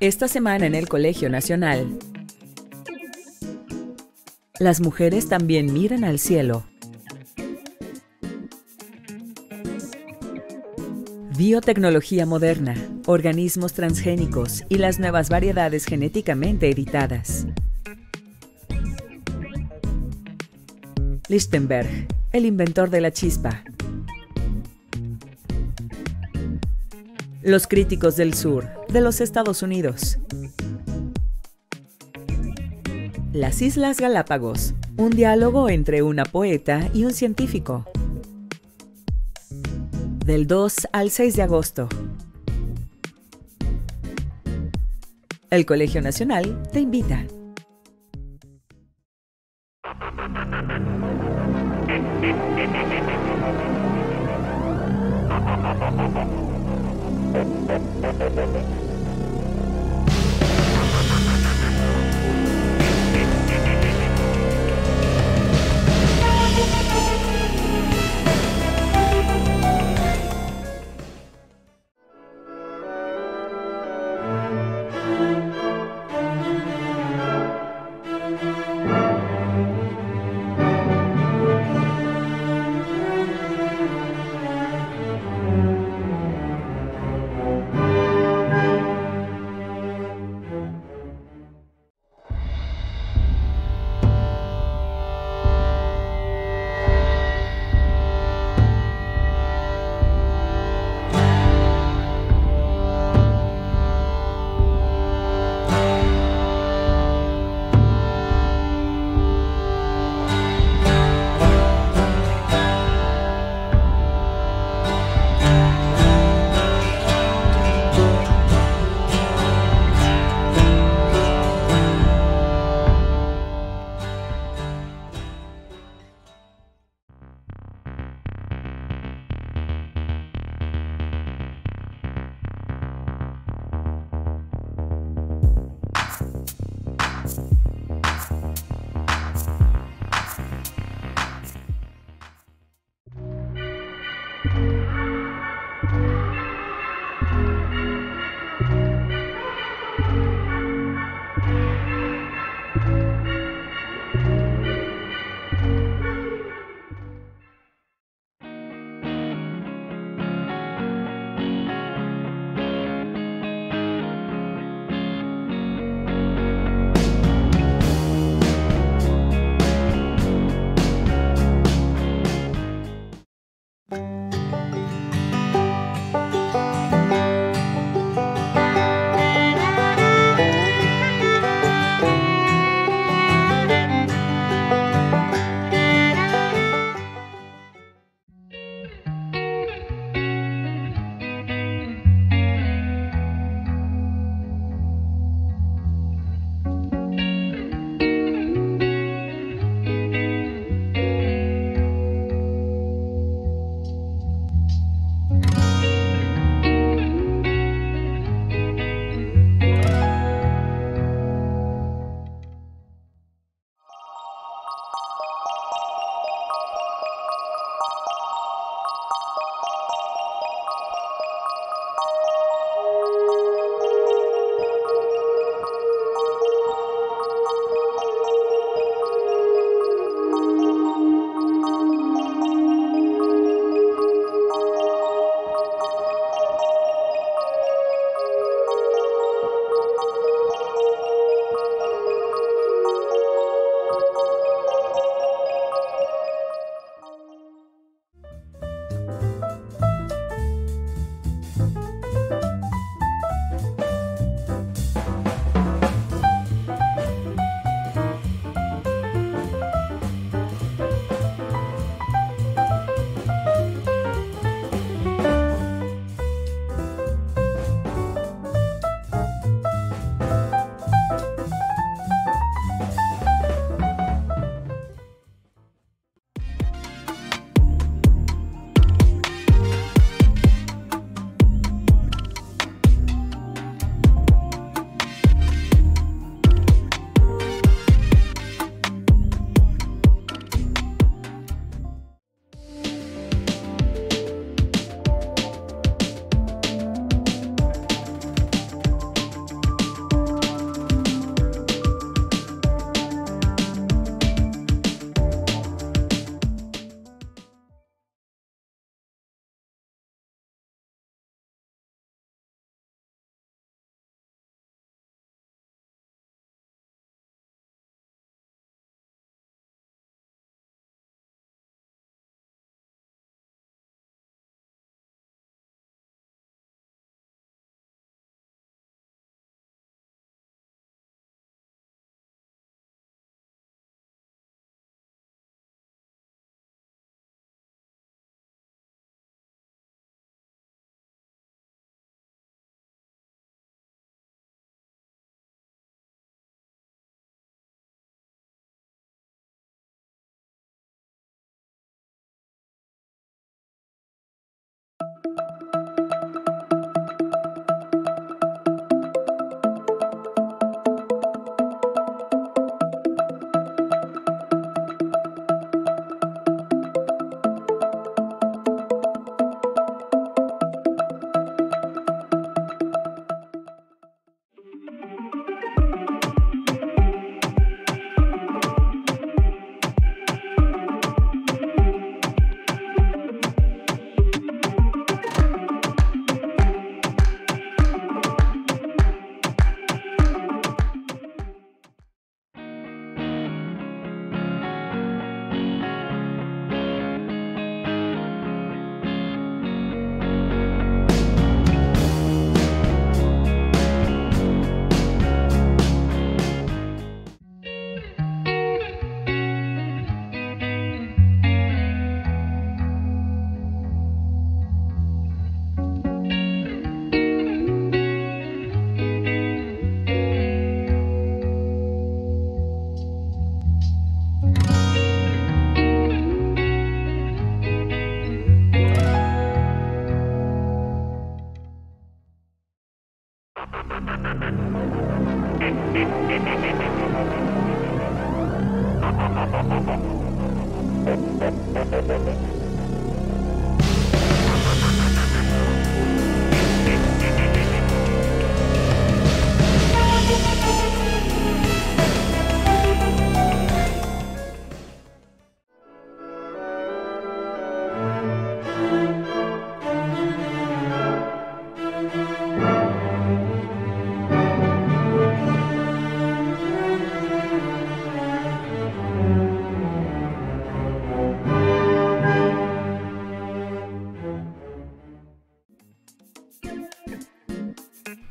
Esta semana en el Colegio Nacional, las mujeres también miran al cielo. Biotecnología moderna, organismos transgénicos y las nuevas variedades genéticamente editadas. Lichtenberg, el inventor de la chispa, Los críticos del sur, de los Estados Unidos. Las Islas Galápagos, un diálogo entre una poeta y un científico. Del 2 al 6 de agosto. El Colegio Nacional te invita.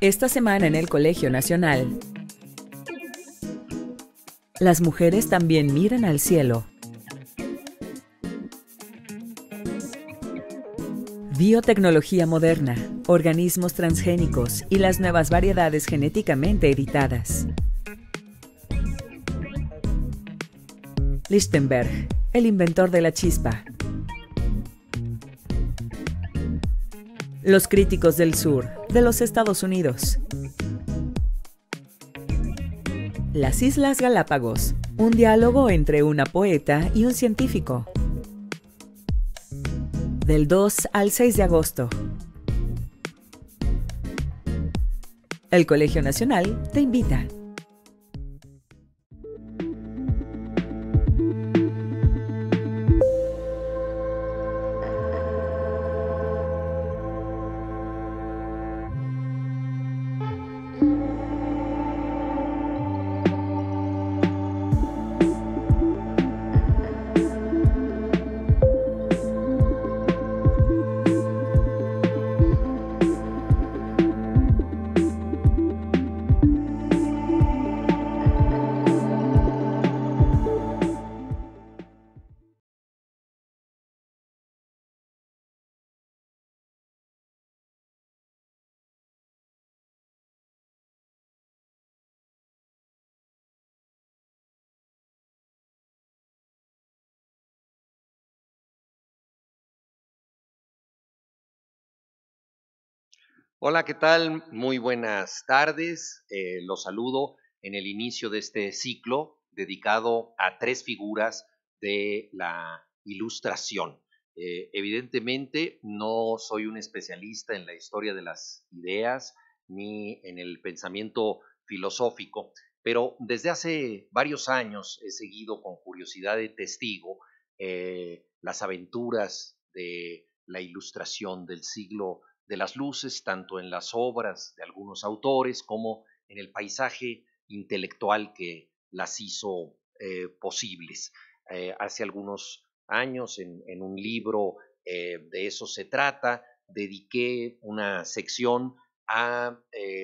Esta semana en el Colegio Nacional. Las mujeres también miran al cielo. Biotecnología moderna, organismos transgénicos y las nuevas variedades genéticamente editadas. Lichtenberg, el inventor de la chispa, Los críticos del sur de los Estados Unidos. Las Islas Galápagos, un diálogo entre una poeta y un científico. Del 2 al 6 de agosto. El Colegio Nacional te invita. Hola, ¿qué tal? Muy buenas tardes. Eh, los saludo en el inicio de este ciclo dedicado a tres figuras de la ilustración. Eh, evidentemente no soy un especialista en la historia de las ideas ni en el pensamiento filosófico, pero desde hace varios años he seguido con curiosidad de testigo eh, las aventuras de la ilustración del siglo de las luces, tanto en las obras de algunos autores como en el paisaje intelectual que las hizo eh, posibles. Eh, hace algunos años, en, un libro eh, de eso se trata, dediqué una sección a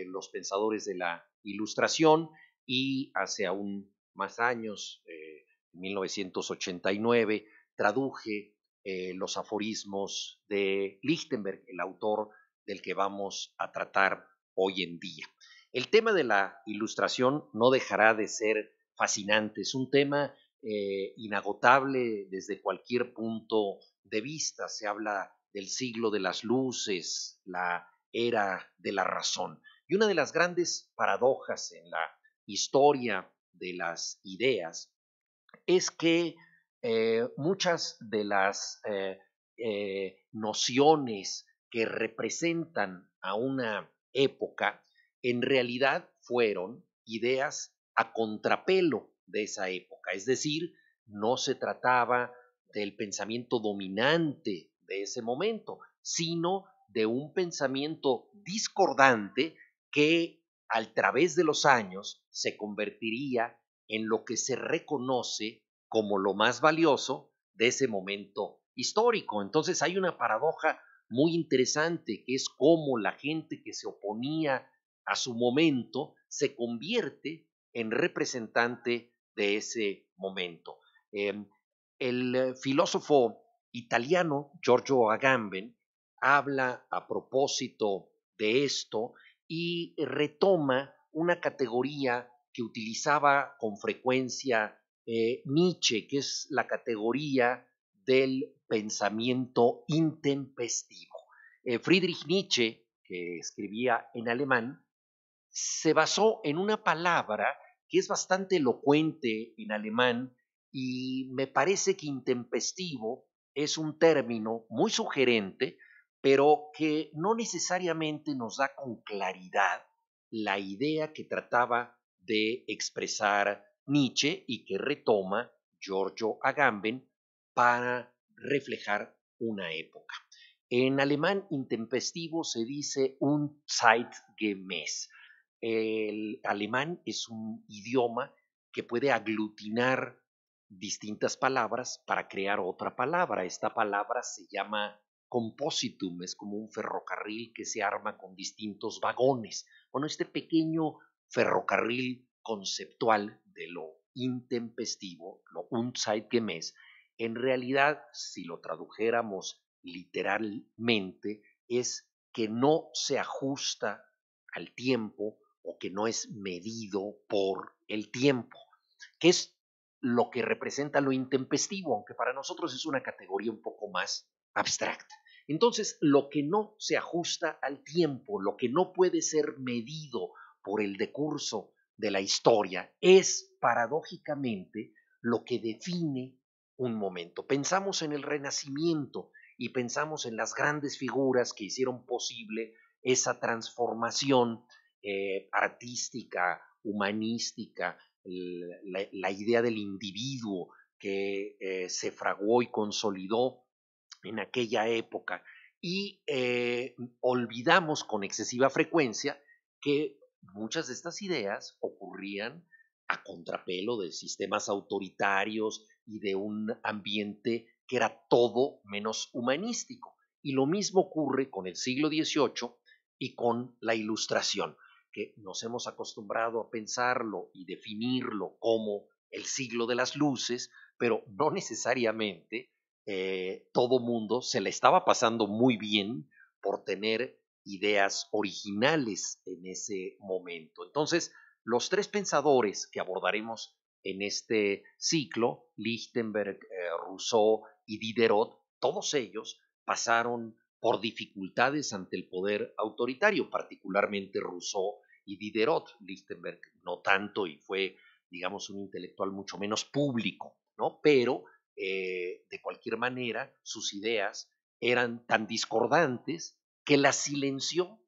los pensadores de la ilustración y hace aún más años, en 1989, traduje eh, los aforismos de Lichtenberg, el autor del que vamos a tratar hoy en día. El tema de la ilustración no dejará de ser fascinante, es un tema eh, inagotable desde cualquier punto de vista. Se habla del siglo de las luces, la era de la razón. Y una de las grandes paradojas en la historia de las ideas es que eh, muchas de las eh, eh, nociones que representan a una época en realidad fueron ideas a contrapelo de esa época, es decir, no se trataba del pensamiento dominante de ese momento, sino de un pensamiento discordante que al través de los años se convertiría en lo que se reconoce como lo más valioso de ese momento histórico. Entonces hay una paradoja muy interesante que es cómo la gente que se oponía a su momento se convierte en representante de ese momento. Em, el filósofo italiano Giorgio Agamben habla a propósito de esto y retoma una categoría que utilizaba con frecuencia eh, Nietzsche, que es la categoría del pensamiento intempestivo. Eh, Friedrich Nietzsche, que escribía en alemán, se basó en una palabra que es bastante elocuente en alemán y me parece que intempestivo es un término muy sugerente, pero que no necesariamente nos da con claridad la idea que trataba de expresar Nietzsche y que retoma Giorgio Agamben para reflejar una época. En alemán intempestivo se dice un Zeitgemäß. El alemán es un idioma que puede aglutinar distintas palabras para crear otra palabra. Esta palabra se llama compositum, es como un ferrocarril que se arma con distintos vagones. Bueno, este pequeño ferrocarril conceptual de lo intempestivo, lo unzeitgemäß, en realidad, si lo tradujéramos literalmente, es que no se ajusta al tiempo o que no es medido por el tiempo, que es lo que representa lo intempestivo, aunque para nosotros es una categoría un poco más abstracta. Entonces, lo que no se ajusta al tiempo, lo que no puede ser medido por el decurso de la historia. Es paradójicamente lo que define un momento. Pensamos en el Renacimiento y pensamos en las grandes figuras que hicieron posible esa transformación eh, artística, humanística, la, idea del individuo que eh, se fraguó y consolidó en aquella época. Y eh, olvidamos con excesiva frecuencia que muchas de estas ideas ocurrían a contrapelo de sistemas autoritarios y de un ambiente que era todo menos humanístico. Y lo mismo ocurre con el siglo XVIII y con la Ilustración, que nos hemos acostumbrado a pensarlo y definirlo como el siglo de las luces, pero no necesariamente eh, todo mundo se le estaba pasando muy bien por tener ideas originales en ese momento. Entonces, los tres pensadores que abordaremos en este ciclo, Lichtenberg, eh, Rousseau y Diderot, todos ellos pasaron por dificultades ante el poder autoritario, particularmente Rousseau y Diderot. Lichtenberg no tanto y fue, digamos, un intelectual mucho menos público, ¿no? Pero, eh, de cualquier manera, sus ideas eran tan discordantes que la silenció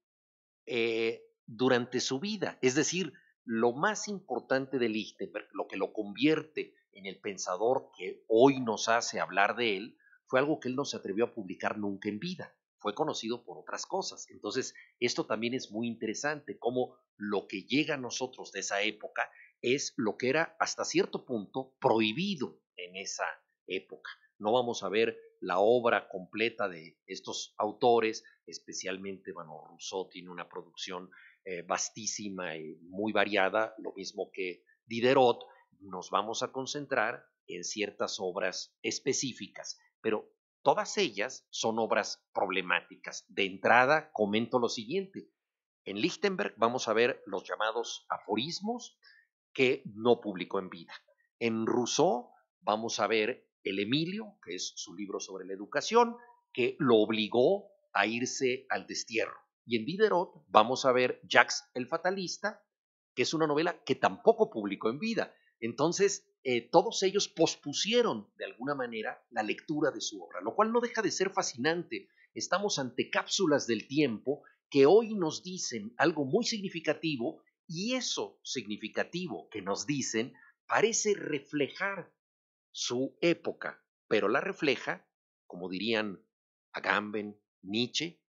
eh, durante su vida. Es decir, lo más importante de Lichtenberg, lo que lo convierte en el pensador que hoy nos hace hablar de él, fue algo que él no se atrevió a publicar nunca en vida. Fue conocido por otras cosas. Entonces, esto también es muy interesante, cómo lo que llega a nosotros de esa época es lo que era hasta cierto punto prohibido en esa época no vamos a ver la obra completa de estos autores, especialmente, bueno, Rousseau tiene una producción eh, vastísima y muy variada, lo mismo que Diderot, nos vamos a concentrar en ciertas obras específicas, pero todas ellas son obras problemáticas. De entrada, comento lo siguiente. En Lichtenberg vamos a ver los llamados aforismos que no publicó en vida. En Rousseau vamos a ver el Emilio, que es su libro sobre la educación, que lo obligó a irse al destierro. Y en Diderot vamos a ver Jacques el Fatalista, que es una novela que tampoco publicó en vida. Entonces, eh, todos ellos pospusieron de alguna manera la lectura de su obra, lo cual no deja de ser fascinante. Estamos ante cápsulas del tiempo que hoy nos dicen algo muy significativo y eso significativo que nos dicen parece reflejar su época, pero la refleja, como dirían Agamben, Nietzsche,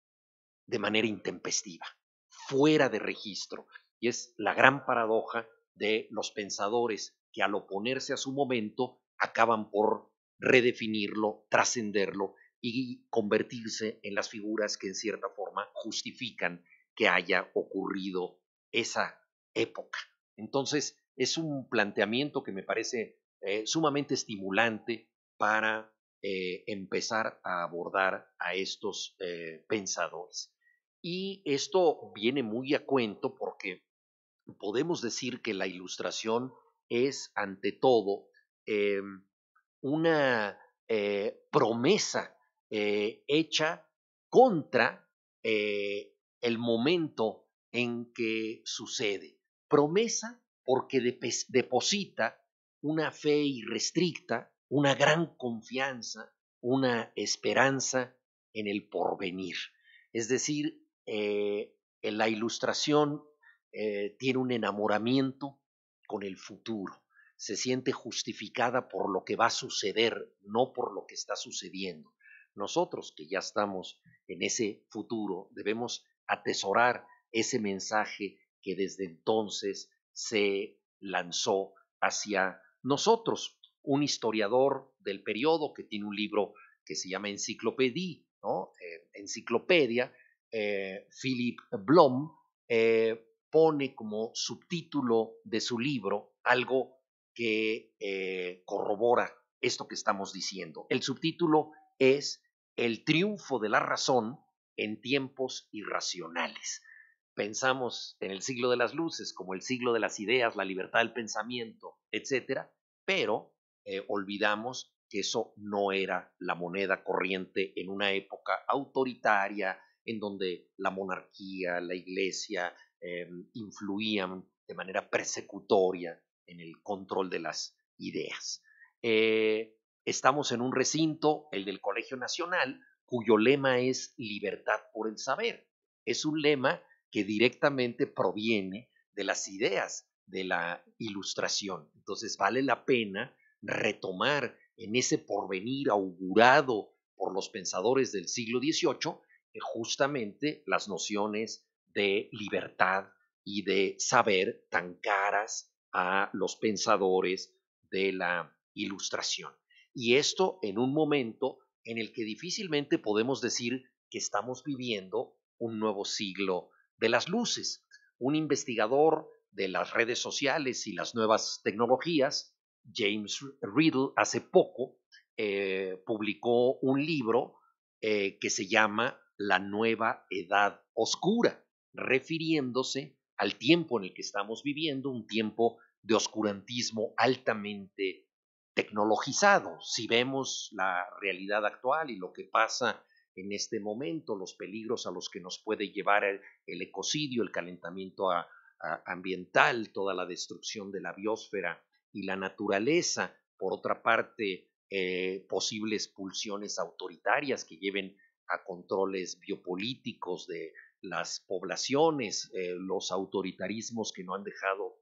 de manera intempestiva, fuera de registro. Y es la gran paradoja de los pensadores que al oponerse a su momento acaban por redefinirlo, trascenderlo y convertirse en las figuras que en cierta forma justifican que haya ocurrido esa época. Entonces, es un planteamiento que me parece eh, sumamente estimulante para eh, empezar a abordar a estos eh, pensadores. Y esto viene muy a cuento porque podemos decir que la ilustración es, ante todo, em, una promesa hecha contra el momento en que sucede. Promesa porque deposita una fe irrestricta, una gran confianza, una esperanza en el porvenir. Es decir, eh, la ilustración eh, tiene un enamoramiento con el futuro, se siente justificada por lo que va a suceder, no por lo que está sucediendo. Nosotros que ya estamos en ese futuro debemos atesorar ese mensaje que desde entonces se lanzó hacia nosotros, un historiador del periodo que tiene un libro que se llama eh, Enciclopedia, Enciclopedia, eh, Philip Blom, eh, pone como subtítulo de su libro algo que corrobora esto que estamos diciendo. El subtítulo es El triunfo de la razón en tiempos irracionales. Pensamos en el siglo de las luces como el siglo de las ideas, la libertad del pensamiento, etc pero eh, olvidamos que eso no era la moneda corriente en una época autoritaria en donde la monarquía, la iglesia em, influían de manera persecutoria en el control de las ideas. Eh, estamos en un recinto, el del Colegio Nacional, cuyo lema es libertad por el saber. Es un lema que directamente proviene de las ideas de la ilustración. Entonces vale la pena retomar en ese porvenir augurado por los pensadores del siglo XVIII eh, justamente las nociones de libertad y de saber tan caras a los pensadores de la ilustración. Y esto en un momento en el que difícilmente podemos decir que estamos viviendo un nuevo siglo de las luces. Un investigador de las redes sociales y las nuevas tecnologías, James Riddle hace poco eh, publicó un libro eh, que se llama La nueva edad oscura, refiriéndose al tiempo en el que estamos viviendo, un tiempo de oscurantismo altamente tecnologizado. Si vemos la realidad actual y lo que pasa en este momento, los peligros a los que nos puede llevar el, el ecocidio, el calentamiento a, ambiental, toda la destrucción de la biosfera y la naturaleza, por otra parte, eh, posibles pulsiones autoritarias que lleven a controles biopolíticos de las poblaciones, eh, los autoritarismos que no han dejado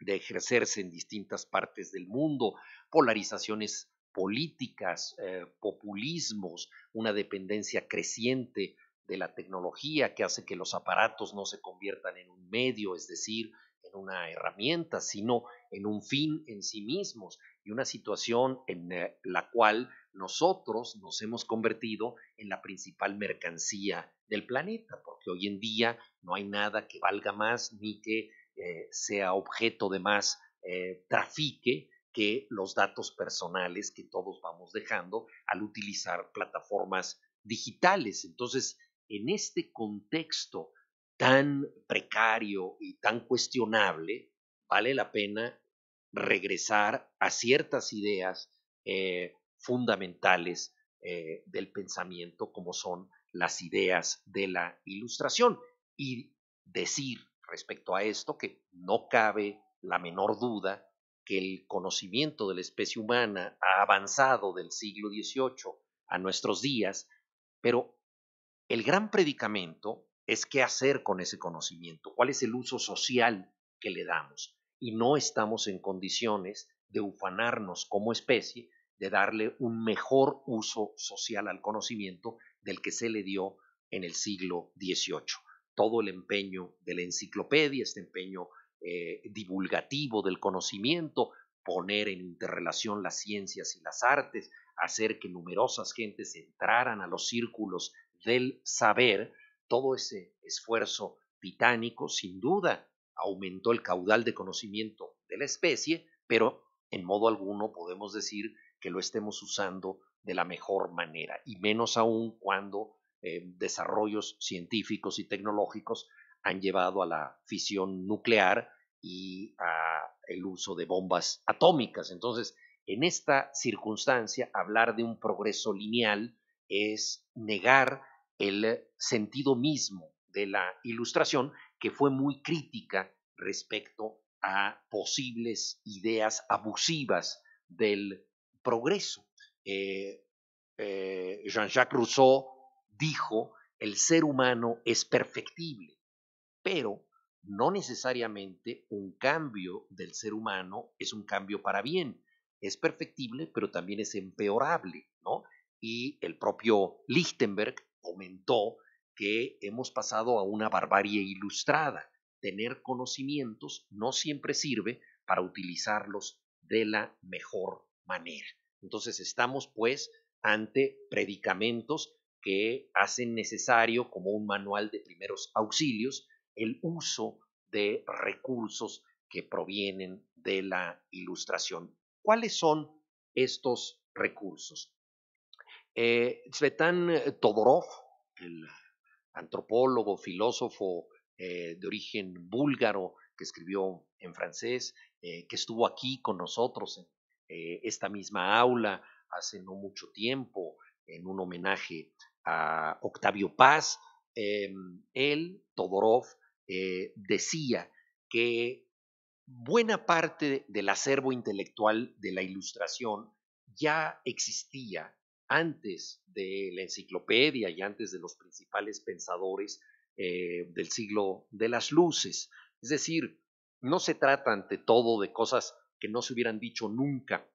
de ejercerse en distintas partes del mundo, polarizaciones políticas, eh, populismos, una dependencia creciente de la tecnología que hace que los aparatos no se conviertan en un medio, es decir, en una herramienta, sino en un fin en sí mismos y una situación en eh, la cual nosotros nos hemos convertido en la principal mercancía del planeta, porque hoy en día no hay nada que valga más ni que eh, sea objeto de más eh, trafique que los datos personales que todos vamos dejando al utilizar plataformas digitales. Entonces, en este contexto tan precario y tan cuestionable, vale la pena regresar a ciertas ideas eh, fundamentales eh, del pensamiento, como son las ideas de la ilustración. Y decir respecto a esto que no cabe la menor duda que el conocimiento de la especie humana ha avanzado del siglo XVIII a nuestros días, pero el gran predicamento es qué hacer con ese conocimiento, cuál es el uso social que le damos. Y no estamos en condiciones de ufanarnos como especie, de darle un mejor uso social al conocimiento del que se le dio en el siglo XVIII. Todo el empeño de la enciclopedia, este empeño eh, divulgativo del conocimiento, poner en interrelación las ciencias y las artes, hacer que numerosas gentes entraran a los círculos del saber, todo ese esfuerzo titánico sin duda aumentó el caudal de conocimiento de la especie, pero en modo alguno podemos decir que lo estemos usando de la mejor manera, y menos aún cuando eh, desarrollos científicos y tecnológicos han llevado a la fisión nuclear y al el uso de bombas atómicas. Entonces, en esta circunstancia, hablar de un progreso lineal es negar el sentido mismo de la ilustración, que fue muy crítica respecto a posibles ideas abusivas del progreso. Eh, eh, Jean-Jacques Rousseau dijo, el ser humano es perfectible, pero no necesariamente un cambio del ser humano es un cambio para bien. Es perfectible, pero también es empeorable, ¿no? Y el propio Lichtenberg comentó que hemos pasado a una barbarie ilustrada. Tener conocimientos no siempre sirve para utilizarlos de la mejor manera. Entonces estamos pues ante predicamentos que hacen necesario como un manual de primeros auxilios el uso de recursos que provienen de la ilustración. ¿Cuáles son estos recursos? Eh, eh, Todorov, el antropólogo, filósofo eh, de origen búlgaro, que escribió en francés, eh, que estuvo aquí con nosotros en esta misma aula hace no mucho tiempo, en un homenaje a Octavio Paz, él, Todorov, decía que buena parte del acervo intelectual de la ilustración ya existía antes de la enciclopedia y antes de los principales pensadores eh, del siglo de las luces. Es decir, no se trata ante todo de cosas que no se hubieran dicho nunca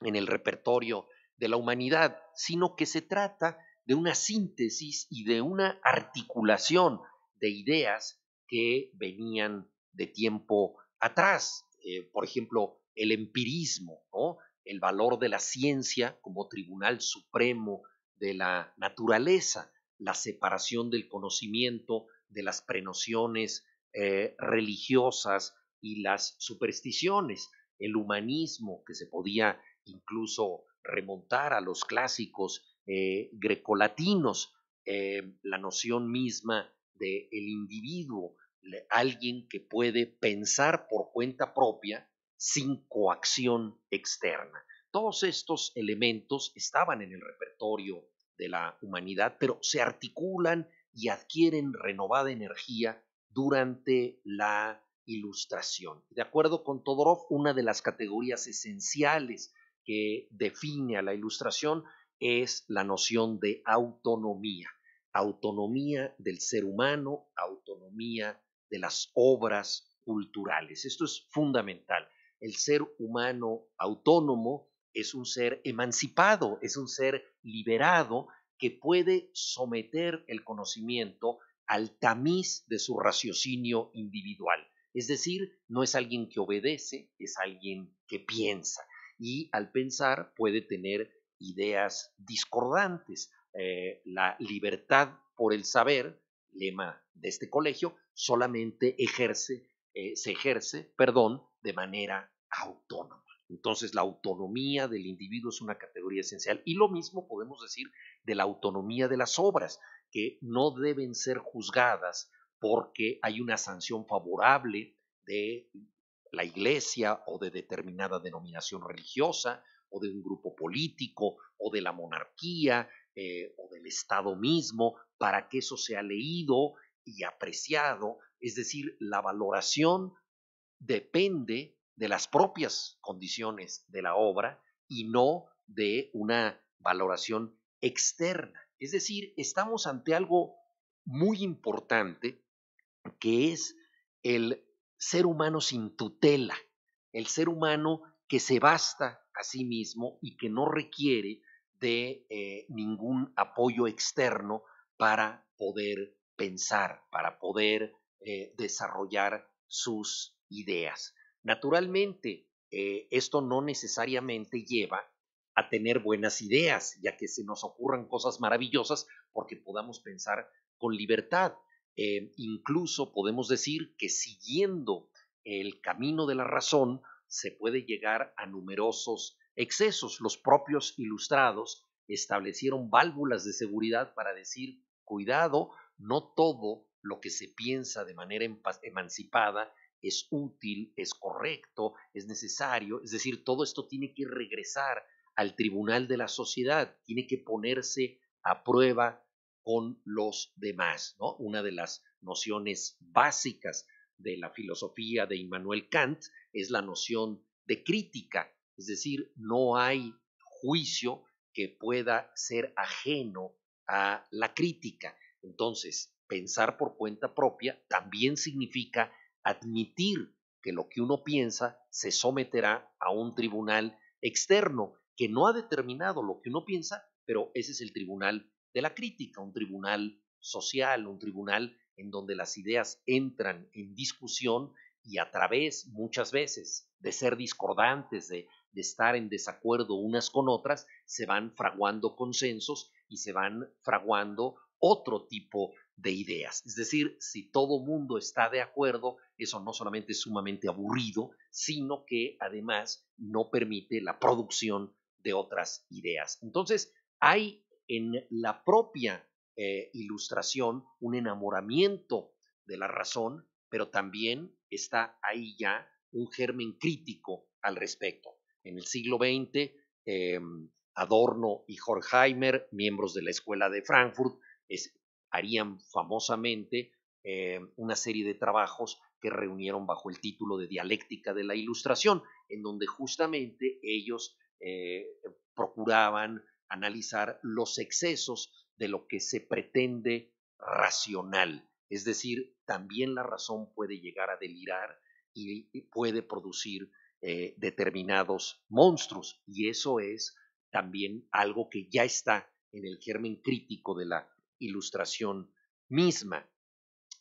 en el repertorio de la humanidad, sino que se trata de una síntesis y de una articulación de ideas que venían de tiempo atrás. Eh, por ejemplo, el empirismo, ¿no? el valor de la ciencia como tribunal supremo de la naturaleza, la separación del conocimiento de las prenociones eh, religiosas y las supersticiones, el humanismo que se podía incluso remontar a los clásicos eh, grecolatinos, eh, la noción misma del individuo, alguien que puede pensar por cuenta propia sin coacción externa. Todos estos elementos estaban en el repertorio de la humanidad, pero se articulan y adquieren renovada energía durante la ilustración. De acuerdo con Todorov, una de las categorías esenciales que define a la ilustración es la noción de autonomía, autonomía del ser humano, autonomía de las obras culturales. Esto es fundamental el ser humano autónomo es un ser emancipado, es un ser liberado que puede someter el conocimiento al tamiz de su raciocinio individual. Es decir, no es alguien que obedece, es alguien que piensa. Y al pensar puede tener ideas discordantes. Eh, la libertad por el saber, lema de este colegio, solamente ejerce, eh, se ejerce, perdón, de manera autónoma. Entonces, la autonomía del individuo es una categoría esencial. Y lo mismo podemos decir de la autonomía de las obras, que no deben ser juzgadas porque hay una sanción favorable de la iglesia o de determinada denominación religiosa o de un grupo político o de la monarquía eh, o del Estado mismo para que eso sea leído y apreciado. Es decir, la valoración depende de las propias condiciones de la obra y no de una valoración externa. Es decir, estamos ante algo muy importante que es el ser humano sin tutela, el ser humano que se basta a sí mismo y que no requiere de eh, ningún apoyo externo para poder pensar, para poder eh, desarrollar sus ideas. Naturalmente, eh, esto no necesariamente lleva a tener buenas ideas, ya que se nos ocurran cosas maravillosas porque podamos pensar con libertad. Eh, incluso podemos decir que siguiendo el camino de la razón se puede llegar a numerosos excesos. Los propios ilustrados establecieron válvulas de seguridad para decir, cuidado, no todo lo que se piensa de manera emancipada es útil, es correcto, es necesario. Es decir, todo esto tiene que regresar al tribunal de la sociedad, tiene que ponerse a prueba con los demás. ¿no? Una de las nociones básicas de la filosofía de Immanuel Kant es la noción de crítica, es decir, no hay juicio que pueda ser ajeno a la crítica. Entonces, pensar por cuenta propia también significa admitir que lo que uno piensa se someterá a un tribunal externo que no ha determinado lo que uno piensa, pero ese es el tribunal de la crítica, un tribunal social, un tribunal en donde las ideas entran en discusión y a través muchas veces de ser discordantes, de, de estar en desacuerdo unas con otras, se van fraguando consensos y se van fraguando otro tipo de ideas. Es decir, si todo mundo está de acuerdo, eso no solamente es sumamente aburrido, sino que además no permite la producción de otras ideas. Entonces, hay en la propia eh, ilustración un enamoramiento de la razón, pero también está ahí ya un germen crítico al respecto. En el siglo XX, em, Adorno y Horkheimer, miembros de la Escuela de Frankfurt, es, harían famosamente eh, una serie de trabajos que reunieron bajo el título de Dialéctica de la Ilustración, en donde justamente ellos eh, procuraban analizar los excesos de lo que se pretende racional. Es decir, también la razón puede llegar a delirar y, puede producir eh, determinados monstruos. Y eso es también algo que ya está en el germen crítico de la ilustración misma.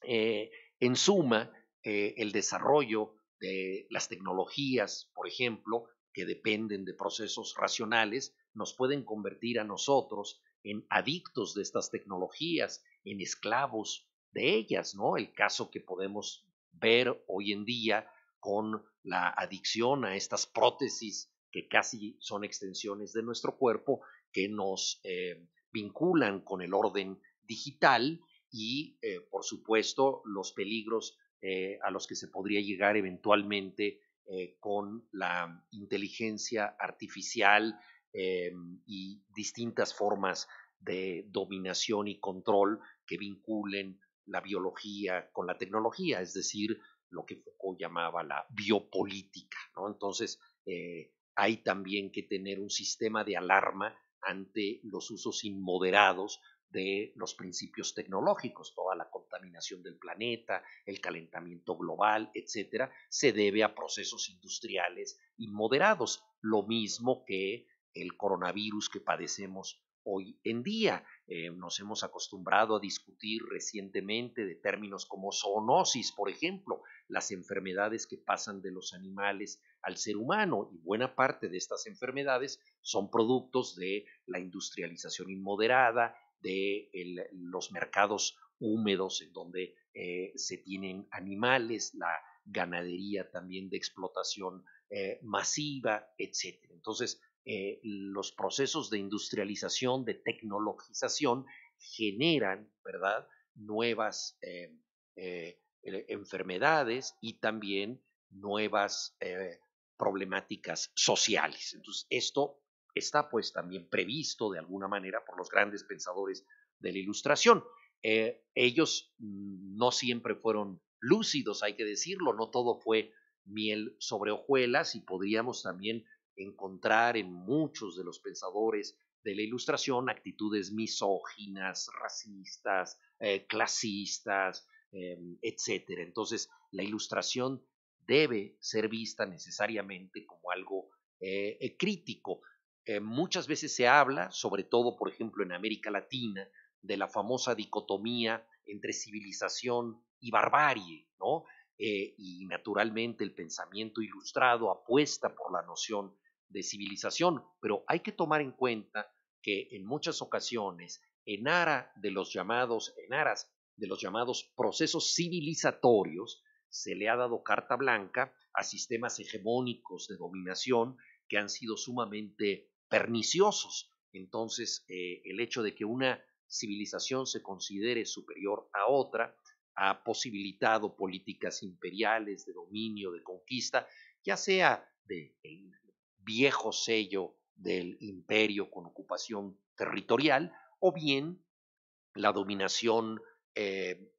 Eh, en suma, eh, el desarrollo de las tecnologías, por ejemplo, que dependen de procesos racionales, nos pueden convertir a nosotros en adictos de estas tecnologías, en esclavos de ellas, ¿no? El caso que podemos ver hoy en día con la adicción a estas prótesis que casi son extensiones de nuestro cuerpo que nos eh, vinculan con el orden digital y, eh, por supuesto, los peligros eh, a los que se podría llegar eventualmente eh, con la inteligencia artificial y distintas formas de dominación y control que vinculen la biología con la tecnología, es decir, lo que Foucault llamaba la biopolítica. ¿no? Entonces, hay también que tener un sistema de alarma ante los usos inmoderados de los principios tecnológicos, toda la contaminación del planeta, el calentamiento global, etcétera, se debe a procesos industriales inmoderados, lo mismo que el coronavirus que padecemos hoy en día. Eh, nos hemos acostumbrado a discutir recientemente de términos como zoonosis, por ejemplo, las enfermedades que pasan de los animales al ser humano, y buena parte de estas enfermedades son productos de la industrialización inmoderada, de los mercados húmedos en donde eh, se tienen animales, la ganadería también de explotación eh, masiva, etc. Entonces, eh, los procesos de industrialización, de tecnologización, generan, ¿verdad?, nuevas enfermedades y también nuevas problemáticas sociales. Entonces, esto está pues también previsto de alguna manera por los grandes pensadores de la Ilustración. Eh, ellos mm, no siempre fueron lúcidos, hay que decirlo, no todo fue miel sobre hojuelas y podríamos también encontrar en muchos de los pensadores de la Ilustración actitudes misóginas, racistas, eh, clasistas, eh, etcétera. Entonces, la Ilustración debe ser vista necesariamente como algo crítico. Eh, muchas veces se habla, sobre todo, por ejemplo, en América Latina, de la famosa dicotomía entre civilización y barbarie, ¿no? Eh, y naturalmente el pensamiento ilustrado apuesta por la noción de civilización, pero hay que tomar en cuenta que en muchas ocasiones, en de los llamados, en aras de los llamados procesos civilizatorios, se le ha dado carta blanca a sistemas hegemónicos de dominación que han sido sumamente perniciosos. Entonces, eh, el hecho de que una civilización se considere superior a otra ha posibilitado políticas imperiales de dominio, de conquista, ya sea del viejo sello del imperio con ocupación territorial o bien la dominación eh,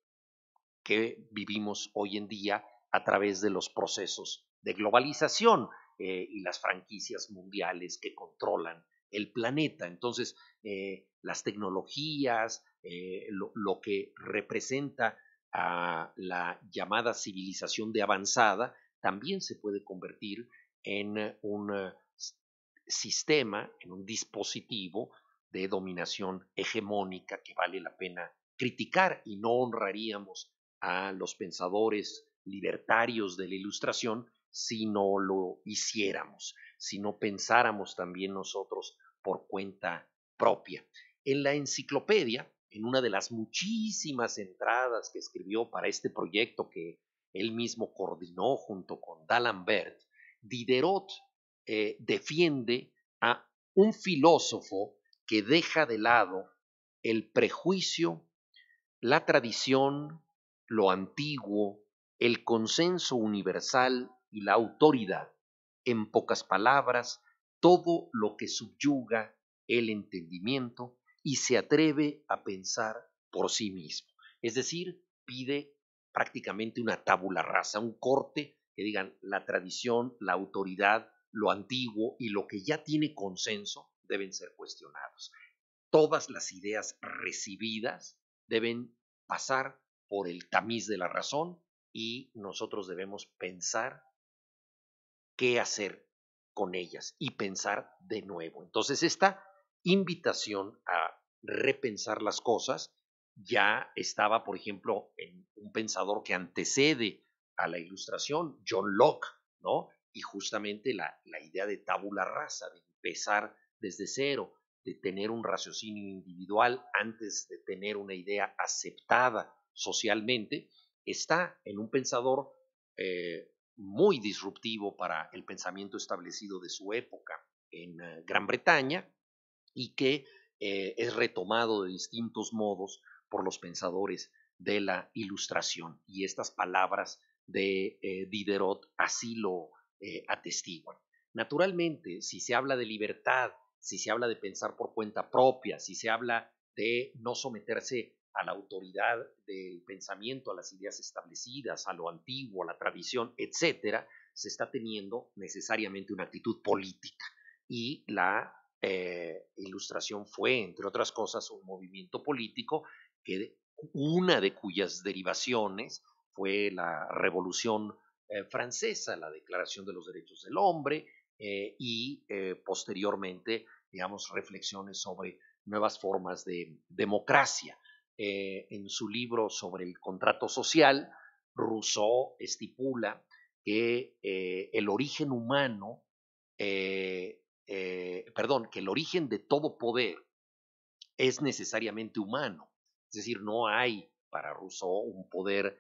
que vivimos hoy en día a través de los procesos de globalización. Eh, y las franquicias mundiales que controlan el planeta. Entonces, eh, las tecnologías, eh, lo, que representa a la llamada civilización de avanzada, también se puede convertir en un sistema, en un dispositivo de dominación hegemónica que vale la pena criticar y no honraríamos a los pensadores libertarios de la ilustración si no lo hiciéramos, si no pensáramos también nosotros por cuenta propia. En la enciclopedia, en una de las muchísimas entradas que escribió para este proyecto que él mismo coordinó junto con D'Alembert, Diderot eh, defiende a un filósofo que deja de lado el prejuicio, la tradición, lo antiguo, el consenso universal y la autoridad, en pocas palabras, todo lo que subyuga el entendimiento y se atreve a pensar por sí mismo. Es decir, pide prácticamente una tabula rasa, un corte que digan la tradición, la autoridad, lo antiguo y lo que ya tiene consenso deben ser cuestionados. Todas las ideas recibidas deben pasar por el tamiz de la razón y nosotros debemos pensar qué hacer con ellas y pensar de nuevo. Entonces, esta invitación a repensar las cosas ya estaba, por ejemplo, en un pensador que antecede a la ilustración, John Locke, ¿no? Y justamente la, idea de tabula rasa, de empezar desde cero, de tener un raciocinio individual antes de tener una idea aceptada socialmente, está en un pensador eh, muy disruptivo para el pensamiento establecido de su época en eh, Gran Bretaña y que eh, es retomado de distintos modos por los pensadores de la Ilustración. Y estas palabras de eh, Diderot así lo atestiguan. Naturalmente, si se habla de libertad, si se habla de pensar por cuenta propia, si se habla de no someterse a la autoridad del pensamiento, a las ideas establecidas, a lo antiguo, a la tradición, etcétera, se está teniendo necesariamente una actitud política. Y la eh, ilustración fue, entre otras cosas, un movimiento político que una de cuyas derivaciones fue la Revolución eh, Francesa, la Declaración de los Derechos del Hombre eh, y posteriormente, digamos, reflexiones sobre nuevas formas de democracia. Eh, en su libro sobre el contrato social, Rousseau estipula que eh, el origen humano, eh, perdón, que el origen de todo poder es necesariamente humano. Es decir, no hay para Rousseau un poder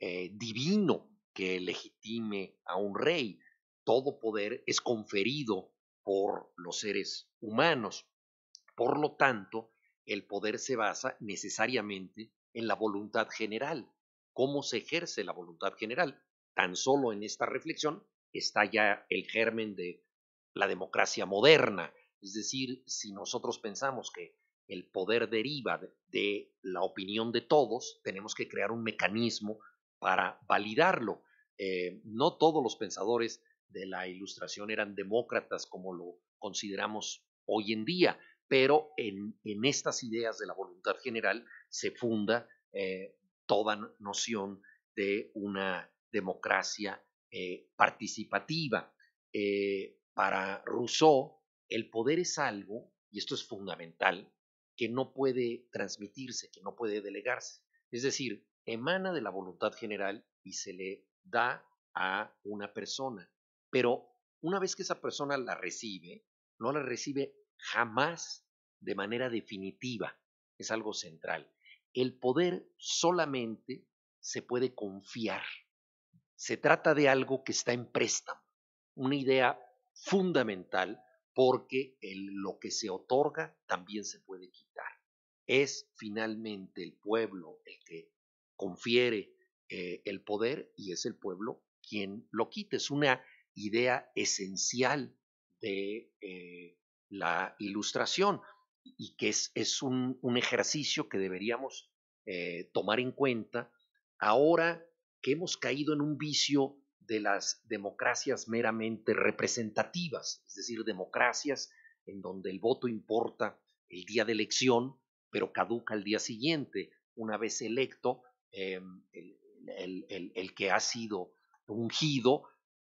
divino que legitime a un rey. Todo poder es conferido por los seres humanos. Por lo tanto, el poder se basa necesariamente en la voluntad general, cómo se ejerce la voluntad general. Tan solo en esta reflexión está ya el germen de la democracia moderna. Es decir, si nosotros pensamos que el poder deriva de la opinión de todos, tenemos que crear un mecanismo para validarlo. Eh, no todos los pensadores de la Ilustración eran demócratas como lo consideramos hoy en día pero en, estas ideas de la voluntad general se funda eh, toda noción de una democracia eh, participativa. Eh, para Rousseau, el poder es algo, y esto es fundamental, que no puede transmitirse, que no puede delegarse. Es decir, emana de la voluntad general y se le da a una persona. Pero una vez que esa persona la recibe, no la recibe jamás de manera definitiva. Es algo central. El poder solamente se puede confiar. Se trata de algo que está en préstamo, una idea fundamental porque el, lo que se otorga también se puede quitar. Es finalmente el pueblo el que confiere eh, el poder y es el pueblo quien lo quita. Es una idea esencial de eh, la ilustración y que es, un, ejercicio que deberíamos eh, tomar en cuenta ahora que hemos caído en un vicio de las democracias meramente representativas, es decir, democracias en donde el voto importa el día de elección, pero caduca el día siguiente, una vez electo, em, el, el que ha sido ungido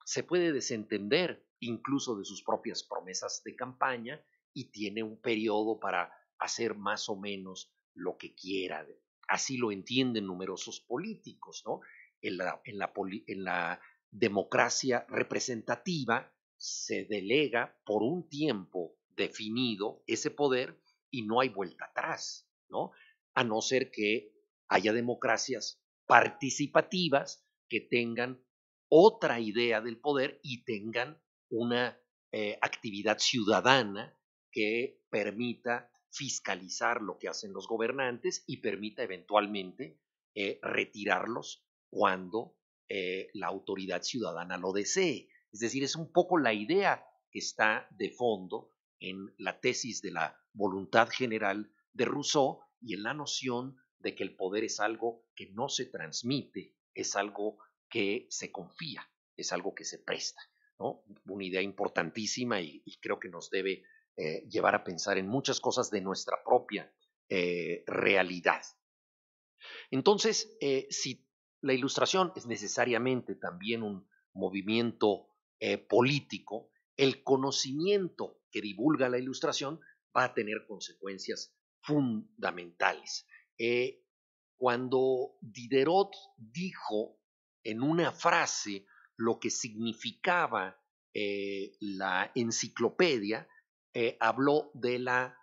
se puede desentender incluso de sus propias promesas de campaña y tiene un periodo para hacer más o menos lo que quiera. Así lo entienden numerosos políticos, ¿no? En la, en la democracia representativa se delega por un tiempo definido ese poder y no hay vuelta atrás, ¿no? A no ser que haya democracias participativas que tengan otra idea del poder y tengan una eh, actividad ciudadana que permita fiscalizar lo que hacen los gobernantes y permita eventualmente eh, retirarlos cuando eh, la autoridad ciudadana lo desee. Es decir, es un poco la idea que está de fondo en la tesis de la voluntad general de Rousseau y en la noción de que el poder es algo que no se transmite, es algo que se confía, es algo que se presta. Una idea importantísima y, creo que nos debe eh, llevar a pensar en muchas cosas de nuestra propia eh, realidad. Entonces, eh, si la ilustración es necesariamente también un movimiento político, el conocimiento que divulga la ilustración va a tener consecuencias fundamentales. cuando Diderot dijo en una frase lo que significaba eh, la enciclopedia, eh, habló de la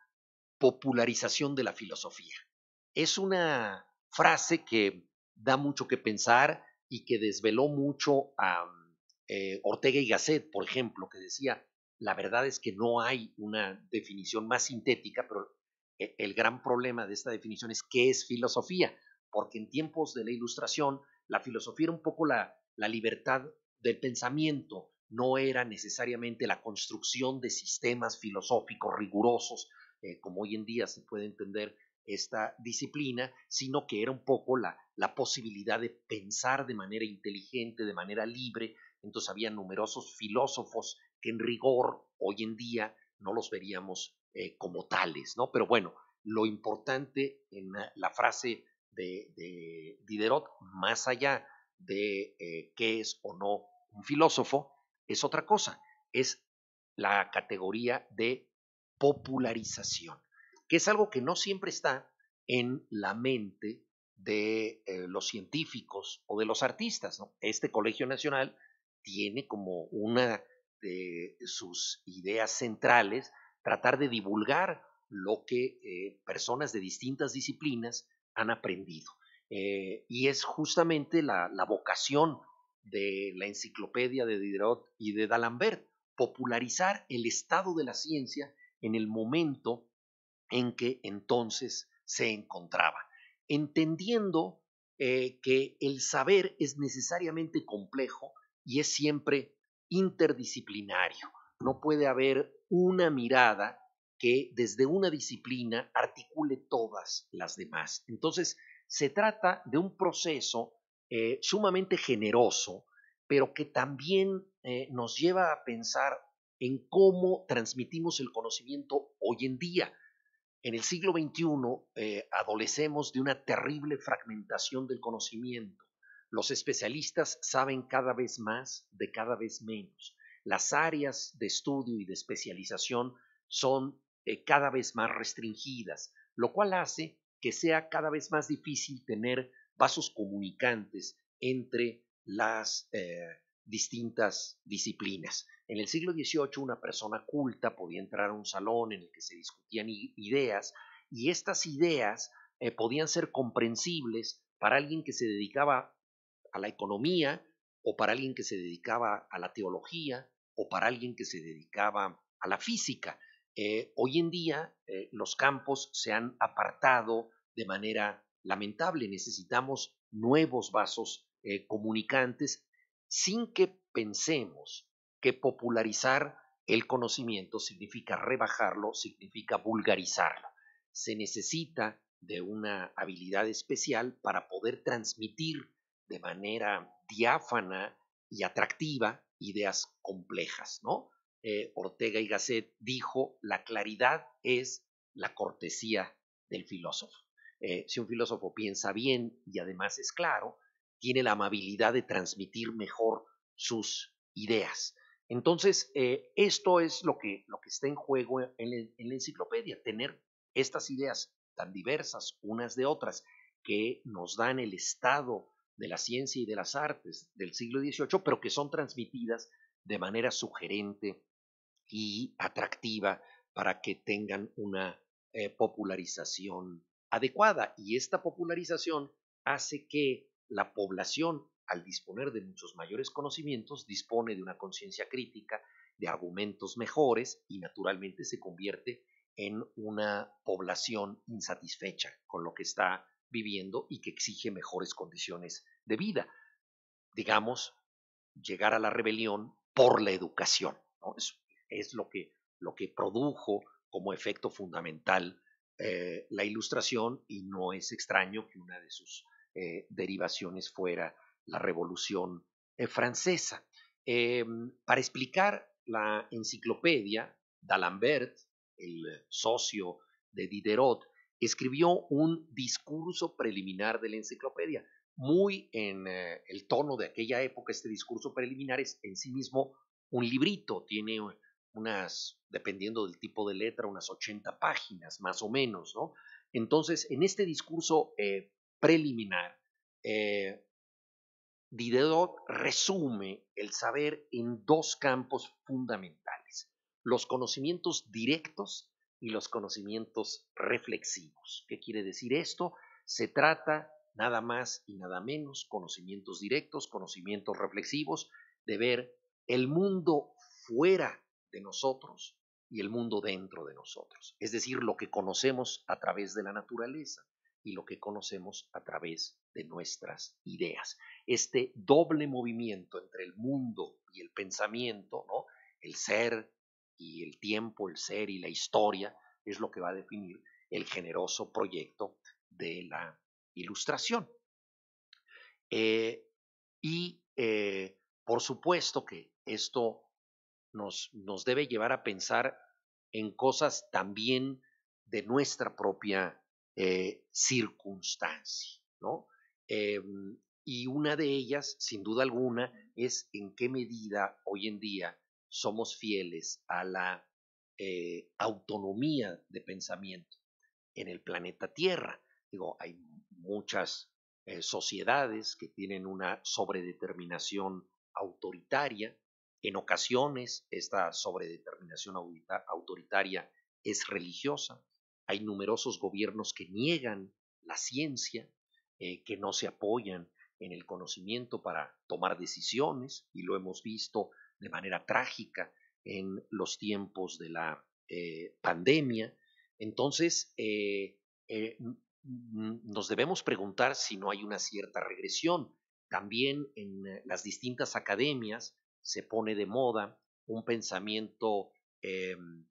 popularización de la filosofía. Es una frase que da mucho que pensar y que desveló mucho a eh, Ortega y Gasset, por ejemplo, que decía, la verdad es que no hay una definición más sintética, pero e-, el gran problema de esta definición es qué es filosofía, porque en tiempos de la Ilustración la filosofía era un poco la, la libertad del pensamiento no era necesariamente la construcción de sistemas filosóficos rigurosos, eh, como hoy en día se puede entender esta disciplina, sino que era un poco la, posibilidad de pensar de manera inteligente, de manera libre. Entonces había numerosos filósofos que en rigor hoy en día no los veríamos eh, como tales, ¿no? Pero bueno, lo importante en la, frase de, de Diderot, más allá de eh, qué es o no un filósofo, es otra cosa, es la categoría de popularización, que es algo que no siempre está en la mente de eh, los científicos o de los artistas. Este Colegio Nacional tiene como una de sus ideas centrales tratar de divulgar lo que eh, personas de distintas disciplinas han aprendido. Eh, y es justamente la, vocación de la enciclopedia de Diderot y de D'Alembert, popularizar el estado de la ciencia en el momento en que entonces se encontraba, entendiendo eh, que el saber es necesariamente complejo y es siempre interdisciplinario. No puede haber una mirada que desde una disciplina articule todas las demás. Entonces, se trata de un proceso eh, sumamente generoso, pero que también eh, nos lleva a pensar en cómo transmitimos el conocimiento hoy en día. En el siglo XXI eh, adolecemos de una terrible fragmentación del conocimiento. Los especialistas saben cada vez más de cada vez menos. Las áreas de estudio y de especialización son cada vez más restringidas, lo cual hace que sea cada vez más difícil tener vasos comunicantes entre las eh, distintas disciplinas. En el siglo XVIII una persona culta podía entrar a un salón en el que se discutían ideas y estas ideas eh, podían ser comprensibles para alguien que se dedicaba a la economía o para alguien que se dedicaba a la teología o para alguien que se dedicaba a la física. Eh, hoy en día eh, los campos se han apartado de manera lamentable. Necesitamos nuevos vasos eh, comunicantes sin que pensemos que popularizar el conocimiento significa rebajarlo, significa vulgarizarlo. Se necesita de una habilidad especial para poder transmitir de manera diáfana y atractiva ideas complejas, ¿no? Eh, Ortega y Gasset, dijo, la claridad es la cortesía del filósofo. Eh, si un filósofo piensa bien y además es claro, tiene la amabilidad de transmitir mejor sus ideas. Entonces, eh, esto es lo que, lo que está en juego en la enciclopedia, tener estas ideas tan diversas unas de otras que nos dan el estado de la ciencia y de las artes del siglo XVIII, pero que son transmitidas de manera sugerente y atractiva para que tengan una eh, popularización adecuada. Y esta popularización hace que la población, al disponer de muchos mayores conocimientos, dispone de una conciencia crítica, de argumentos mejores y naturalmente se convierte en una población insatisfecha con lo que está viviendo y que exige mejores condiciones de vida. Digamos, llegar a la rebelión por la educación es lo que, lo que produjo como efecto fundamental eh, la ilustración y no es extraño que una de sus eh, derivaciones fuera la Revolución eh, Francesa. Em, para explicar la enciclopedia, D'Alembert, el socio de Diderot, escribió un discurso preliminar de la enciclopedia, muy en el tono de aquella época, este discurso preliminar es en sí mismo un librito, tiene unas, dependiendo del tipo de letra, unas 80 páginas más o menos, ¿no? Entonces, en este discurso eh, preliminar, eh, Diderot resume el saber en dos campos fundamentales, los conocimientos directos y los conocimientos reflexivos. ¿Qué quiere decir esto? Se trata nada más y nada menos, conocimientos directos, conocimientos reflexivos, de ver el mundo fuera de nosotros y el mundo dentro de nosotros, es decir, lo que conocemos a través de la naturaleza y lo que conocemos a través de nuestras ideas. Este doble movimiento entre el mundo y el pensamiento, ¿no? el ser y el tiempo, el ser y la historia, es lo que va a definir el generoso proyecto de la ilustración. Eh, y eh, por supuesto que esto nos, nos debe llevar a pensar en cosas también de nuestra propia eh, circunstancia, ¿no? Em, y una de ellas, sin duda alguna, es en qué medida hoy en día somos fieles a la eh, autonomía de pensamiento en el planeta Tierra. Digo, hay muchas eh, sociedades que tienen una sobredeterminación autoritaria, en ocasiones, esta sobredeterminación autoritaria es religiosa. Hay numerosos gobiernos que niegan la ciencia, eh, que no se apoyan en el conocimiento para tomar decisiones, y lo hemos visto de manera trágica en los tiempos de la eh, pandemia. Entonces, eh, nos debemos preguntar si no hay una cierta regresión. También en las distintas academias se pone de moda, un pensamiento em,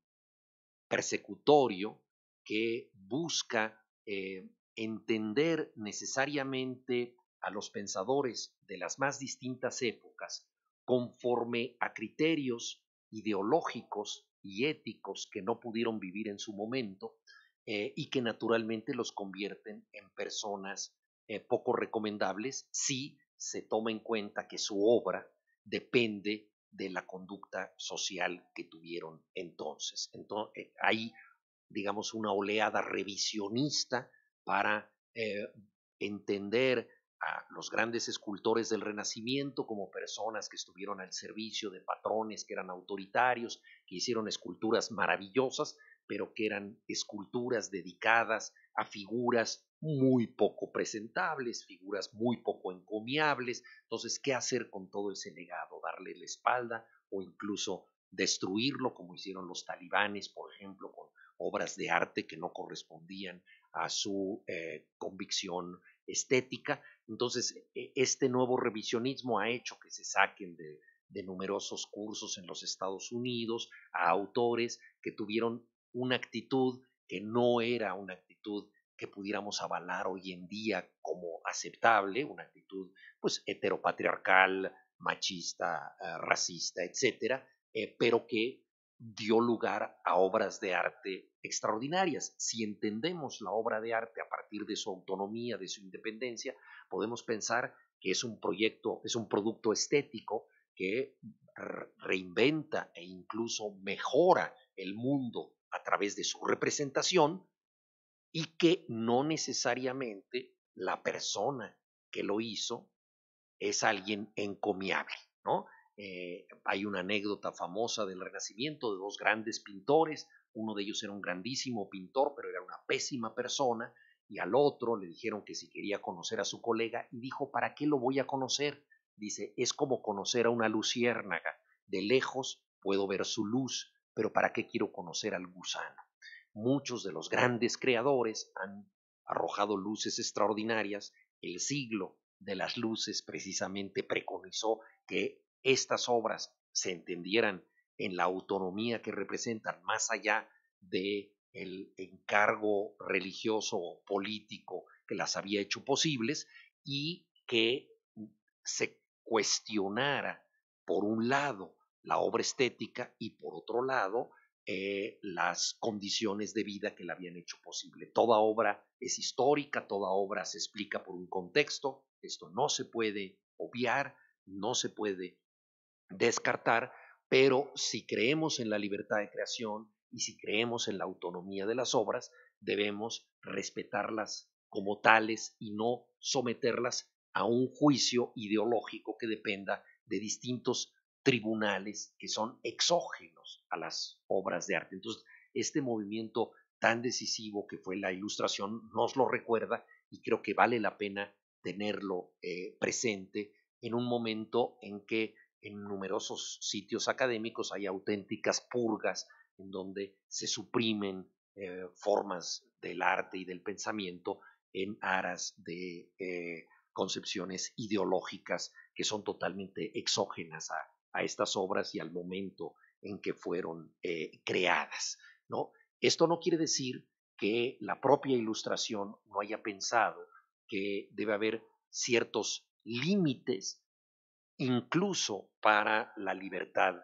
persecutorio que busca eh, entender necesariamente a los pensadores de las más distintas épocas conforme a criterios ideológicos y éticos que no pudieron vivir en su momento eh, y que naturalmente los convierten en personas eh, poco recomendables si se toma en cuenta que su obra depende de la conducta social que tuvieron entonces. entonces eh, hay, digamos, una oleada revisionista para eh, entender a los grandes escultores del Renacimiento como personas que estuvieron al servicio de patrones que eran autoritarios, que hicieron esculturas maravillosas, pero que eran esculturas dedicadas a figuras muy poco presentables, figuras muy poco encomiables. Entonces, ¿qué hacer con todo ese legado? ¿Darle la espalda o incluso destruirlo, como hicieron los talibanes, por ejemplo, con obras de arte que no correspondían a su eh, convicción estética? Entonces, e, este nuevo revisionismo ha hecho que se saquen de, de numerosos cursos en los Estados Unidos a autores que tuvieron una actitud que no era una que pudiéramos avalar hoy en día como aceptable, una actitud pues heteropatriarcal, machista, eh, racista, etcétera, eh, pero que dio lugar a obras de arte extraordinarias. Si entendemos la obra de arte a partir de su autonomía, de su independencia, podemos pensar que es un proyecto, es un producto estético que reinventa e incluso mejora el mundo a través de su representación y que no necesariamente la persona que lo hizo es alguien encomiable, ¿no? Eh, hay una anécdota famosa del Renacimiento de dos grandes pintores, uno de ellos era un grandísimo pintor, pero era una pésima persona, y al otro le dijeron que si quería conocer a su colega, y dijo, ¿para qué lo voy a conocer? Dice, es como conocer a una luciérnaga, de lejos puedo ver su luz, pero ¿para qué quiero conocer al gusano? muchos de los grandes creadores han arrojado luces extraordinarias. El siglo de las luces precisamente preconizó que estas obras se entendieran en la autonomía que representan más allá de el encargo religioso o político que las había hecho posibles y que se cuestionara por un lado la obra estética y por otro lado eh, las condiciones de vida que la habían hecho posible. Toda obra es histórica, toda obra se explica por un contexto, esto no se puede obviar, no se puede descartar, pero si creemos en la libertad de creación y si creemos en la autonomía de las obras, debemos respetarlas como tales y no someterlas a un juicio ideológico que dependa de distintos tribunales que son exógenos a las obras de arte. Entonces, este movimiento tan decisivo que fue la ilustración nos lo recuerda y creo que vale la pena tenerlo eh, presente en un momento en que en numerosos sitios académicos hay auténticas purgas en donde se suprimen eh, formas del arte y del pensamiento en aras de eh, concepciones ideológicas que son totalmente exógenas a, a estas obras y al momento en que fueron eh, creadas. ¿no? Esto no quiere decir que la propia ilustración no haya pensado que debe haber ciertos límites incluso para la libertad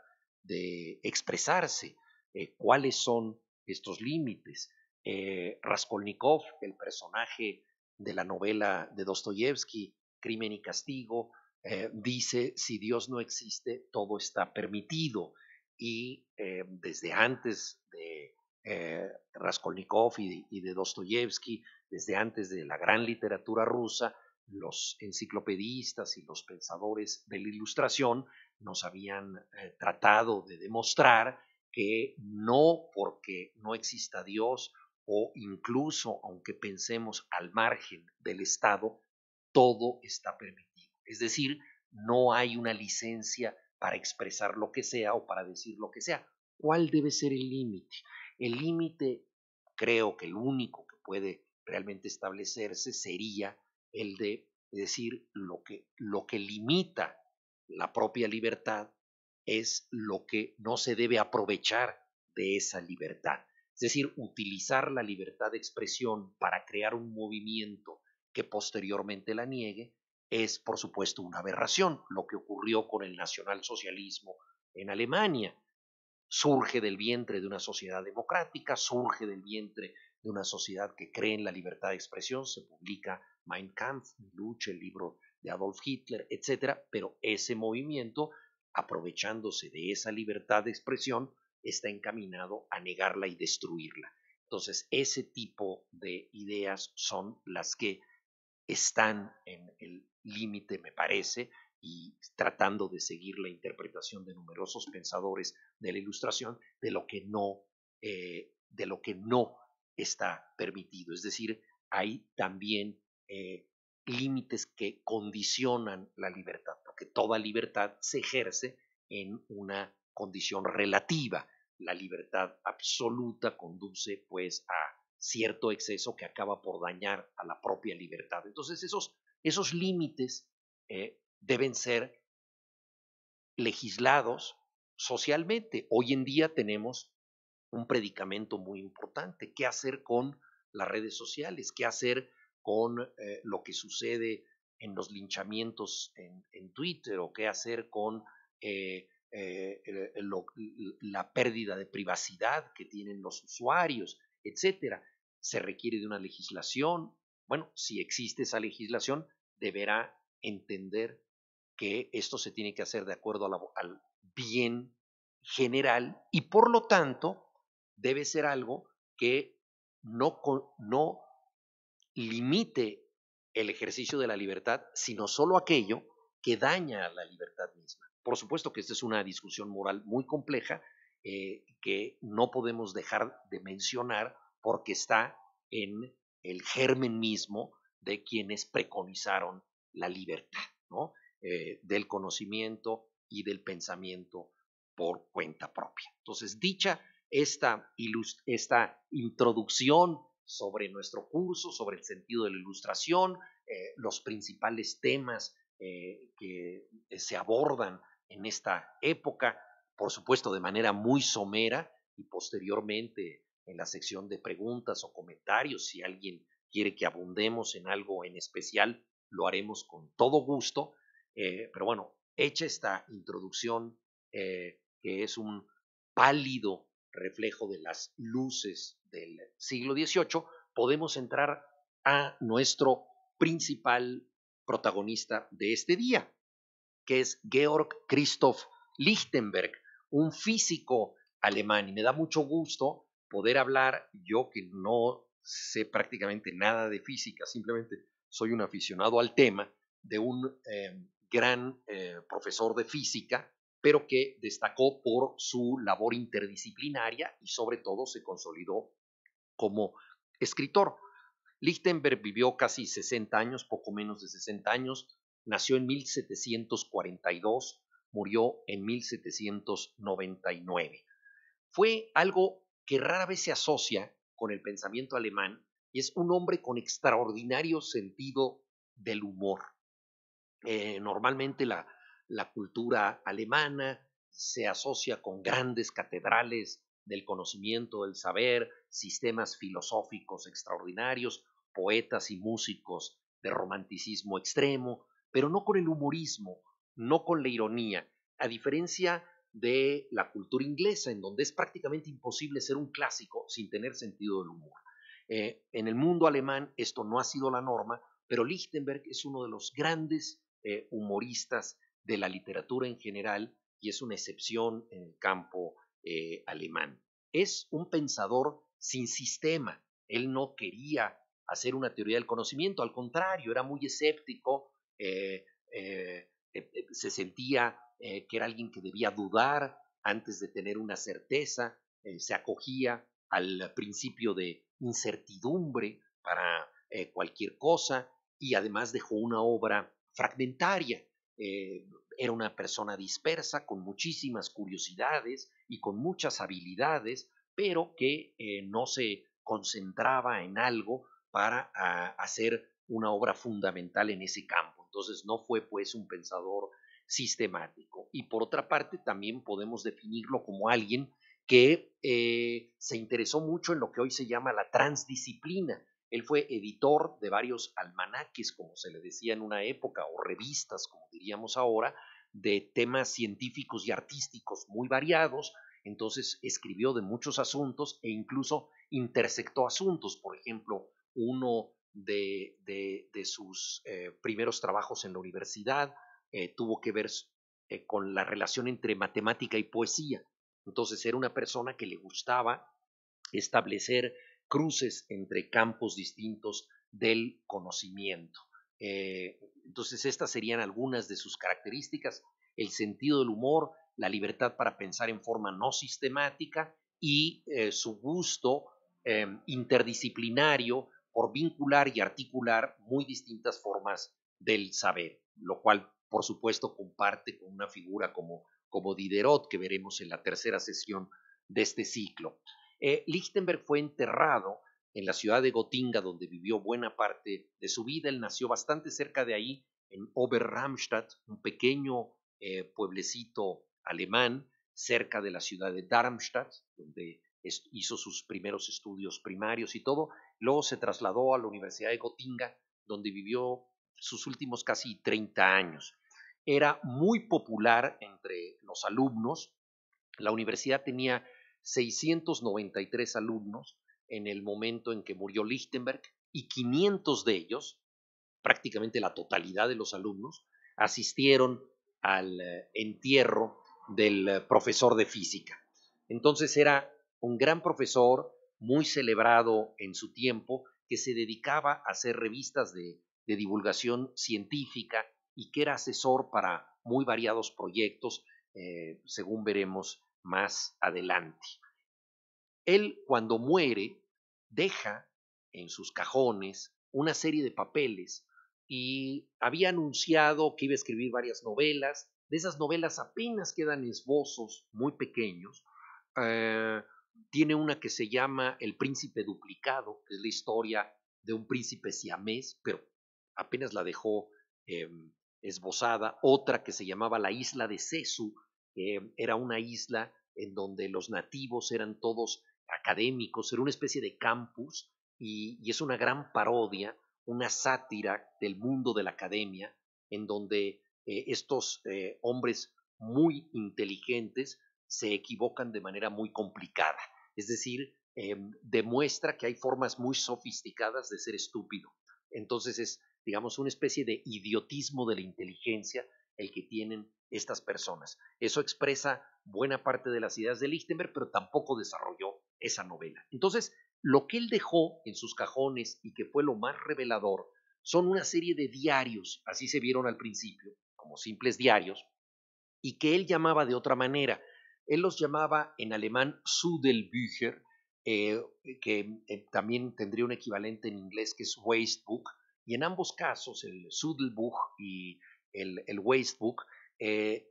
de expresarse. Eh, ¿Cuáles son estos límites? Eh, Raskolnikov, el personaje de la novela de Dostoyevsky, Crimen y Castigo, eh, dice, si Dios no existe, todo está permitido. Y eh, desde antes de eh, Raskolnikov y, de Dostoyevsky, desde antes de la gran literatura rusa, los enciclopedistas y los pensadores de la Ilustración nos habían tratado de demostrar que no porque no exista Dios o incluso aunque pensemos al margen del Estado, todo está permitido es decir, no hay una licencia para expresar lo que sea o para decir lo que sea. ¿Cuál debe ser el límite? El límite, creo que el único que puede realmente establecerse sería el de decir lo que, lo que limita la propia libertad es lo que no se debe aprovechar de esa libertad. Es decir, utilizar la libertad de expresión para crear un movimiento que posteriormente la niegue es, por supuesto, una aberración. Lo que ocurrió con el nacionalsocialismo en Alemania surge del vientre de una sociedad democrática, surge del vientre de una sociedad que cree en la libertad de expresión, se publica Mein Kampf, Lucha, el libro de Adolf Hitler, etcétera, pero ese movimiento, aprovechándose de esa libertad de expresión, está encaminado a negarla y destruirla. Entonces, ese tipo de ideas son las que están en el límite, me parece, y tratando de seguir la interpretación de numerosos pensadores de la Ilustración de lo que no, eh, de lo que no está permitido. Es decir, hay también eh, límites que condicionan la libertad, porque toda libertad se ejerce en una condición relativa. La libertad absoluta conduce pues a cierto exceso que acaba por dañar a la propia libertad. Entonces esos, esos límites eh, deben ser legislados socialmente. Hoy en día tenemos un predicamento muy importante, qué hacer con las redes sociales, qué hacer con eh, lo que sucede en los linchamientos en, Twitter o qué hacer con eh, la pérdida de privacidad que tienen los usuarios, etcétera se requiere de una legislación. Bueno, si existe esa legislación, deberá entender que esto se tiene que hacer de acuerdo al bien general y por lo tanto debe ser algo que no, no limite el ejercicio de la libertad, sino solo aquello que daña a la libertad misma. Por supuesto que esta es una discusión moral muy compleja eh, que no podemos dejar de mencionar porque está en el germen mismo de quienes preconizaron la libertad, eh, del conocimiento y del pensamiento por cuenta propia. Entonces, dicha esta, esta introducción sobre nuestro curso, sobre el sentido de la ilustración, eh, los principales temas eh, que se abordan en esta época, por supuesto de manera muy somera y posteriormente en la sección de preguntas o comentarios. Si alguien quiere que abundemos en algo en especial, lo haremos con todo gusto. Eh, pero bueno, hecha esta introducción, eh, que es un pálido reflejo de las luces del siglo XVIII, podemos entrar a nuestro principal protagonista de este día, que es Georg Christoph Lichtenberg, un físico alemán. Y me da mucho gusto poder hablar, yo que no sé prácticamente nada de física, simplemente soy un aficionado al tema, de un em, gran eh, profesor de física, pero que destacó por su labor interdisciplinaria y sobre todo se consolidó como escritor. Lichtenberg vivió casi 60 años, poco menos de 60 años, nació en 1742, murió en 1799. Fue algo que rara vez se asocia con el pensamiento alemán y es un hombre con extraordinario sentido del humor. Eh, normalmente la, la cultura alemana se asocia con grandes catedrales del conocimiento, del saber, sistemas filosóficos extraordinarios, poetas y músicos de romanticismo extremo, pero no con el humorismo, no con la ironía. A diferencia de la cultura inglesa, en donde es prácticamente imposible ser un clásico sin tener sentido del humor. Eh, en el mundo alemán esto no ha sido la norma, pero Lichtenberg es uno de los grandes eh, humoristas de la literatura en general y es una excepción en el campo eh, alemán. Es un pensador sin sistema. Él no quería hacer una teoría del conocimiento, al contrario, era muy escéptico, se sentía eh, que era alguien que debía dudar antes de tener una certeza, eh, se acogía al principio de incertidumbre para eh, cualquier cosa y además dejó una obra fragmentaria. era una persona dispersa con muchísimas curiosidades y con muchas habilidades, pero que no se concentraba en algo para ah, hacer una obra fundamental en ese campo. Entonces no fue pues un pensador sistemático. Y por otra parte, también podemos definirlo como alguien que eh, se interesó mucho en lo que hoy se llama la transdisciplina. Él fue editor de varios almanaques, como se le decía en una época, o revistas, como diríamos ahora, de temas científicos y artísticos muy variados. Entonces escribió de muchos asuntos e incluso intersectó asuntos. Por ejemplo, uno de, de, sus eh, primeros trabajos en la universidad eh, tuvo que ver eh, con la relación entre matemática y poesía. Entonces era una persona que le gustaba establecer cruces entre campos distintos del conocimiento. Eh, entonces estas serían algunas de sus características, el sentido del humor, la libertad para pensar en forma no sistemática y su gusto interdisciplinario por vincular y articular muy distintas formas del saber, lo cual por supuesto comparte con una figura como, como Diderot, que veremos en la tercera sesión de este ciclo. Eh, Lichtenberg fue enterrado en la ciudad de Gotinga, donde vivió buena parte de su vida. Él nació bastante cerca de ahí, en Oberramstadt, un pequeño eh, pueblecito alemán, cerca de la ciudad de Darmstadt, donde hizo sus primeros estudios primarios y todo. Luego se trasladó a la Universidad de Gotinga, donde vivió sus últimos casi 30 años era muy popular entre los alumnos. La universidad tenía 693 alumnos en el momento en que murió Lichtenberg y 500 de ellos, prácticamente la totalidad de los alumnos, asistieron al eh, entierro del eh, profesor de física. Entonces era un gran profesor, muy celebrado en su tiempo, que se dedicaba a hacer revistas de, de divulgación científica y que era asesor para muy variados proyectos, eh, según veremos más adelante. Él cuando muere deja en sus cajones una serie de papeles y había anunciado que iba a escribir varias novelas. De esas novelas apenas quedan esbozos muy pequeños. Eh, tiene una que se llama El príncipe duplicado, que es la historia de un príncipe siamés, pero apenas la dejó em, esbozada, otra que se llamaba la isla de Sesu, que era una isla en donde los nativos eran todos académicos, era una especie de campus y, es una gran parodia, una sátira del mundo de la academia, en donde eh, estos eh, hombres muy inteligentes se equivocan de manera muy complicada. Es decir, em, demuestra que hay formas muy sofisticadas de ser estúpido. Entonces es digamos, una especie de idiotismo de la inteligencia el que tienen estas personas. Eso expresa buena parte de las ideas de Lichtenberg, pero tampoco desarrolló esa novela. Entonces, lo que él dejó en sus cajones y que fue lo más revelador son una serie de diarios, así se vieron al principio, como simples diarios, y que él llamaba de otra manera. Él los llamaba en alemán Sudelbücher, eh, que eh, también tendría un equivalente en inglés que es Wastebook, y en ambos casos, el Sudelbuch y el, el Wastebook, eh,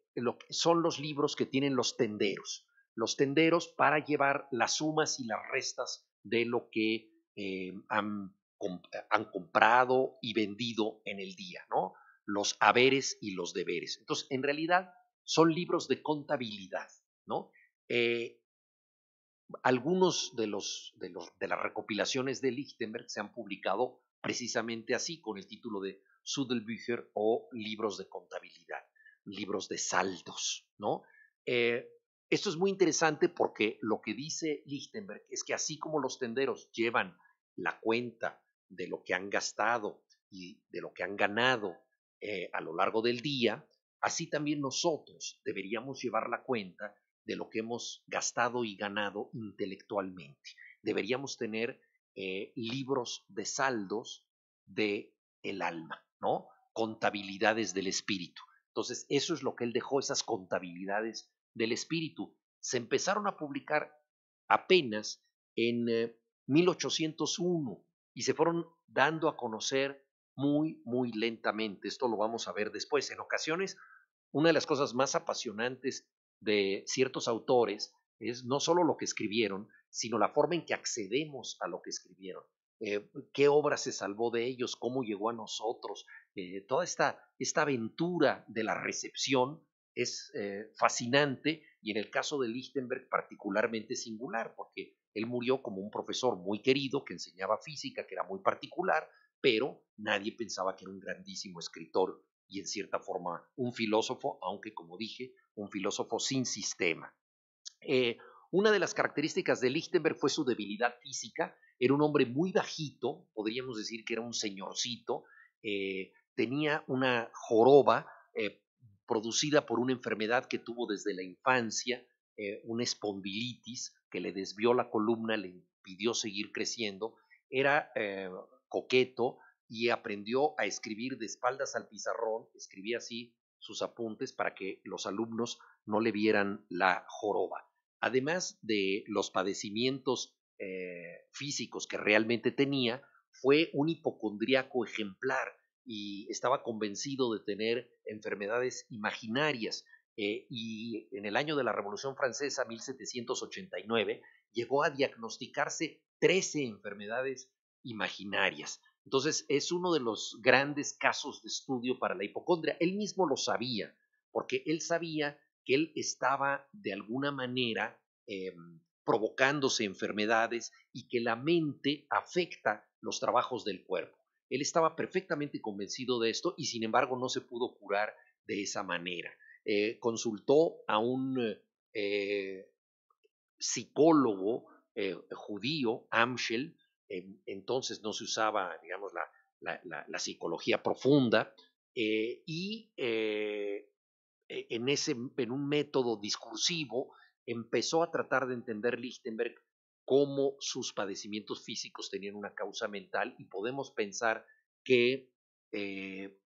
son los libros que tienen los tenderos. Los tenderos para llevar las sumas y las restas de lo que eh, han, comprado y vendido en el día, ¿no? Los haberes y los deberes. Entonces, en realidad, son libros de contabilidad, ¿no? Eh, algunos de, los, de las recopilaciones de Lichtenberg se han publicado precisamente así, con el título de Sudelbücher o libros de contabilidad, libros de saldos, ¿no? Eh, esto es muy interesante porque lo que dice Lichtenberg es que así como los tenderos llevan la cuenta de lo que han gastado y de lo que han ganado eh, a lo largo del día, así también nosotros deberíamos llevar la cuenta de lo que hemos gastado y ganado intelectualmente. Deberíamos tener eh, libros de saldos de el alma, ¿no? Contabilidades del espíritu. Entonces, eso es lo que él dejó, esas contabilidades del espíritu. Se empezaron a publicar apenas en 1801 eh, y se fueron dando a conocer muy, muy lentamente. Esto lo vamos a ver después. En ocasiones, una de las cosas más apasionantes de ciertos autores es no solo lo que escribieron, sino la forma en que accedemos a lo que escribieron. Eh, qué obra se salvó de ellos, cómo llegó a nosotros. Eh, toda esta, esta, aventura de la recepción es eh, fascinante y en el caso de Lichtenberg particularmente singular, porque él murió como un profesor muy querido que enseñaba física, que era muy particular, pero nadie pensaba que era un grandísimo escritor y en cierta forma un filósofo, aunque como dije, un filósofo sin sistema. Una de las características de Lichtenberg fue su debilidad física. Era un hombre muy bajito, podríamos decir que era un señorcito. Eh, tenía una joroba eh, producida por una enfermedad que tuvo desde la infancia, eh, una espondilitis que le desvió la columna, le impidió seguir creciendo. Era coqueto y aprendió a escribir de espaldas al pizarrón, escribía así sus apuntes para que los alumnos no le vieran la joroba además de los padecimientos eh, físicos que realmente tenía, fue un hipocondriaco ejemplar y estaba convencido de tener enfermedades imaginarias. Eh, y en el año de la Revolución Francesa, 1789, llegó a diagnosticarse 13 enfermedades imaginarias. Entonces, es uno de los grandes casos de estudio para la hipocondria. Él mismo lo sabía, porque él sabía que él estaba de alguna manera em, provocándose enfermedades y que la mente afecta los trabajos del cuerpo. Él estaba perfectamente convencido de esto y sin embargo no se pudo curar de esa manera. Eh, consultó a un eh, psicólogo eh, judío, Amschel, entonces no se usaba, digamos, la psicología profunda, y eh, en, ese, en un método discursivo, empezó a tratar de entender Lichtenberg cómo sus padecimientos físicos tenían una causa mental y podemos pensar que eh,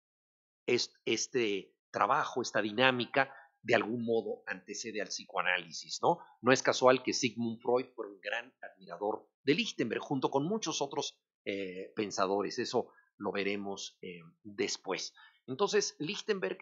este trabajo, esta dinámica, de algún modo antecede al psicoanálisis, ¿no? No es casual que Sigmund Freud fuera un gran admirador de Lichtenberg, junto con muchos otros eh, pensadores, eso lo veremos después. Entonces, Lichtenberg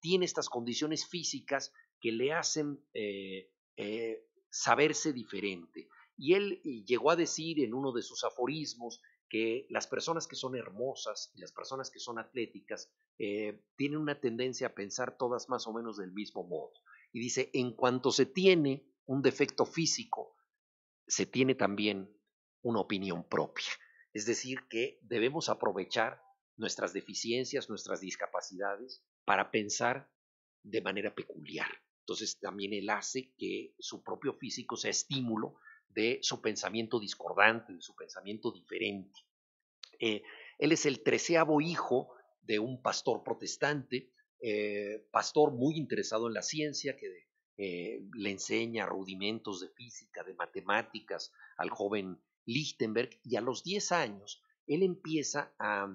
tiene estas condiciones físicas que le hacen eh, eh, saberse diferente. Y él llegó a decir en uno de sus aforismos que las personas que son hermosas y las personas que son atléticas eh, tienen una tendencia a pensar todas más o menos del mismo modo. Y dice, en cuanto se tiene un defecto físico, se tiene también una opinión propia. Es decir, que debemos aprovechar nuestras deficiencias, nuestras discapacidades para pensar de manera peculiar. Entonces también él hace que su propio físico sea estímulo de su pensamiento discordante, de su pensamiento diferente. Eh, él es el treceavo hijo de un pastor protestante, eh, pastor muy interesado en la ciencia, que eh, le enseña rudimentos de física, de matemáticas al joven Lichtenberg, y a los diez años él empieza a,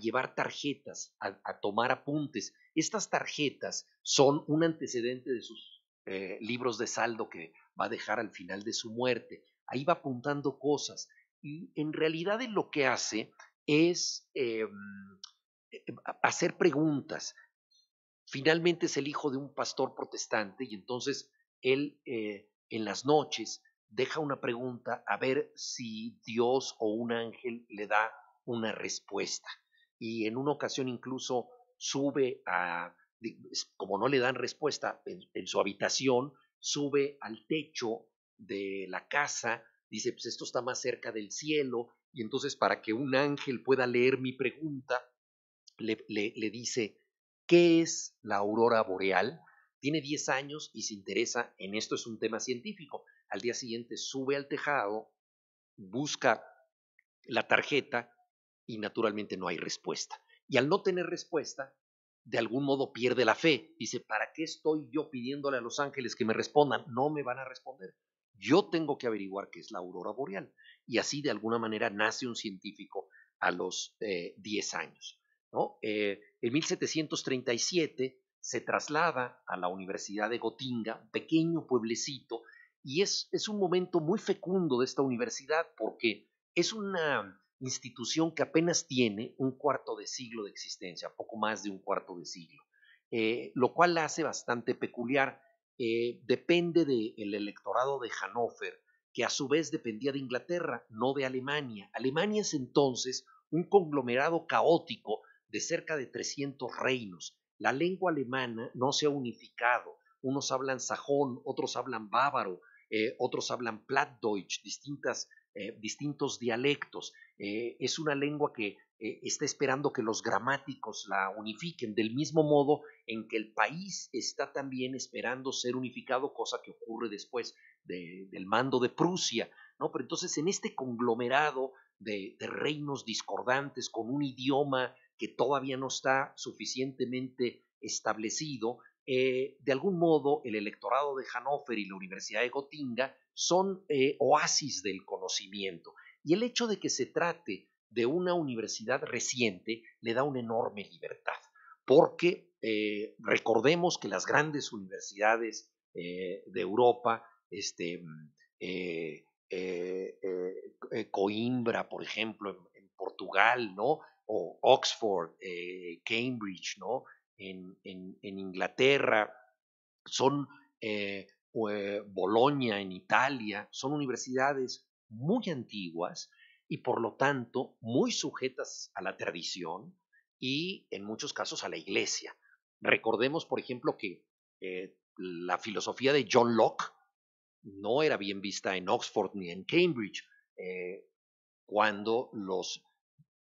llevar tarjetas, a tomar apuntes, estas tarjetas son un antecedente de sus eh, libros de saldo que va a dejar al final de su muerte. Ahí va apuntando cosas. Y en realidad lo que hace es eh, hacer preguntas. Finalmente es el hijo de un pastor protestante y entonces él eh, en las noches deja una pregunta a ver si Dios o un ángel le da una respuesta. Y en una ocasión incluso sube a, como no le dan respuesta en, su habitación, sube al techo de la casa, dice, pues esto está más cerca del cielo, y entonces para que un ángel pueda leer mi pregunta, le, le dice, ¿qué es la aurora boreal? Tiene 10 años y se interesa en esto, es un tema científico. Al día siguiente sube al tejado, busca la tarjeta y naturalmente no hay respuesta y al no tener respuesta, de algún modo pierde la fe. Dice, ¿para qué estoy yo pidiéndole a los ángeles que me respondan? No me van a responder. Yo tengo que averiguar qué es la aurora boreal. Y así de alguna manera nace un científico a los 10 eh, años. ¿no? Eh, en 1737 se traslada a la Universidad de Gotinga, un pequeño pueblecito, y es, es un momento muy fecundo de esta universidad porque es una, institución que apenas tiene un cuarto de siglo de existencia, poco más de un cuarto de siglo, eh, lo cual la hace bastante peculiar. Eh, depende del electorado de Hannover, que a su vez dependía de Inglaterra, no de Alemania. Alemania es entonces un conglomerado caótico de cerca de 300 reinos. La lengua alemana no se ha unificado. Unos hablan sajón, otros hablan bávaro, eh, otros hablan plattdeutsch, distintas, distintos dialectos. Eh, es una lengua que eh, está esperando que los gramáticos la unifiquen, del mismo modo en que el país está también esperando ser unificado, cosa que ocurre después del mando de Prusia, ¿no? Pero entonces en este conglomerado de, reinos discordantes con un idioma que todavía no está suficientemente establecido, eh, de algún modo el electorado de Hannover y la Universidad de Gotinga son oasis del conocimiento y el hecho de que se trate de una universidad reciente le da una enorme libertad, porque eh, recordemos que las grandes universidades eh, de Europa, este, mm, eh, Coimbra, por ejemplo, en, Portugal, ¿no? o Oxford, Cambridge, ¿no? en, en Inglaterra, son Bolonia en Italia, son universidades muy antiguas y por lo tanto muy sujetas a la tradición y en muchos casos a la iglesia. Recordemos, por ejemplo, que eh, la filosofía de John Locke no era bien vista en Oxford ni en Cambridge eh, cuando los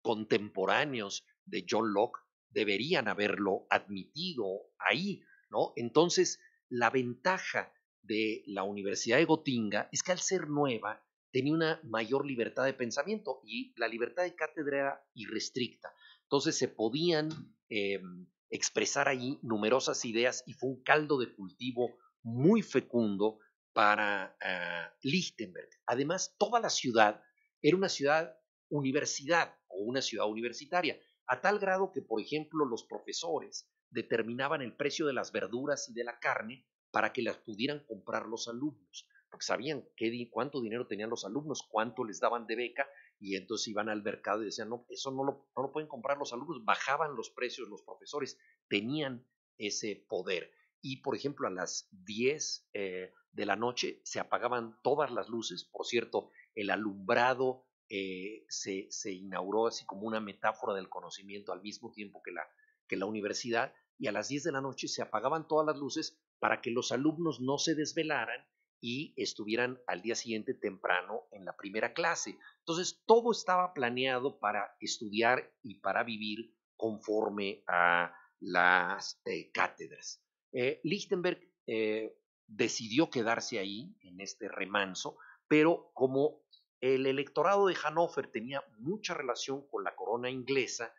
contemporáneos de John Locke deberían haberlo admitido ahí, ¿no? Entonces, la ventaja de la Universidad de Gotinga es que al ser nueva tenía una mayor libertad de pensamiento y la libertad de cátedra era irrestricta. Entonces se podían em, expresar allí numerosas ideas y fue un caldo de cultivo muy fecundo para ah, Lichtenberg. Además, toda la ciudad era una ciudad universidad o una ciudad universitaria, a tal grado que, por ejemplo, los profesores determinaban el precio de las verduras y de la carne para que las pudieran comprar los alumnos porque sabían qué, cuánto dinero tenían los alumnos, cuánto les daban de beca, y entonces iban al mercado y decían, no, eso no lo, no pueden comprar los alumnos, bajaban los precios los profesores, tenían ese poder. Y, por ejemplo, a las 10 eh, de la noche se apagaban todas las luces, por cierto, el alumbrado eh, se, se, inauguró así como una metáfora del conocimiento al mismo tiempo que la, que la universidad, y a las 10 de la noche se apagaban todas las luces para que los alumnos no se desvelaran y estuvieran al día siguiente temprano en la primera clase. Entonces, todo estaba planeado para estudiar y para vivir conforme a las eh, cátedras. Eh, Lichtenberg eh, decidió quedarse ahí, en este remanso, pero como el electorado de Hannover tenía mucha relación con la corona inglesa,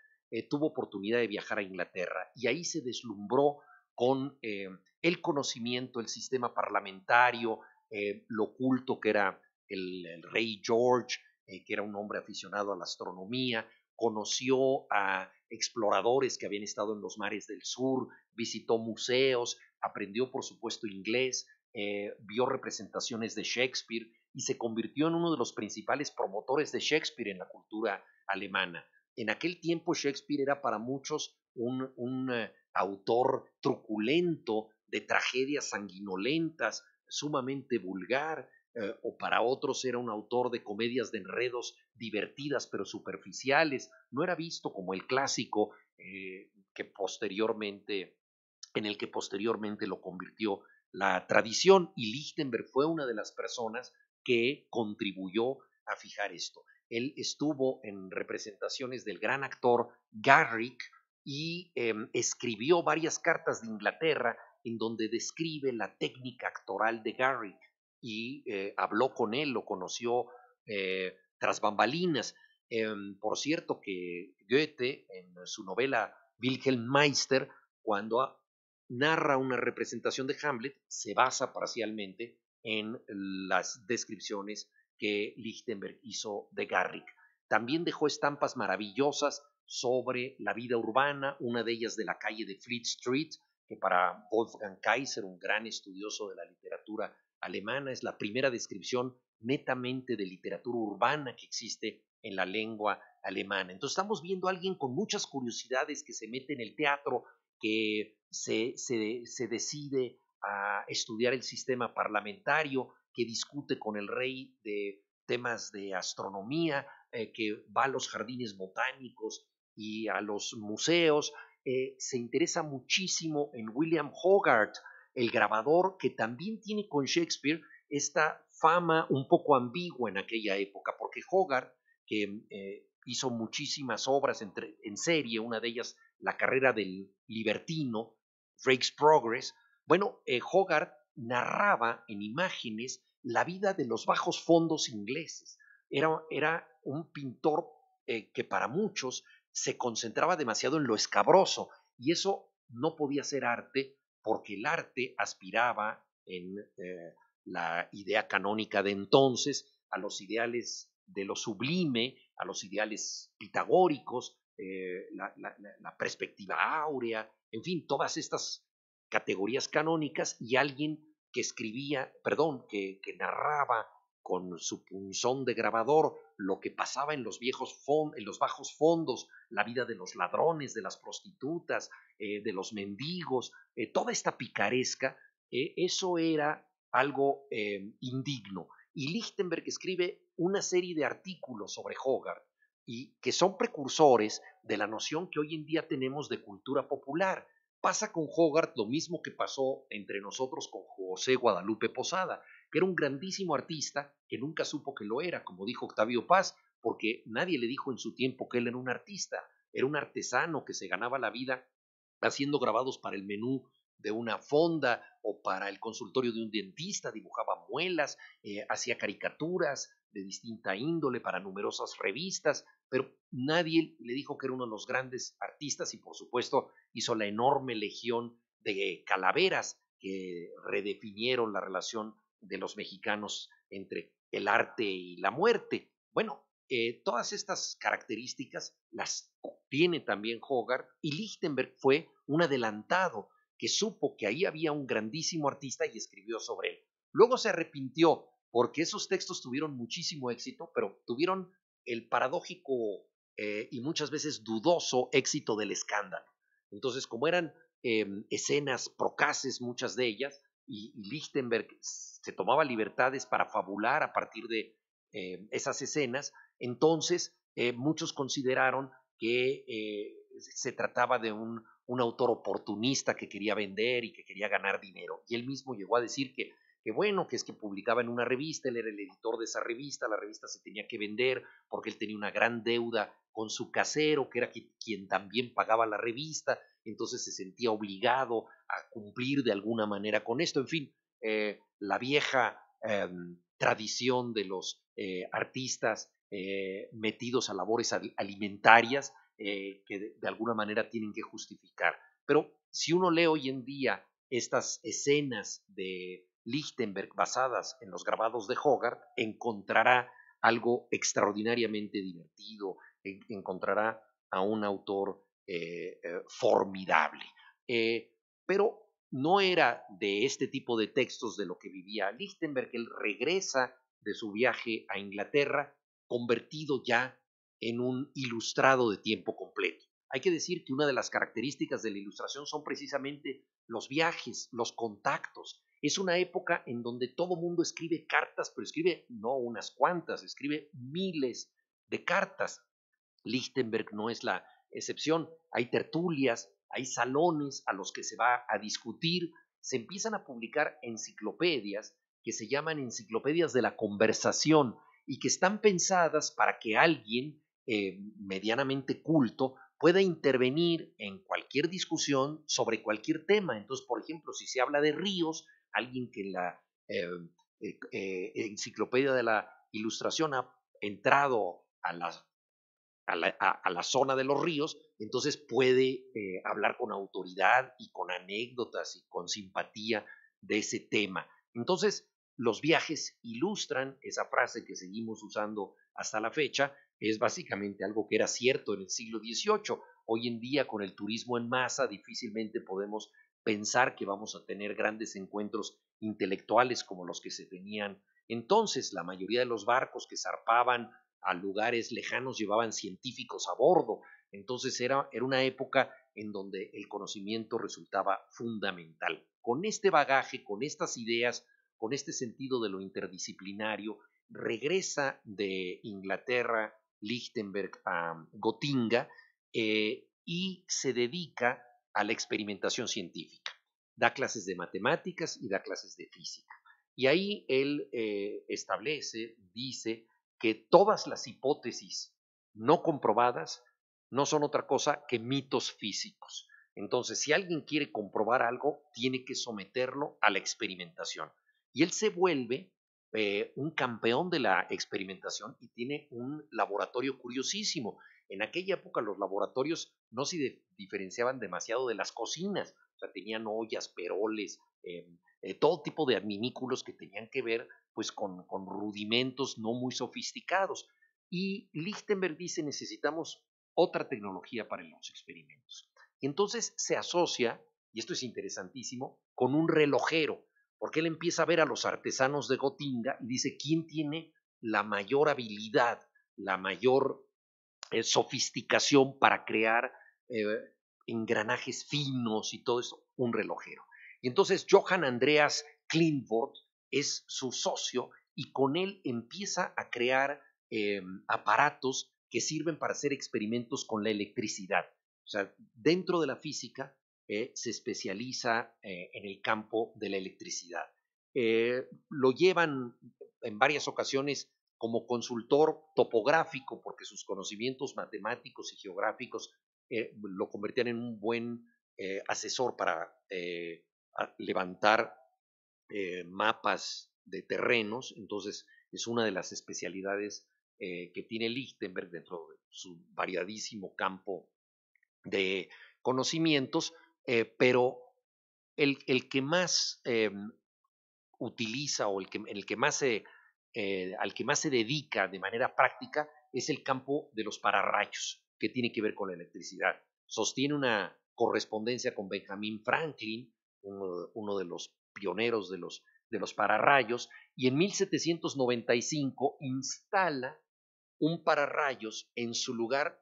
tuvo oportunidad de viajar a Inglaterra y ahí se deslumbró con el conocimiento, el sistema parlamentario, eh, lo oculto que era el, rey George, eh, que era un hombre aficionado a la astronomía, conoció a exploradores que habían estado en los mares del sur, visitó museos, aprendió por supuesto inglés, eh, vio representaciones de Shakespeare y se convirtió en uno de los principales promotores de Shakespeare en la cultura alemana. En aquel tiempo Shakespeare era para muchos un, autor truculento de tragedias sanguinolentas, sumamente vulgar, eh, o para otros era un autor de comedias de enredos divertidas pero superficiales, no era visto como el clásico eh, que posteriormente, en el que posteriormente lo convirtió la tradición y Lichtenberg fue una de las personas que contribuyó a fijar esto. Él estuvo en representaciones del gran actor Garrick y em, escribió varias cartas de Inglaterra en donde describe la técnica actoral de Garrick y eh, habló con él, lo conoció eh, tras bambalinas. Em, por cierto que Goethe, en su novela Wilhelm Meister, cuando narra una representación de Hamlet, se basa parcialmente en las descripciones que Lichtenberg hizo de Garrick. También dejó estampas maravillosas sobre la vida urbana, una de ellas de la calle de Fleet Street, que para Wolfgang Kaiser, un gran estudioso de la literatura alemana, es la primera descripción netamente de literatura urbana que existe en la lengua alemana. Entonces estamos viendo a alguien con muchas curiosidades que se mete en el teatro, que se, se, decide a estudiar el sistema parlamentario, que discute con el rey de temas de astronomía, eh, que va a los jardines botánicos y a los museos, eh, se interesa muchísimo en William Hogarth, el grabador que también tiene con Shakespeare esta fama un poco ambigua en aquella época, porque Hogarth, que eh, hizo muchísimas obras en, serie, una de ellas La carrera del libertino, Freaks Progress, bueno, eh, Hogarth narraba en imágenes la vida de los bajos fondos ingleses. Era, un pintor que para muchos se concentraba demasiado en lo escabroso y eso no podía ser arte porque el arte aspiraba en eh, la idea canónica de entonces a los ideales de lo sublime, a los ideales pitagóricos, eh, la, perspectiva áurea, en fin, todas estas categorías canónicas y alguien que escribía, perdón, que narraba con su punzón de grabador, lo que pasaba en los, viejos en los bajos fondos, la vida de los ladrones, de las prostitutas, eh, de los mendigos, eh, toda esta picaresca, eh, eso era algo indigno. Y Lichtenberg escribe una serie de artículos sobre Hogarth y que son precursores de la noción que hoy en día tenemos de cultura popular. Pasa con Hogarth lo mismo que pasó entre nosotros con José Guadalupe Posada que era un grandísimo artista que nunca supo que lo era, como dijo Octavio Paz, porque nadie le dijo en su tiempo que él era un artista, era un artesano que se ganaba la vida haciendo grabados para el menú de una fonda o para el consultorio de un dentista, dibujaba muelas, eh, hacía caricaturas de distinta índole para numerosas revistas, pero nadie le dijo que era uno de los grandes artistas y por supuesto hizo la enorme legión de calaveras que redefinieron la relación de los mexicanos entre el arte y la muerte. Bueno, eh, todas estas características las tiene también Hogarth y Lichtenberg fue un adelantado que supo que ahí había un grandísimo artista y escribió sobre él. Luego se arrepintió porque esos textos tuvieron muchísimo éxito, pero tuvieron el paradójico eh, y muchas veces dudoso éxito del escándalo. Entonces, como eran em, escenas procaces, muchas de ellas, y, Lichtenberg se tomaba libertades para fabular a partir de eh, esas escenas, entonces eh, muchos consideraron que eh, se trataba de un, un, autor oportunista que quería vender y que quería ganar dinero. Y él mismo llegó a decir que que bueno, que es que publicaba en una revista, él era el editor de esa revista, la revista se tenía que vender porque él tenía una gran deuda con su casero, que era quien también pagaba la revista, entonces se sentía obligado a cumplir de alguna manera con esto, en fin, eh, la vieja em, tradición de los eh, artistas eh, metidos a labores alimentarias que de alguna manera tienen que justificar. Pero si uno lee hoy en día estas escenas de Lichtenberg basadas en los grabados de Hogarth, encontrará algo extraordinariamente divertido, encontrará a un autor eh, eh, formidable. Eh, pero no era de este tipo de textos de lo que vivía Lichtenberg. Él regresa de su viaje a Inglaterra convertido ya en un ilustrado de tiempo completo. Hay que decir que una de las características de la ilustración son precisamente los viajes, los contactos, es una época en donde todo mundo escribe cartas, pero escribe no unas cuantas, escribe miles de cartas. Lichtenberg no es la excepción. Hay tertulias, hay salones a los que se va a discutir. Se empiezan a publicar enciclopedias que se llaman enciclopedias de la conversación y que están pensadas para que alguien eh, medianamente culto pueda intervenir en cualquier discusión sobre cualquier tema. Entonces, por ejemplo, si se habla de ríos, alguien que en la eh, eh, eh, enciclopedia de la ilustración ha entrado a la, a zona de los ríos, entonces puede hablar con autoridad y con anécdotas y con simpatía de ese tema. Entonces, los viajes ilustran esa frase que seguimos usando hasta la fecha, es básicamente algo que era cierto en el siglo XVIII. Hoy en día, con el turismo en masa, difícilmente podemos pensar que vamos a tener grandes encuentros intelectuales como los que se tenían entonces. La mayoría de los barcos que zarpaban a lugares lejanos llevaban científicos a bordo. Entonces era, una época en donde el conocimiento resultaba fundamental. Con este bagaje, con estas ideas, con este sentido de lo interdisciplinario, regresa de Inglaterra Lichtenberg a Gotinga eh, y se dedica a la experimentación científica. Da clases de matemáticas y da clases de física. Y ahí él eh, establece, dice que todas las hipótesis no comprobadas no son otra cosa que mitos físicos. Entonces, si alguien quiere comprobar algo, tiene que someterlo a la experimentación. Y él se vuelve eh, un campeón de la experimentación y tiene un laboratorio curiosísimo en aquella época los laboratorios no se diferenciaban demasiado de las cocinas, o sea, tenían ollas, peroles, em, eh, todo tipo de adminículos que tenían que ver pues con, rudimentos no muy sofisticados. Y Lichtenberg dice necesitamos otra tecnología para los experimentos. Y entonces se asocia, y esto es interesantísimo, con un relojero, porque él empieza a ver a los artesanos de Gotinga y dice, ¿quién tiene la mayor habilidad, la mayor eh, sofisticación para crear eh, engranajes finos y todo eso, un relojero. Y entonces Johan Andreas Kleinwort es su socio y con él empieza a crear eh, aparatos que sirven para hacer experimentos con la electricidad. O sea, dentro de la física se especializa en el campo de la electricidad. lo llevan en varias ocasiones como consultor topográfico, porque sus conocimientos matemáticos y geográficos eh, lo convertían en un buen eh, asesor para eh, levantar mapas de terrenos. Entonces, es una de las especialidades que tiene Lichtenberg dentro de su variadísimo campo de conocimientos, pero el, el, que más em, utiliza o el que, el que más se eh, al que más se dedica de manera práctica es el campo de los pararrayos, que tiene que ver con la electricidad. Sostiene una correspondencia con Benjamin Franklin, uno, de los pioneros de los, de los pararrayos, y en 1795 instala un pararrayos en su lugar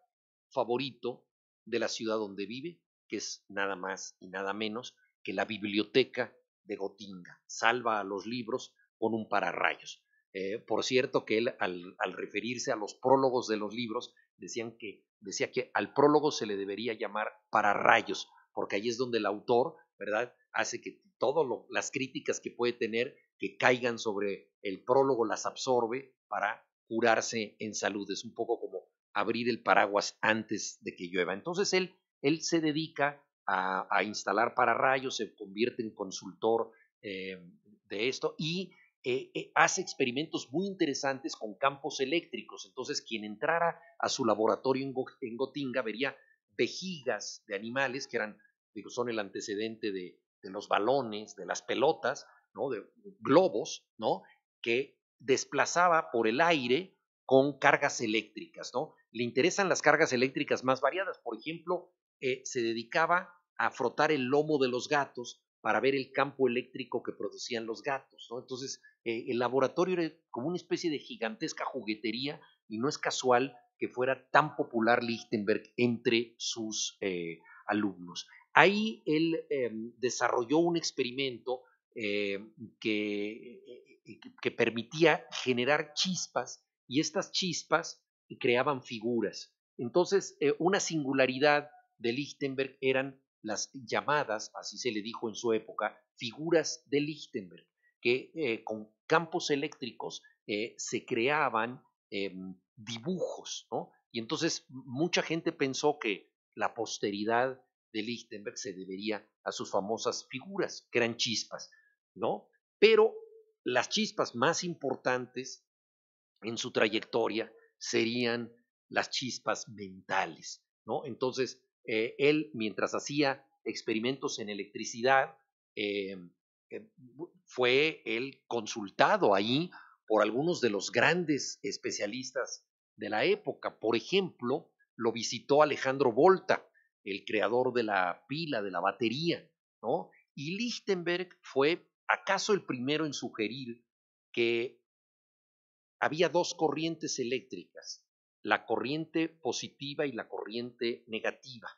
favorito de la ciudad donde vive, que es nada más y nada menos que la biblioteca de Gotinga. Salva a los libros con un pararrayos. Eh, por cierto, que él al, referirse a los prólogos de los libros, decían que, decía que al prólogo se le debería llamar para rayos, porque ahí es donde el autor, ¿verdad?, hace que todas las críticas que puede tener que caigan sobre el prólogo las absorbe para curarse en salud. Es un poco como abrir el paraguas antes de que llueva. Entonces él, él se dedica a, instalar instalar pararrayos, se convierte en consultor eh, de esto y eh, eh, hace experimentos muy interesantes con campos eléctricos. Entonces, quien entrara a su laboratorio en, Gotinga vería vejigas de animales que eran, digo, son el antecedente de, los balones, de las pelotas, de globos, ¿no? que desplazaba por el aire con cargas eléctricas. ¿no? Le interesan las cargas eléctricas más variadas. Por ejemplo, eh, se dedicaba a frotar el lomo de los gatos para ver el campo eléctrico que producían los gatos. Entonces, eh, el laboratorio era como una especie de gigantesca juguetería y no es casual que fuera tan popular Lichtenberg entre sus eh, alumnos. Ahí él em, desarrolló un experimento eh, que, permitía generar chispas y estas chispas creaban figuras. Entonces, una singularidad de Lichtenberg eran las llamadas, así se le dijo en su época, figuras de Lichtenberg, que eh, con campos eléctricos eh, se creaban em, dibujos, ¿no? Y entonces mucha gente pensó que la posteridad de Lichtenberg se debería a sus famosas figuras, que eran chispas, ¿no? Pero las chispas más importantes en su trayectoria serían las chispas mentales, ¿no? Entonces, eh, él, mientras hacía experimentos en electricidad, eh, eh, fue él consultado ahí por algunos de los grandes especialistas de la época. Por ejemplo, lo visitó Alejandro Volta, el creador de la pila, de la batería, ¿no? Y Lichtenberg fue acaso el primero en sugerir que había dos corrientes eléctricas, la corriente positiva y la corriente negativa.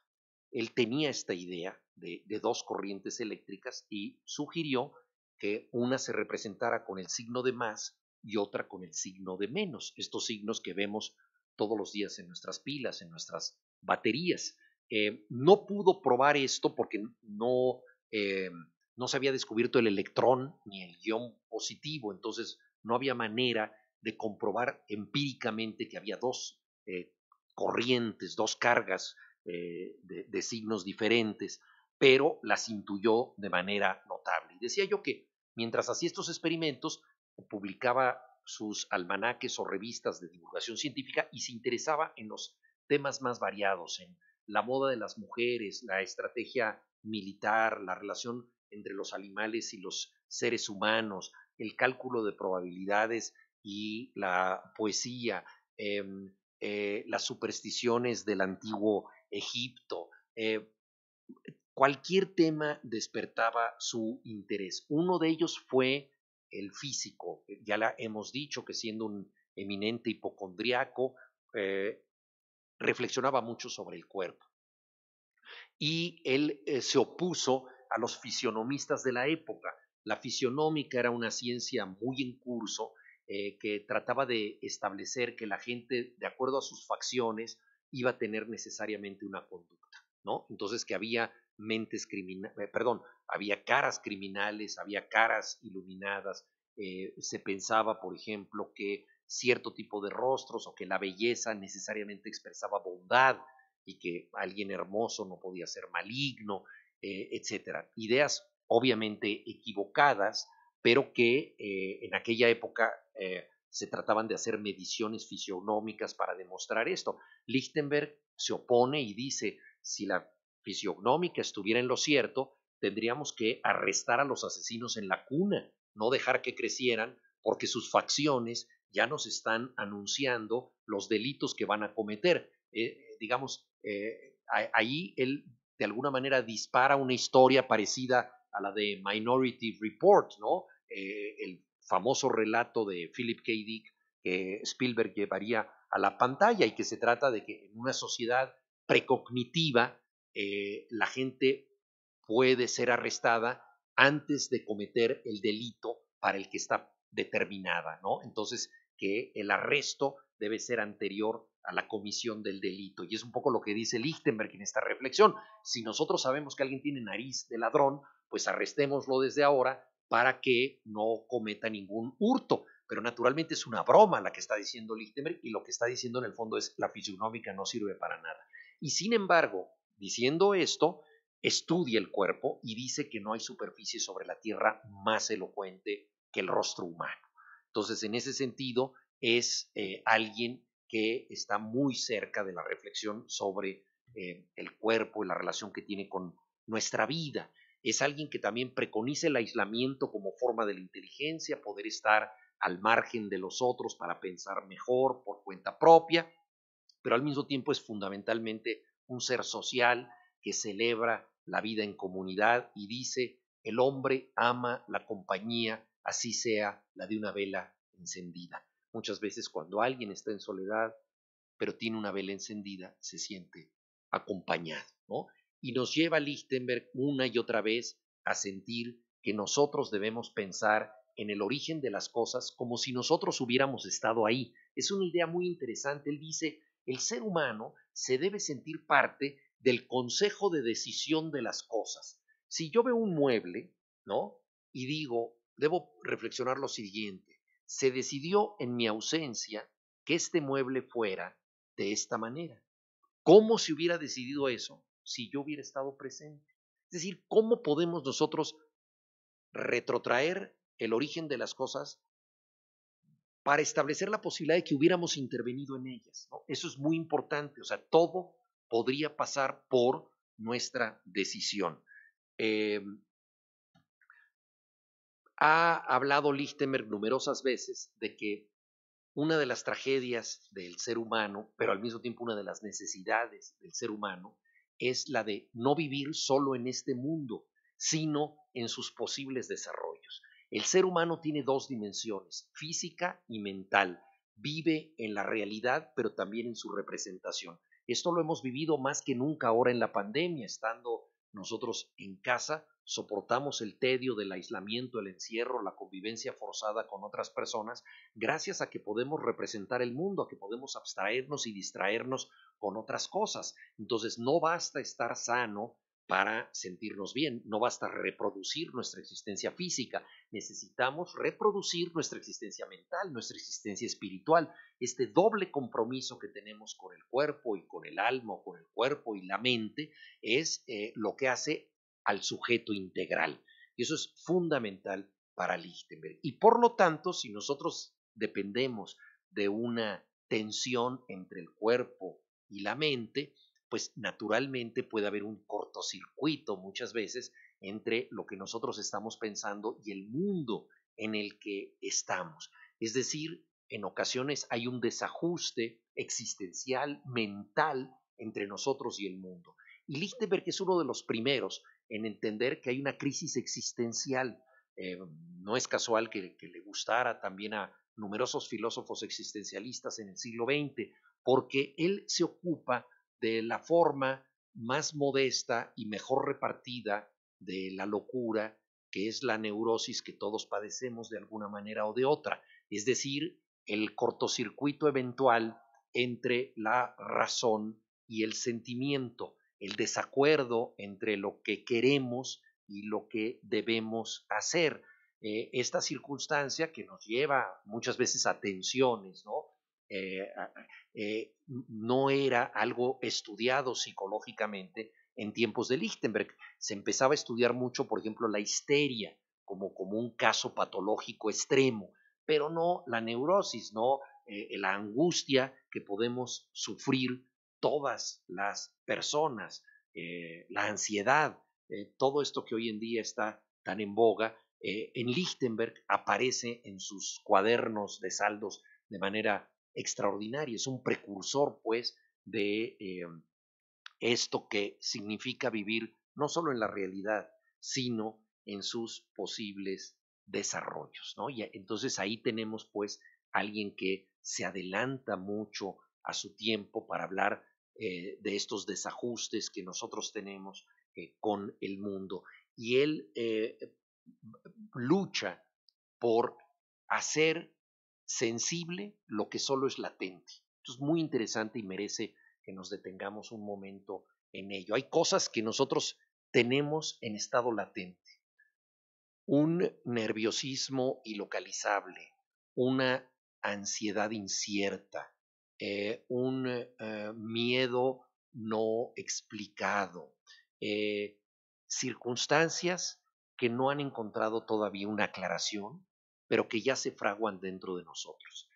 Él tenía esta idea de, dos corrientes eléctricas y sugirió que una se representara con el signo de más y otra con el signo de menos, estos signos que vemos todos los días en nuestras pilas, en nuestras baterías. Eh, no pudo probar esto porque no, eh, no se había descubierto el electrón ni el guión positivo, entonces no había manera de comprobar empíricamente que había dos eh, corrientes, dos cargas eh, de, de, signos diferentes, pero las intuyó de manera notable. Y decía yo que mientras hacía estos experimentos, publicaba sus almanaques o revistas de divulgación científica y se interesaba en los temas más variados, en la moda de las mujeres, la estrategia militar, la relación entre los animales y los seres humanos, el cálculo de probabilidades y la poesía, em, eh, las supersticiones del antiguo Egipto. Eh, cualquier tema despertaba su interés. Uno de ellos fue el físico. Eh, ya la hemos dicho que siendo un eminente hipocondriaco, reflexionaba mucho sobre el cuerpo. Y él se opuso a los fisionomistas de la época. La fisionómica era una ciencia muy en curso eh, que trataba de establecer que la gente, de acuerdo a sus facciones, iba a tener necesariamente una conducta, ¿no? Entonces que había mentes criminales, eh, perdón, había caras criminales, había caras iluminadas, eh, se pensaba, por ejemplo, que cierto tipo de rostros o que la belleza necesariamente expresaba bondad y que alguien hermoso no podía ser maligno, etcétera. Ideas obviamente equivocadas, pero que eh, en aquella época eh, se trataban de hacer mediciones fisionómicas para demostrar esto. Lichtenberg se opone y dice, si la fisionómica estuviera en lo cierto, tendríamos que arrestar a los asesinos en la cuna, no dejar que crecieran, porque sus facciones ya nos están anunciando los delitos que van a cometer. Eh, digamos, ahí él de alguna manera dispara una historia parecida a la de Minority Report, ¿no? Eh, el famoso relato de Philip K. Dick que Spielberg llevaría a la pantalla y que se trata de que en una sociedad precognitiva eh, la gente puede ser arrestada antes de cometer el delito para el que está determinada, ¿no? Entonces, que el arresto debe ser anterior a la comisión del delito. Y es un poco lo que dice Lichtenberg en esta reflexión. Si nosotros sabemos que alguien tiene nariz de ladrón, pues arrestémoslo desde ahora para que no cometa ningún hurto. Pero naturalmente es una broma la que está diciendo Lichtenberg y lo que está diciendo en el fondo es la fisionómica no sirve para nada. Y sin embargo, diciendo esto, estudia el cuerpo y dice que no hay superficie sobre la tierra más elocuente que el rostro humano. Entonces, en ese sentido, es eh, alguien que está muy cerca de la reflexión sobre eh, el cuerpo y la relación que tiene con nuestra vida es alguien que también preconiza el aislamiento como forma de la inteligencia, poder estar al margen de los otros para pensar mejor por cuenta propia, pero al mismo tiempo es fundamentalmente un ser social que celebra la vida en comunidad y dice, el hombre ama la compañía, así sea la de una vela encendida. Muchas veces cuando alguien está en soledad, pero tiene una vela encendida, se siente acompañado. ¿no? y nos lleva Lichtenberg una y otra vez a sentir que nosotros debemos pensar en el origen de las cosas como si nosotros hubiéramos estado ahí. Es una idea muy interesante. Él dice, el ser humano se debe sentir parte del consejo de decisión de las cosas. Si yo veo un mueble, ¿no? Y digo, debo reflexionar lo siguiente, se decidió en mi ausencia que este mueble fuera de esta manera. ¿Cómo se hubiera decidido eso? si yo hubiera estado presente. Es decir, ¿cómo podemos nosotros retrotraer el origen de las cosas para establecer la posibilidad de que hubiéramos intervenido en ellas? Eso es muy importante, o sea, todo podría pasar por nuestra decisión. Em, ha hablado Lichtenberg numerosas veces de que una de las tragedias del ser humano, pero al mismo tiempo una de las necesidades del ser humano, es la de no vivir solo en este mundo, sino en sus posibles desarrollos. El ser humano tiene dos dimensiones, física y mental. Vive en la realidad, pero también en su representación. Esto lo hemos vivido más que nunca ahora en la pandemia, estando nosotros en casa soportamos el tedio del aislamiento, el encierro, la convivencia forzada con otras personas, gracias a que podemos representar el mundo, a que podemos abstraernos y distraernos con otras cosas. Entonces no basta estar sano para sentirnos bien. No basta reproducir nuestra existencia física, necesitamos reproducir nuestra existencia mental, nuestra existencia espiritual, este doble compromiso que tenemos con el cuerpo y con el alma, con el cuerpo y la mente, es eh, lo que hace al sujeto integral. Y eso es fundamental para Lichtenberg. Y por lo tanto, si nosotros dependemos de una tensión entre el cuerpo y la mente, pues naturalmente puede haber un cortocircuito muchas veces entre lo que nosotros estamos pensando y el mundo en el que estamos. Es decir, en ocasiones hay un desajuste existencial, mental, entre nosotros y el mundo. Y Lichtenberg es uno de los primeros en entender que hay una crisis existencial. Eh, no es casual que, que le gustara también a numerosos filósofos existencialistas en el siglo XX, porque él se ocupa de la forma más modesta y mejor repartida de la locura, que es la neurosis que todos padecemos de alguna manera o de otra, es decir, el cortocircuito eventual entre la razón y el sentimiento, el desacuerdo entre lo que queremos y lo que debemos hacer. Eh, esta circunstancia que nos lleva muchas veces a tensiones, ¿no? Eh, eh, no era algo estudiado psicológicamente en tiempos de Lichtenberg. Se empezaba a estudiar mucho, por ejemplo, la histeria como, como un caso patológico extremo, pero no la neurosis, no eh, la angustia que podemos sufrir todas las personas, la ansiedad, todo esto que hoy en día está tan en boga. en Lichtenberg aparece en sus cuadernos de saldos de manera extraordinario, es un precursor pues de em, esto que significa vivir no solo en la realidad, sino en sus posibles desarrollos. ¿no? Y entonces ahí tenemos pues alguien que se adelanta mucho a su tiempo para hablar eh, de estos desajustes que nosotros tenemos eh, con el mundo. Y él eh, lucha por hacer sensible lo que solo es latente. Esto es muy interesante y merece que nos detengamos un momento en ello. Hay cosas que nosotros tenemos en estado latente. Un nerviosismo ilocalizable, una ansiedad incierta, eh, un eh, miedo no explicado, eh, circunstancias que no han encontrado todavía una aclaración, pero que ya se fraguan dentro de nosotros.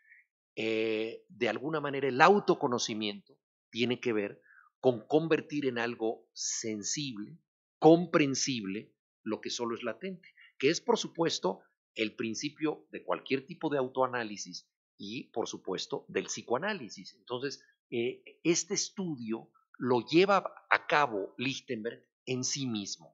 Eh, de alguna manera el autoconocimiento tiene que ver con convertir en algo sensible, comprensible, lo que solo es latente, que es por supuesto el principio de cualquier tipo de autoanálisis y por supuesto del psicoanálisis. Entonces, eh, este estudio lo lleva a cabo Lichtenberg en sí mismo.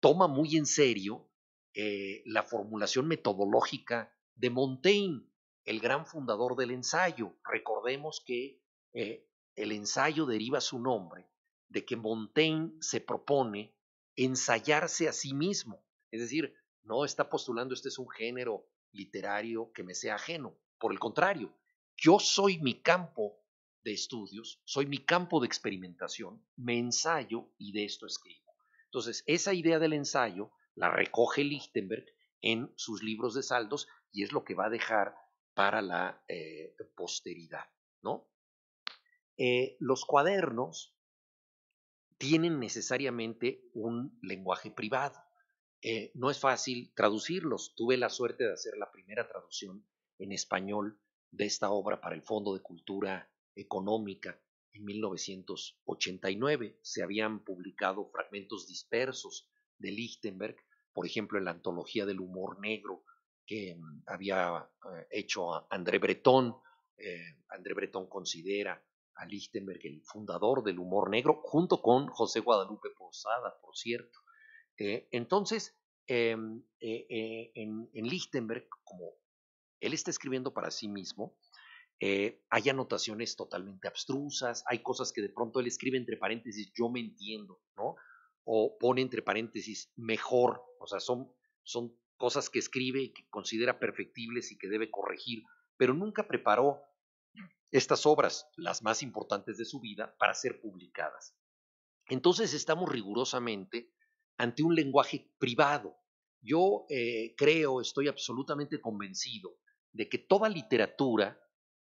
Toma muy en serio eh, la formulación metodológica de Montaigne, el gran fundador del ensayo. Recordemos que eh, el ensayo deriva su nombre de que Montaigne se propone ensayarse a sí mismo, es decir, no está postulando este es un género literario que me sea ajeno, por el contrario, yo soy mi campo de estudios, soy mi campo de experimentación, me ensayo y de esto escribo. Entonces, esa idea del ensayo la recoge Lichtenberg en sus libros de saldos y es lo que va a dejar para la eh, posteridad, ¿no? Eh, los cuadernos tienen necesariamente un lenguaje privado. Eh, no es fácil traducirlos. Tuve la suerte de hacer la primera traducción en español de esta obra para el Fondo de Cultura Económica en 1989. Se habían publicado fragmentos dispersos de Lichtenberg por ejemplo, en la antología del humor negro que mm, había eh, hecho André Breton. Eh, André Breton considera a Lichtenberg el fundador del humor negro, junto con José Guadalupe Posada, por cierto. Eh, entonces, em, en, en, Lichtenberg, como él está escribiendo para sí mismo, hay anotaciones totalmente abstrusas, hay cosas que de pronto él escribe entre paréntesis, yo me entiendo, ¿no? o pone entre paréntesis mejor, o sea, son, son cosas que escribe y que considera perfectibles y que debe corregir, pero nunca preparó estas obras, las más importantes de su vida, para ser publicadas. Entonces estamos rigurosamente ante un lenguaje privado. Yo eh, creo, estoy absolutamente convencido de que toda literatura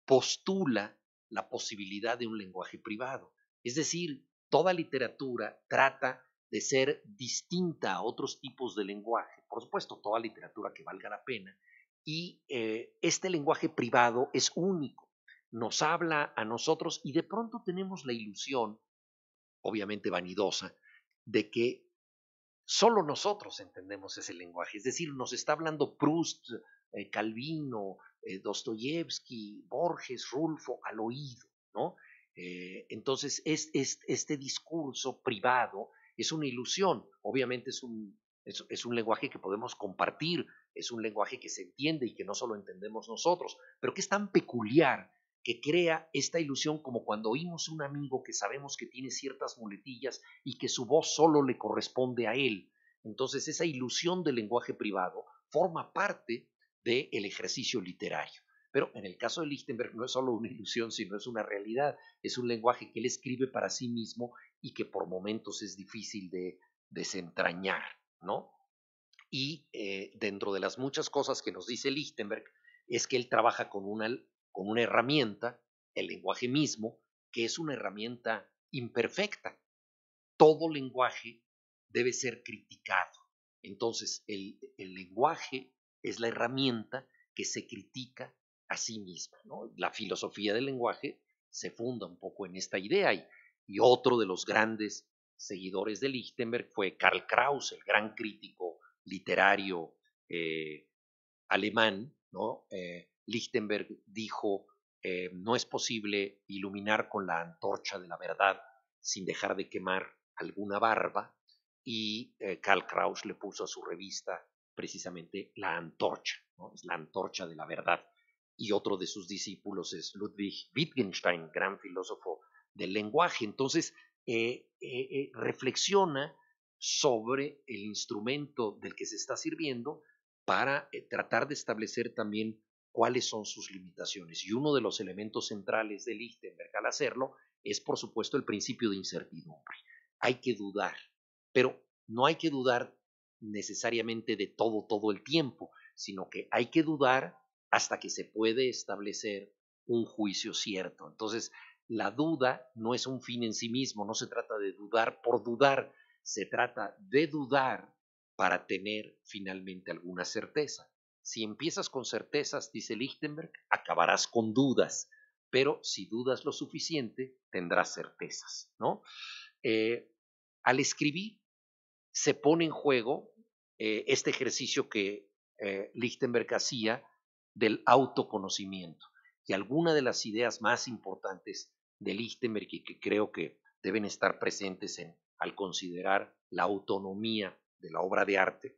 postula la posibilidad de un lenguaje privado. Es decir, toda literatura trata de ser distinta a otros tipos de lenguaje, por supuesto, toda literatura que valga la pena, y eh, este lenguaje privado es único, nos habla a nosotros y de pronto tenemos la ilusión, obviamente vanidosa, de que solo nosotros entendemos ese lenguaje, es decir, nos está hablando Proust, eh, Calvino, eh, Dostoyevsky, Borges, Rulfo al oído, ¿no? entonces, es, este discurso privado es una ilusión. Obviamente es un, es, un lenguaje que podemos compartir, es un lenguaje que se entiende y que no solo entendemos nosotros, pero que es tan peculiar que crea esta ilusión como cuando oímos a un amigo que sabemos que tiene ciertas muletillas y que su voz solo le corresponde a él. Entonces esa ilusión del lenguaje privado forma parte del ejercicio literario. Pero en el caso de Lichtenberg no es solo una ilusión, sino es una realidad. Es un lenguaje que él escribe para sí mismo y que por momentos es difícil de desentrañar, ¿no? Y eh, dentro de las muchas cosas que nos dice Lichtenberg es que él trabaja con una, con una herramienta, el lenguaje mismo, que es una herramienta imperfecta. Todo lenguaje debe ser criticado. Entonces, el, lenguaje es la herramienta que se critica a sí misma. La filosofía del lenguaje se funda un poco en esta idea y y otro de los grandes seguidores de Lichtenberg fue Karl Kraus, el gran crítico literario eh, alemán. ¿no? Eh, Lichtenberg dijo, eh, no es posible iluminar con la antorcha de la verdad sin dejar de quemar alguna barba, y Karl Kraus le puso a su revista precisamente la antorcha, ¿no? es la antorcha de la verdad. Y otro de sus discípulos es Ludwig Wittgenstein, gran filósofo del lenguaje. Entonces, eh, eh, eh, reflexiona sobre el instrumento del que se está sirviendo para tratar de establecer también cuáles son sus limitaciones. Y uno de los elementos centrales de Lichtenberg al hacerlo es, por supuesto, el principio de incertidumbre. Hay que dudar, pero no hay que dudar necesariamente de todo, todo el tiempo, sino que hay que dudar hasta que se puede establecer un juicio cierto. Entonces, la duda no es un fin en sí mismo, no se trata de dudar por dudar, se trata de dudar para tener finalmente alguna certeza. Si empiezas con certezas, dice Lichtenberg, acabarás con dudas, pero si dudas lo suficiente, tendrás certezas, ¿no? Eh, al escribir se pone en juego eh, este ejercicio que eh, Lichtenberg hacía del autoconocimiento. Y alguna de las ideas más importantes de Lichtenberg y que creo que deben estar presentes en, al considerar la autonomía de la obra de arte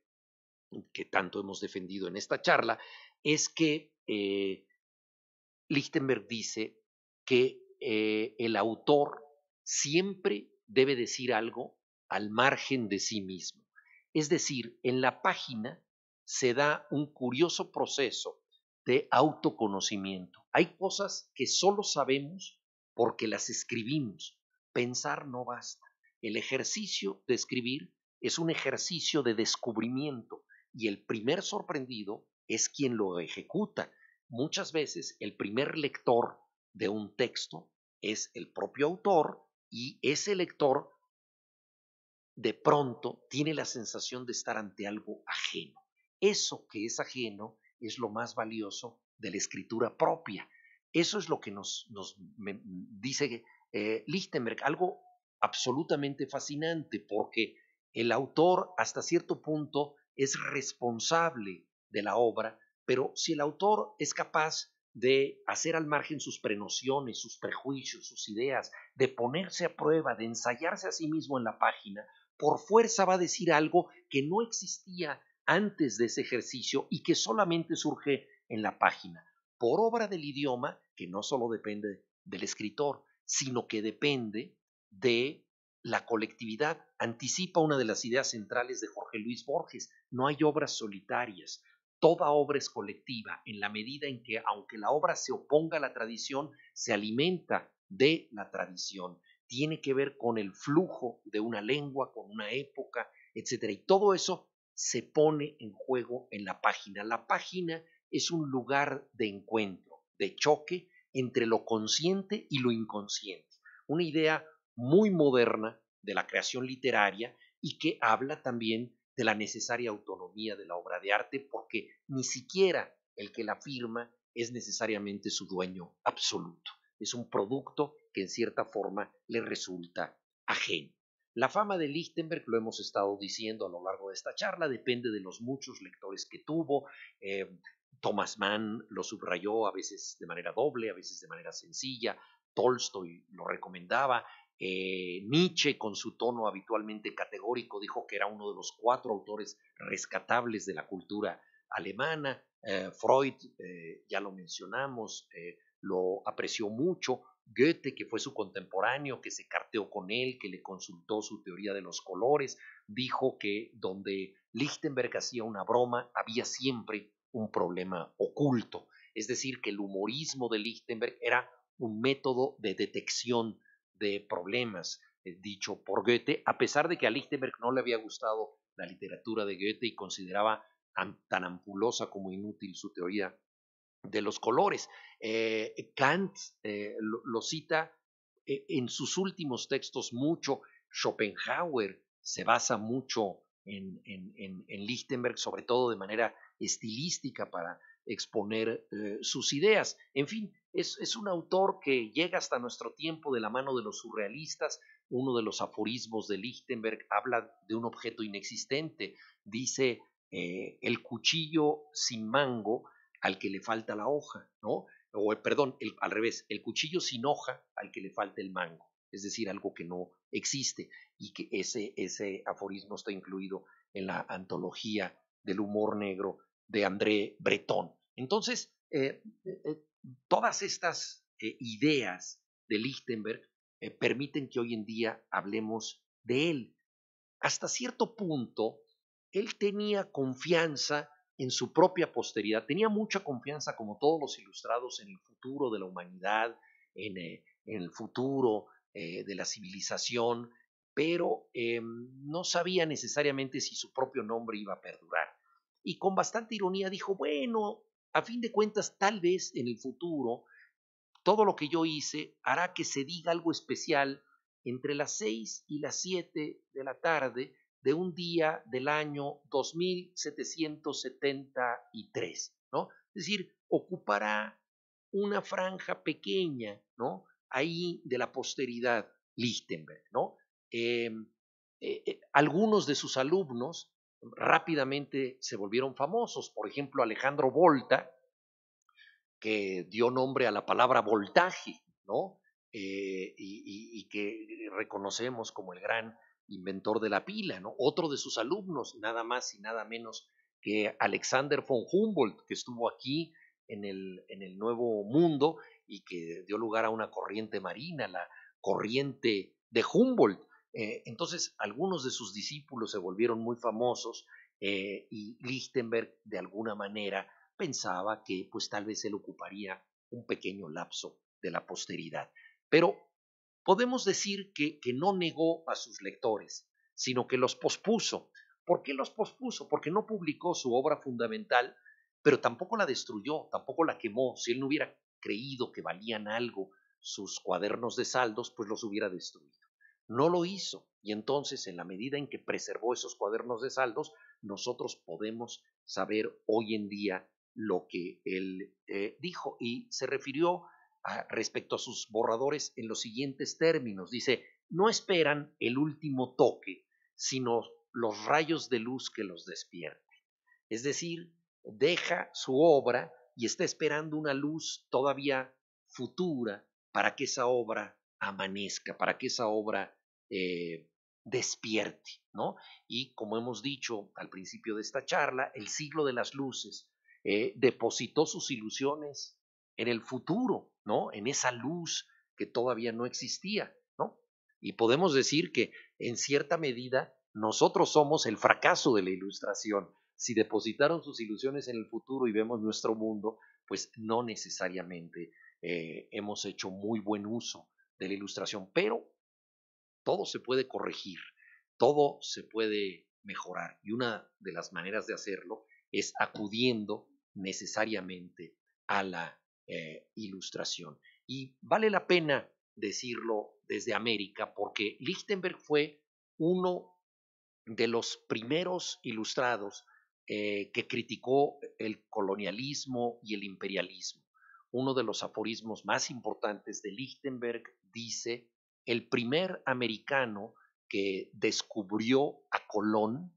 que tanto hemos defendido en esta charla, es que eh, Lichtenberg dice que eh, el autor siempre debe decir algo al margen de sí mismo. Es decir, en la página se da un curioso proceso de autoconocimiento. Hay cosas que solo sabemos porque las escribimos. Pensar no basta. El ejercicio de escribir es un ejercicio de descubrimiento y el primer sorprendido es quien lo ejecuta. Muchas veces el primer lector de un texto es el propio autor y ese lector de pronto tiene la sensación de estar ante algo ajeno. Eso que es ajeno es lo más valioso de la escritura propia. Eso es lo que nos, dice eh, Lichtenberg, algo absolutamente fascinante, porque el autor hasta cierto punto es responsable de la obra, pero si el autor es capaz de hacer al margen sus prenociones, sus prejuicios, sus ideas, de ponerse a prueba, de ensayarse a sí mismo en la página, por fuerza va a decir algo que no existía antes de ese ejercicio y que solamente surge en la página. Por obra del idioma, que no solo depende del escritor, sino que depende de la colectividad. Anticipa una de las ideas centrales de Jorge Luis Borges. No hay obras solitarias. Toda obra es colectiva en la medida en que, aunque la obra se oponga a la tradición, se alimenta de la tradición. Tiene que ver con el flujo de una lengua, con una época, etc. Y todo eso se pone en juego en la página. La página es un lugar de encuentro de choque entre lo consciente y lo inconsciente. Una idea muy moderna de la creación literaria y que habla también de la necesaria autonomía de la obra de arte porque ni siquiera el que la firma es necesariamente su dueño absoluto. Es un producto que en cierta forma le resulta ajeno. La fama de Lichtenberg, lo hemos estado diciendo a lo largo de esta charla, depende de los muchos lectores que tuvo, eh, Thomas Mann lo subrayó a veces de manera doble, a veces de manera sencilla, Tolstoy lo recomendaba, eh, Nietzsche con su tono habitualmente categórico dijo que era uno de los cuatro autores rescatables de la cultura alemana, eh, Freud, eh, ya lo mencionamos, lo apreció mucho, Goethe, que fue su contemporáneo, que se carteó con él, que le consultó su teoría de los colores, dijo que donde Lichtenberg hacía una broma había siempre un problema oculto. Es decir, que el humorismo de Lichtenberg era un método de detección de problemas, eh, dicho por Goethe, a pesar de que a Lichtenberg no le había gustado la literatura de Goethe y consideraba tan ampulosa como inútil su teoría de los colores. Eh, Kant eh, lo, cita en sus últimos textos mucho, Schopenhauer se basa mucho en, Lichtenberg, sobre todo de manera estilística para exponer eh, sus ideas. En fin, es, un autor que llega hasta nuestro tiempo de la mano de los surrealistas. Uno de los aforismos de Lichtenberg habla de un objeto inexistente. Dice eh, el cuchillo sin mango al que le falta la hoja, ¿no? O eh, perdón, al revés, el cuchillo sin hoja al que le falta el mango. Es decir, algo que no existe y que ese, ese aforismo está incluido en la antología del humor negro de André Breton. Entonces, eh, eh, eh, todas estas ideas de Lichtenberg permiten que hoy en día hablemos de él. Hasta cierto punto, él tenía confianza en su propia posteridad, tenía mucha confianza, como todos los ilustrados, en el futuro de la humanidad, en el futuro de la civilización, pero em, no sabía necesariamente si su propio nombre iba a perdurar y con bastante ironía dijo, bueno, a fin de cuentas, tal vez en el futuro, todo lo que yo hice hará que se diga algo especial entre las 6 y las 7 de la tarde de un día del año 2773, ¿no? Es decir, ocupará una franja pequeña, ¿no? Ahí de la posteridad Lichtenberg, ¿no? Em, eh, eh, algunos de sus alumnos rápidamente se volvieron famosos. Por ejemplo, Alejandro Volta, que dio nombre a la palabra voltaje, ¿no? Eh, y, que reconocemos como el gran inventor de la pila, ¿no? Otro de sus alumnos, nada más y nada menos que Alexander von Humboldt, que estuvo aquí en el, en el Nuevo Mundo y que dio lugar a una corriente marina, la corriente de Humboldt. Eh, entonces, algunos de sus discípulos se volvieron muy famosos eh, y Lichtenberg, de alguna manera, pensaba que pues tal vez él ocuparía un pequeño lapso de la posteridad. Pero podemos decir que, que no negó a sus lectores, sino que los pospuso. ¿Por qué los pospuso? Porque no publicó su obra fundamental, pero tampoco la destruyó, tampoco la quemó. Si él no hubiera creído que valían algo sus cuadernos de saldos, pues los hubiera destruido. No lo hizo. Y entonces, en la medida en que preservó esos cuadernos de saldos, nosotros podemos saber hoy en día lo que él eh, dijo. Y se refirió respecto a sus borradores en los siguientes términos. Dice, no esperan el último toque, sino los rayos de luz que los despierten. Es decir, deja su obra y está esperando una luz todavía futura para que esa obra amanezca, para que esa obra eh, despierte, ¿no? Y como hemos dicho al principio de esta charla, el siglo de las luces eh, depositó sus ilusiones en el futuro, ¿no? En esa luz que todavía no existía, ¿no? Y podemos decir que en cierta medida nosotros somos el fracaso de la ilustración. Si depositaron sus ilusiones en el futuro y vemos nuestro mundo, pues no necesariamente eh, hemos hecho muy buen uso de la ilustración, pero todo se puede corregir, todo se puede mejorar y una de las maneras de hacerlo es acudiendo necesariamente a la eh, ilustración. Y vale la pena decirlo desde América porque Lichtenberg fue uno de los primeros ilustrados eh, que criticó el colonialismo y el imperialismo uno de los aforismos más importantes de Lichtenberg, dice, el primer americano que descubrió a Colón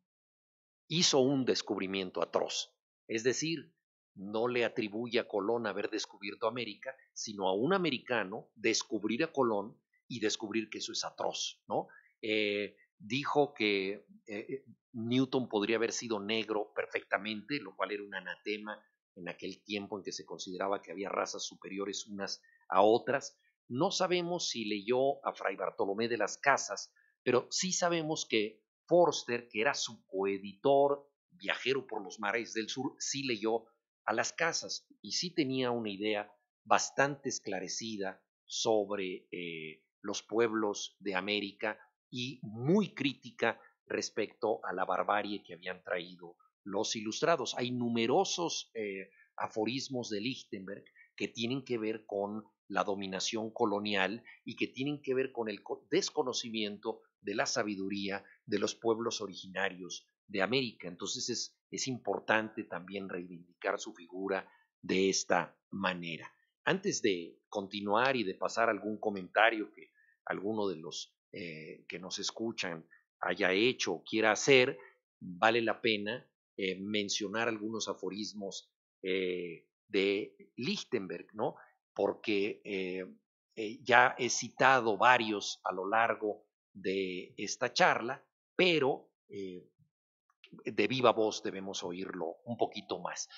hizo un descubrimiento atroz. Es decir, no le atribuye a Colón haber descubierto América, sino a un americano descubrir a Colón y descubrir que eso es atroz, ¿no? Eh, dijo que eh, eh, Newton podría haber sido negro perfectamente, lo cual era un anatema en aquel tiempo en que se consideraba que había razas superiores unas a otras. No sabemos si leyó a Fray Bartolomé de las Casas, pero sí sabemos que Forster, que era su coeditor, viajero por los mares del sur, sí leyó a las casas y sí tenía una idea bastante esclarecida sobre eh, los pueblos de América y muy crítica respecto a la barbarie que habían traído los ilustrados. Hay numerosos eh, aforismos de Lichtenberg que tienen que ver con la dominación colonial y que tienen que ver con el desconocimiento de la sabiduría de los pueblos originarios de América. Entonces es, es importante también reivindicar su figura de esta manera. Antes de continuar y de pasar algún comentario que alguno de los eh, que nos escuchan haya hecho o quiera hacer, vale la pena eh, mencionar algunos aforismos eh, de Lichtenberg, ¿no? Porque eh, ya he citado varios a lo largo de esta charla, pero de viva voz debemos oírlo un poquito más.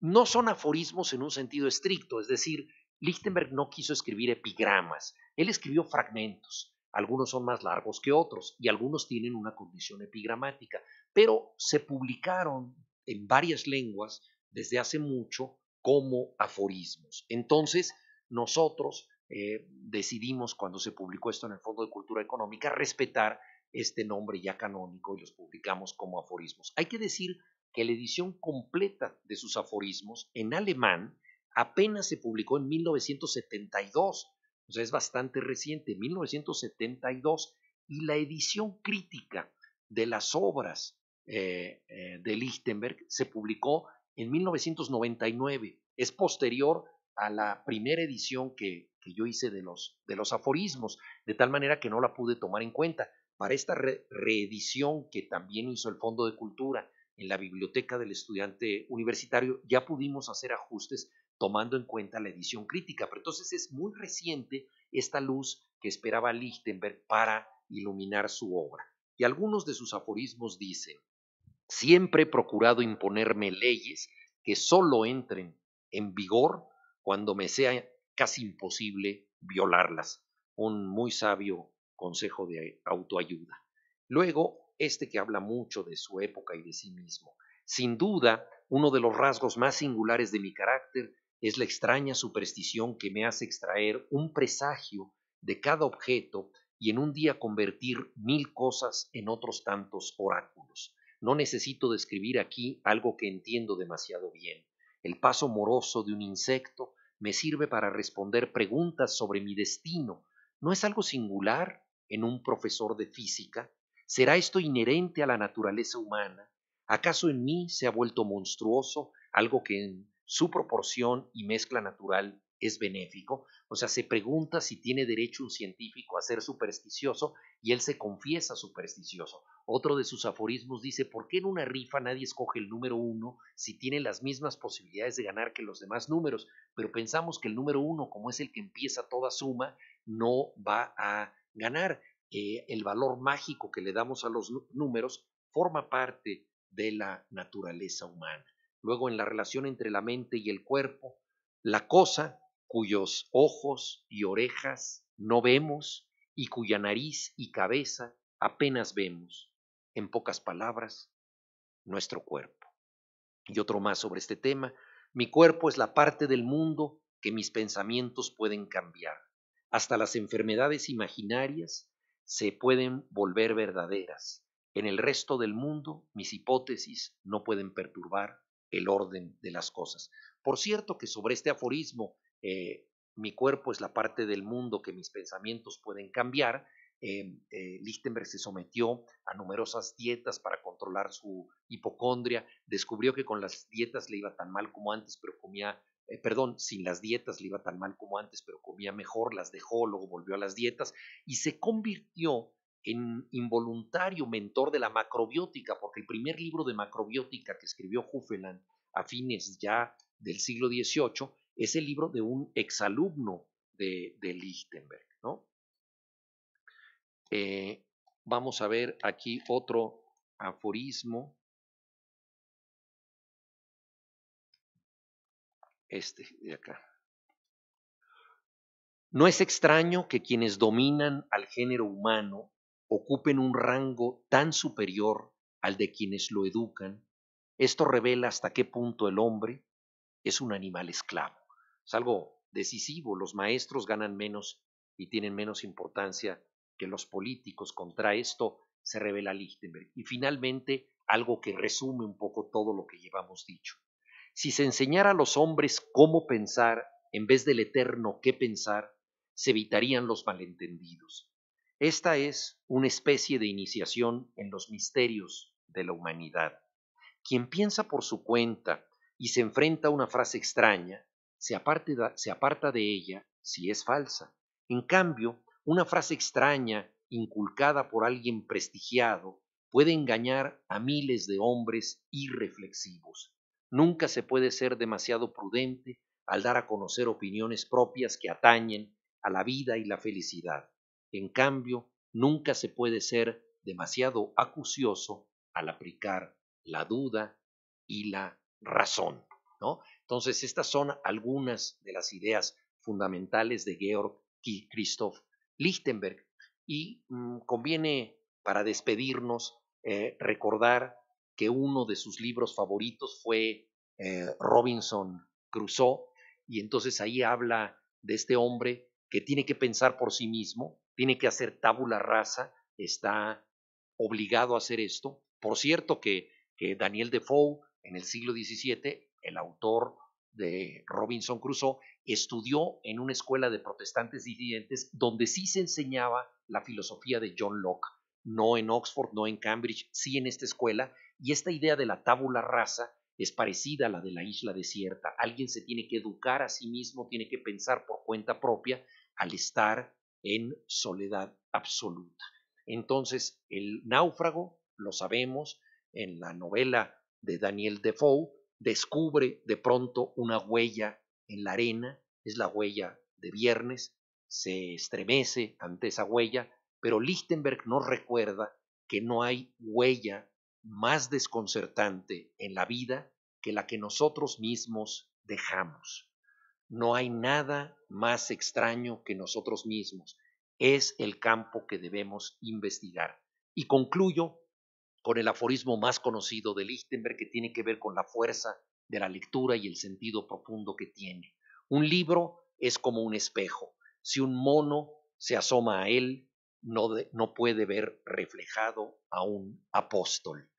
no son aforismos en un sentido estricto, es decir, Lichtenberg no quiso escribir epigramas, él escribió fragmentos. Algunos son más largos que otros y algunos tienen una condición epigramática, pero se publicaron en varias lenguas desde hace mucho como aforismos. Entonces, nosotros eh, decidimos, cuando se publicó esto en el Fondo de Cultura Económica, respetar este nombre ya canónico y los publicamos como aforismos. Hay que decir que la edición completa de sus aforismos en alemán apenas se publicó en 1972 o sea, es bastante reciente, 1972, y la edición crítica de las obras eh, eh, de Lichtenberg se publicó en 1999, es posterior a la primera edición que, yo hice de los, de los aforismos, de tal manera que no la pude tomar en cuenta. Para esta reedición que también hizo el Fondo de Cultura en la biblioteca del estudiante universitario, ya pudimos hacer ajustes tomando en cuenta la edición crítica. Pero entonces es muy reciente esta luz que esperaba Lichtenberg para iluminar su obra. Y algunos de sus aforismos dicen, siempre he procurado imponerme leyes que solo entren en vigor cuando me sea casi imposible violarlas. Un muy sabio consejo de autoayuda. Luego, este que habla mucho de su época y de sí mismo. Sin duda, uno de los rasgos más singulares de mi carácter es la extraña superstición que me hace extraer un presagio de cada objeto y en un día convertir mil cosas en otros tantos oráculos. No necesito describir aquí algo que entiendo demasiado bien. El paso moroso de un insecto me sirve para responder preguntas sobre mi destino. ¿No es algo singular en un profesor de física? ¿Será esto inherente a la naturaleza humana? ¿Acaso en mí se ha vuelto monstruoso algo que su proporción y mezcla natural es benéfico. O sea, se pregunta si tiene derecho un científico a ser supersticioso y él se confiesa supersticioso. Otro de sus aforismos dice, ¿por qué en una rifa nadie escoge el número uno si tiene las mismas posibilidades de ganar que los demás números? Pero pensamos que el número uno, como es el que empieza toda suma, no va a ganar. Eh, el valor mágico que le damos a los números forma parte de la naturaleza humana luego en la relación entre la mente y el cuerpo, la cosa cuyos ojos y orejas no vemos y cuya nariz y cabeza apenas vemos, en pocas palabras, nuestro cuerpo. Y otro más sobre este tema, mi cuerpo es la parte del mundo que mis pensamientos pueden cambiar. Hasta las enfermedades imaginarias se pueden volver verdaderas. En el resto del mundo mis hipótesis no pueden perturbar el orden de las cosas. Por cierto que sobre este aforismo, eh, mi cuerpo es la parte del mundo que mis pensamientos pueden cambiar, eh, eh, Lichtenberg se sometió a numerosas dietas para controlar su hipocondria, descubrió que con las dietas le iba tan mal como antes, pero comía, perdón, sin las dietas le iba tan mal como antes, pero comía mejor, las dejó, luego volvió a las dietas y se convirtió en involuntario mentor de la macrobiótica, porque el primer libro de macrobiótica que escribió Huffeland a fines ya del siglo XVIII es el libro de un exalumno de, de Lichtenberg. ¿no? Eh, vamos a ver aquí otro aforismo. Este de acá. No es extraño que quienes dominan al género humano ocupen un rango tan superior al de quienes lo educan, esto revela hasta qué punto el hombre es un animal esclavo. Es algo decisivo, los maestros ganan menos y tienen menos importancia que los políticos. Contra esto se revela Lichtenberg. Y finalmente, algo que resume un poco todo lo que llevamos dicho. Si se enseñara a los hombres cómo pensar en vez del eterno qué pensar, se evitarían los malentendidos. Esta es una especie de iniciación en los misterios de la humanidad. Quien piensa por su cuenta y se enfrenta a una frase extraña, se, se aparta de ella si es falsa. En cambio, una frase extraña inculcada por alguien prestigiado puede engañar a miles de hombres irreflexivos. Nunca se puede ser demasiado prudente al dar a conocer opiniones propias que atañen a la vida y la felicidad. En cambio, nunca se puede ser demasiado acucioso al aplicar la duda y la razón. ¿no? Entonces, estas son algunas de las ideas fundamentales de Georg Christoph Lichtenberg. Y mm, conviene, para despedirnos, eh, recordar que uno de sus libros favoritos fue eh, Robinson Crusoe, y entonces ahí habla de este hombre que tiene que pensar por sí mismo, tiene que hacer tabula rasa, está obligado a hacer esto. Por cierto que, Daniel Defoe, en el siglo XVII, el autor de Robinson Crusoe, estudió en una escuela de protestantes disidentes donde sí se enseñaba la filosofía de John Locke, no en Oxford, no en Cambridge, sí en esta escuela, y esta idea de la tábula rasa es parecida a la de la isla desierta. Alguien se tiene que educar a sí mismo, tiene que pensar por cuenta propia al estar en soledad absoluta. Entonces, el náufrago, lo sabemos, en la novela de Daniel Defoe, descubre de pronto una huella en la arena, es la huella de viernes, se estremece ante esa huella, pero Lichtenberg nos recuerda que no hay huella más desconcertante en la vida que la que nosotros mismos dejamos. No hay nada más extraño que nosotros mismos. Es el campo que debemos investigar. Y concluyo con el aforismo más conocido de Lichtenberg que tiene que ver con la fuerza de la lectura y el sentido profundo que tiene. Un libro es como un espejo. Si un mono se asoma a él, no, puede ver reflejado a un apóstol.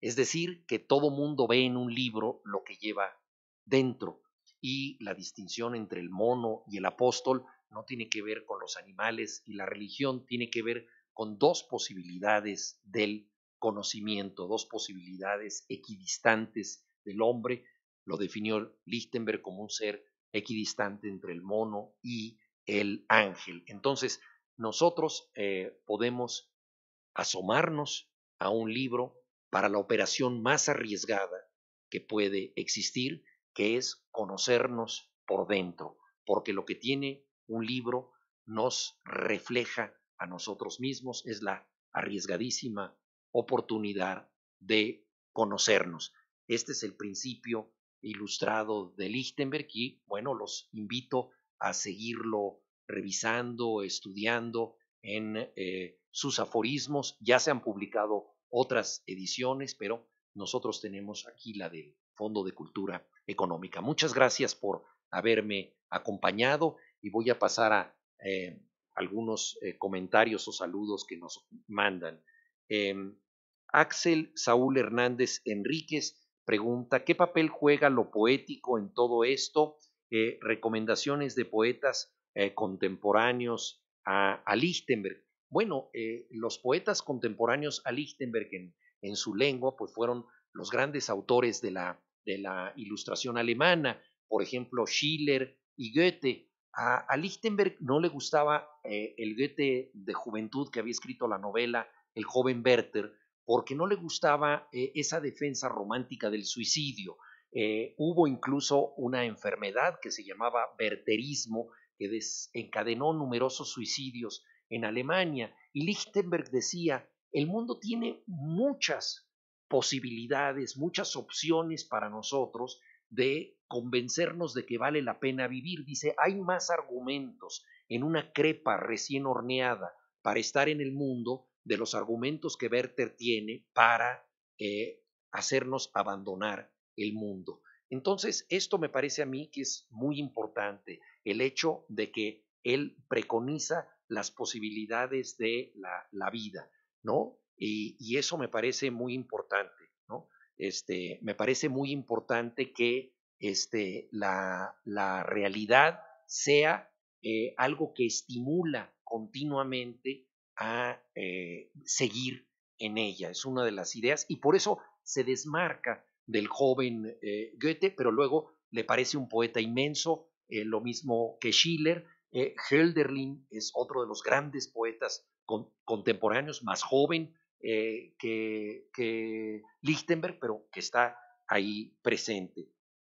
Es decir, que todo mundo ve en un libro lo que lleva dentro y la distinción entre el mono y el apóstol no tiene que ver con los animales y la religión tiene que ver con dos posibilidades del conocimiento, dos posibilidades equidistantes del hombre. Lo definió Lichtenberg como un ser equidistante entre el mono y el ángel. Entonces, nosotros eh, podemos asomarnos a un libro para la operación más arriesgada que puede existir, que es conocernos por dentro, porque lo que tiene un libro nos refleja a nosotros mismos, es la arriesgadísima oportunidad de conocernos. Este es el principio ilustrado de Lichtenberg y bueno, los invito a seguirlo revisando, estudiando en eh, sus aforismos. Ya se han publicado otras ediciones, pero nosotros tenemos aquí la del Fondo de Cultura económica. Muchas gracias por haberme acompañado y voy a pasar a eh, algunos eh, comentarios o saludos que nos mandan. Em, Axel Saúl Hernández Enríquez pregunta, ¿qué papel juega lo poético en todo esto? Eh, recomendaciones de poetas contemporáneos a, Lichtenberg. Bueno, los poetas contemporáneos a Lichtenberg en, en su lengua, pues fueron los grandes autores de la, de la ilustración alemana, por ejemplo, Schiller y Goethe. A, Lichtenberg no le gustaba eh, el Goethe de juventud que había escrito la novela El joven Werther, porque no le gustaba eh, esa defensa romántica del suicidio. Eh, hubo incluso una enfermedad que se llamaba Wertherismo, que desencadenó numerosos suicidios en Alemania. Y Lichtenberg decía, el mundo tiene muchas posibilidades, muchas opciones para nosotros de convencernos de que vale la pena vivir. Dice, hay más argumentos en una crepa recién horneada para estar en el mundo de los argumentos que Werther tiene para eh, hacernos abandonar el mundo. Entonces, esto me parece a mí que es muy importante, el hecho de que él preconiza las posibilidades de la, la vida, ¿no? Y, eso me parece muy importante, ¿no? Este, me parece muy importante que este, la, la realidad sea eh, algo que estimula continuamente a eh, seguir en ella. Es una de las ideas y por eso se desmarca del joven eh, Goethe, pero luego le parece un poeta inmenso, lo mismo que Schiller. Hölderlin es otro de los grandes poetas contemporáneos, más joven, eh, que, Lichtenberg, pero que está ahí presente.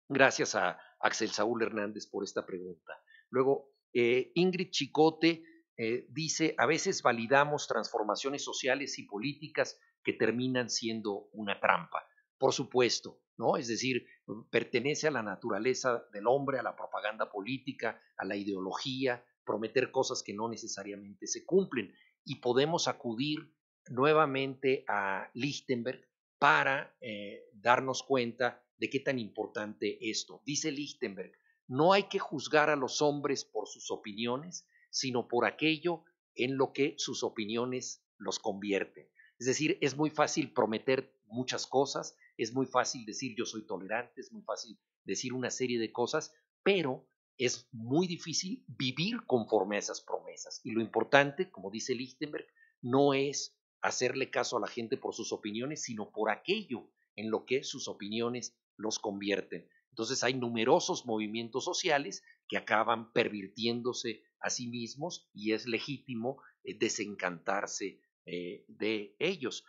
Gracias a Axel Saúl Hernández por esta pregunta. Luego, eh, Ingrid Chicote eh, dice, a veces validamos transformaciones sociales y políticas que terminan siendo una trampa. Por supuesto, ¿no? Es decir, pertenece a la naturaleza del hombre, a la propaganda política, a la ideología, prometer cosas que no necesariamente se cumplen. Y podemos acudir nuevamente a Lichtenberg para eh, darnos cuenta de qué tan importante esto. Dice Lichtenberg, no hay que juzgar a los hombres por sus opiniones, sino por aquello en lo que sus opiniones los convierten. Es decir, es muy fácil prometer muchas cosas, es muy fácil decir yo soy tolerante, es muy fácil decir una serie de cosas, pero es muy difícil vivir conforme a esas promesas. Y lo importante, como dice Lichtenberg, no es hacerle caso a la gente por sus opiniones, sino por aquello en lo que sus opiniones los convierten. Entonces hay numerosos movimientos sociales que acaban pervirtiéndose a sí mismos y es legítimo eh, desencantarse eh, de ellos.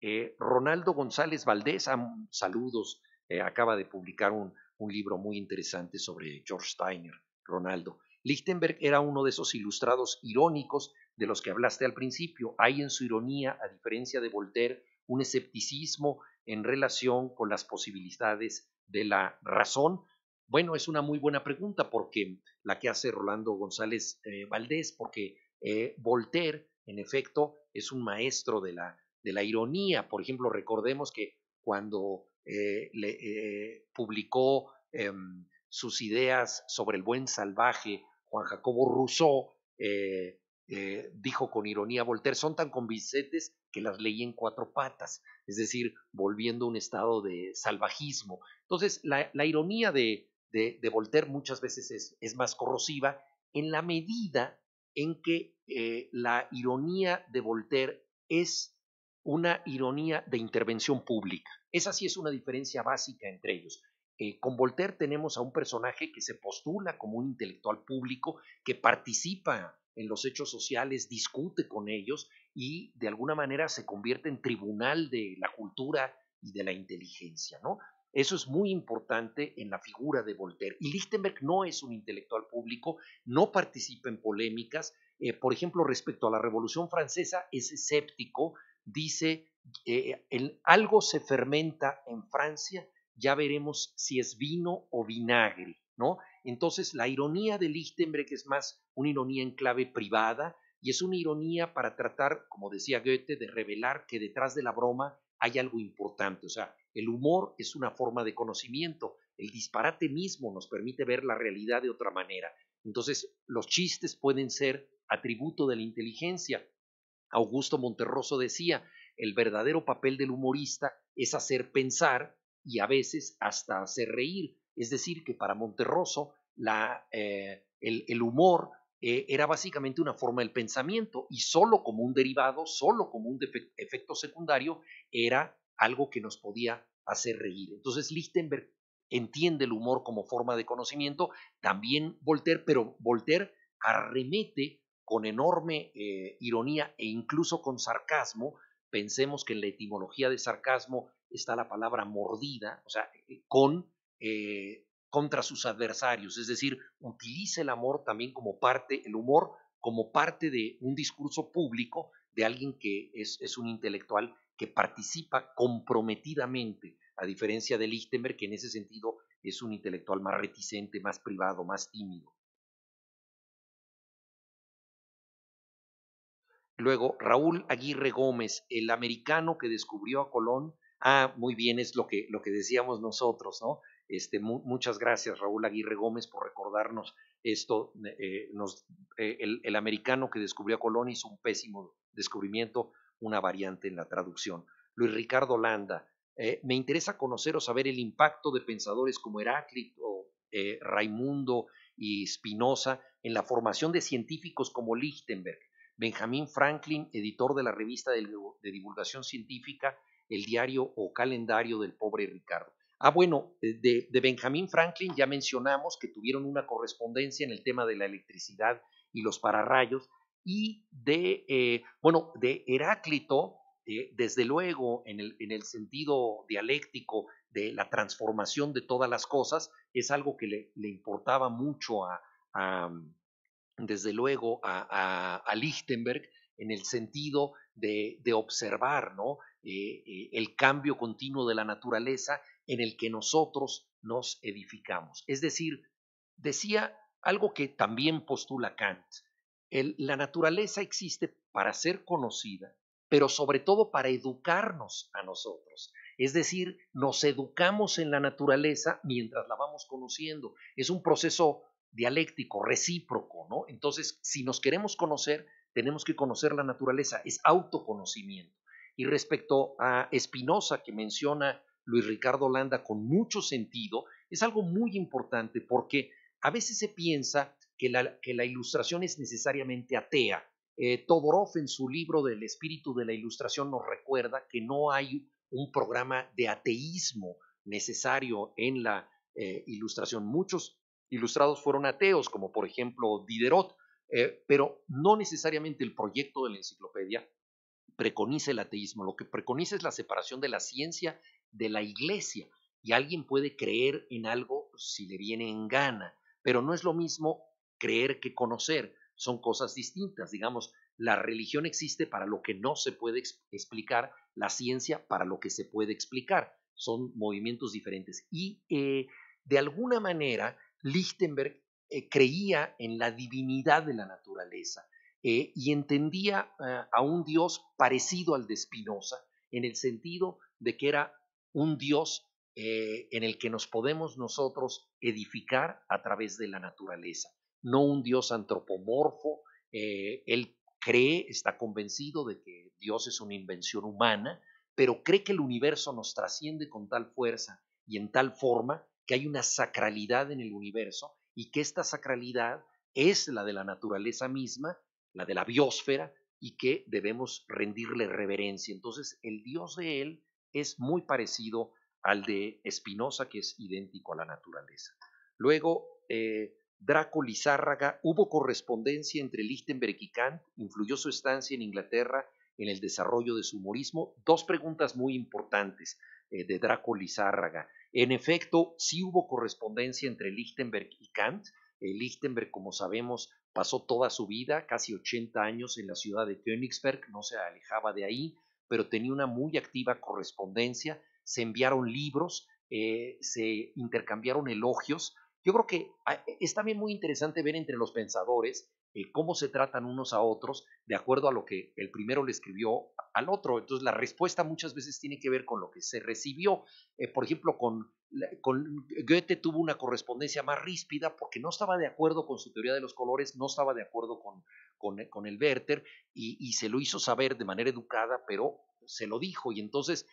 Eh, Ronaldo González Valdés, saludos, acaba de publicar un, un libro muy interesante sobre George Steiner, Ronaldo. Lichtenberg era uno de esos ilustrados irónicos de los que hablaste al principio. Hay en su ironía, a diferencia de Voltaire, un escepticismo en relación con las posibilidades de la razón. Bueno, es una muy buena pregunta porque la que hace Rolando González eh, Valdés, porque eh, Voltaire, en efecto, es un maestro de la, de la ironía. Por ejemplo, recordemos que cuando eh, le, publicó em, sus ideas sobre el buen salvaje, Juan Jacobo Rousseau, eh, dijo con ironía Voltaire, son tan convincentes que las leí en cuatro patas, es decir, volviendo a un estado de salvajismo. Entonces, la, ironía de, de, Voltaire muchas veces es, es, más corrosiva en la medida en que eh, la ironía de Voltaire es una ironía de intervención pública. Esa sí es una diferencia básica entre ellos. Eh, con Voltaire tenemos a un personaje que se postula como un intelectual público, que participa en los hechos sociales, discute con ellos y de alguna manera se convierte en tribunal de la cultura y de la inteligencia, ¿no? Eso es muy importante en la figura de Voltaire. Y Lichtenberg no es un intelectual público, no participa en polémicas. Eh, por ejemplo, respecto a la Revolución Francesa, es escéptico, dice, eh, algo se fermenta en Francia, ya veremos si es vino o vinagre, ¿no? Entonces, la ironía de Lichtenberg es más una ironía en clave privada y es una ironía para tratar, como decía Goethe, de revelar que detrás de la broma hay algo importante. O sea, el humor es una forma de conocimiento. El disparate mismo nos permite ver la realidad de otra manera. Entonces, los chistes pueden ser atributo de la inteligencia. Augusto Monterroso decía, el verdadero papel del humorista es hacer pensar y a veces hasta hacer reír. Es decir, que para Monterroso la, eh, el, humor eh, era básicamente una forma del pensamiento y solo como un derivado, solo como un efecto secundario, era algo que nos podía hacer reír. Entonces Lichtenberg entiende el humor como forma de conocimiento, también Voltaire, pero Voltaire arremete con enorme eh, ironía e incluso con sarcasmo. Pensemos que en la etimología de sarcasmo está la palabra mordida, o sea, con eh, contra sus adversarios, es decir, utiliza el amor también como parte, el humor como parte de un discurso público de alguien que es, un intelectual que participa comprometidamente, a diferencia de Lichtenberg, que en ese sentido es un intelectual más reticente, más privado, más tímido. Luego, Raúl Aguirre Gómez, el americano que descubrió a Colón. Ah, muy bien, es lo que, lo que decíamos nosotros, ¿no? Este, muchas gracias, Raúl Aguirre Gómez, por recordarnos esto. Eh, eh, el, americano que descubrió a Colón hizo un pésimo descubrimiento, una variante en la traducción. Luis Ricardo Landa, eh, me interesa conocer o saber el impacto de pensadores como Heráclito, Raimundo y Spinoza en la formación de científicos como Lichtenberg. Benjamín Franklin, editor de la revista de divulgación científica, el diario o calendario del pobre Ricardo. Ah, bueno, eh, de, Benjamín Benjamin Franklin ah. ya mencionamos que tuvieron una correspondencia en el tema de la electricidad y los pararrayos. Y de, eh, bueno, de Heráclito, eh, desde luego, en el, sentido dialéctico de la transformación de todas las cosas, es algo que le, importaba mucho a, desde luego, a, Lichtenberg, en el sentido de, observar ¿no? el cambio continuo de la naturaleza en el que nosotros nos edificamos. Es decir, decía algo que también postula Kant. la naturaleza existe para ser conocida, pero sobre todo para educarnos a nosotros. Es decir, nos educamos en la naturaleza mientras la vamos conociendo. Es un proceso dialéctico, recíproco, ¿no? Entonces, si nos queremos conocer, tenemos que conocer la naturaleza, es autoconocimiento. Y respecto a Spinoza, que menciona Luis Ricardo Landa con mucho sentido es algo muy importante porque a veces se piensa que la, ilustración es necesariamente atea. Eh, Todorov en su libro del espíritu de la ilustración nos recuerda que no hay un programa de ateísmo necesario en la eh, ilustración. Muchos ilustrados fueron ateos, como por ejemplo Diderot, eh, pero no necesariamente el proyecto de la enciclopedia preconiza el ateísmo, lo que preconiza es la separación de la ciencia de la iglesia. Y alguien puede creer en algo si le viene en gana, pero no es lo mismo creer que conocer, son cosas distintas. Digamos, la religión existe para lo que no se puede explicar, la ciencia para lo que se puede explicar. Son movimientos diferentes. Y eh, de alguna manera, Lichtenberg eh, creía en la divinidad de la naturaleza eh, y entendía a un Dios parecido al de Spinoza, en el sentido de que era un Dios eh, en el que nos podemos nosotros edificar a través de la naturaleza, no un Dios antropomorfo. Eh, él cree, está convencido de que Dios es una invención humana, pero cree que el universo nos trasciende con tal fuerza y en tal forma que hay una sacralidad en el universo y que esta sacralidad es la de la naturaleza misma, la de la biosfera, y que debemos rendirle reverencia. Entonces, el Dios de él es muy parecido al de Espinosa, que es idéntico a la naturaleza. Luego, eh, Draco Lizárraga, hubo correspondencia entre Lichtenberg y Kant, influyó su estancia en Inglaterra en el desarrollo de su humorismo. Dos preguntas muy importantes eh, de Draco Lizárraga. En efecto, sí hubo correspondencia entre Lichtenberg y Kant. Eh, Lichtenberg, como sabemos, pasó toda su vida, casi 80 años, en la ciudad de Königsberg, no se alejaba de ahí pero tenía una muy activa correspondencia, se enviaron libros, eh, se intercambiaron elogios. Yo creo que ah, es también muy interesante ver entre los pensadores eh, cómo se tratan unos a otros de acuerdo a lo que el primero le escribió al otro. Entonces la respuesta muchas veces tiene que ver con lo que se recibió. Eh, por ejemplo, con, Goethe tuvo una correspondencia más ríspida porque no estaba de acuerdo con su teoría de los colores, no estaba de acuerdo con, con, eh, el Werther y, se lo hizo saber de manera educada, pero se lo dijo y entonces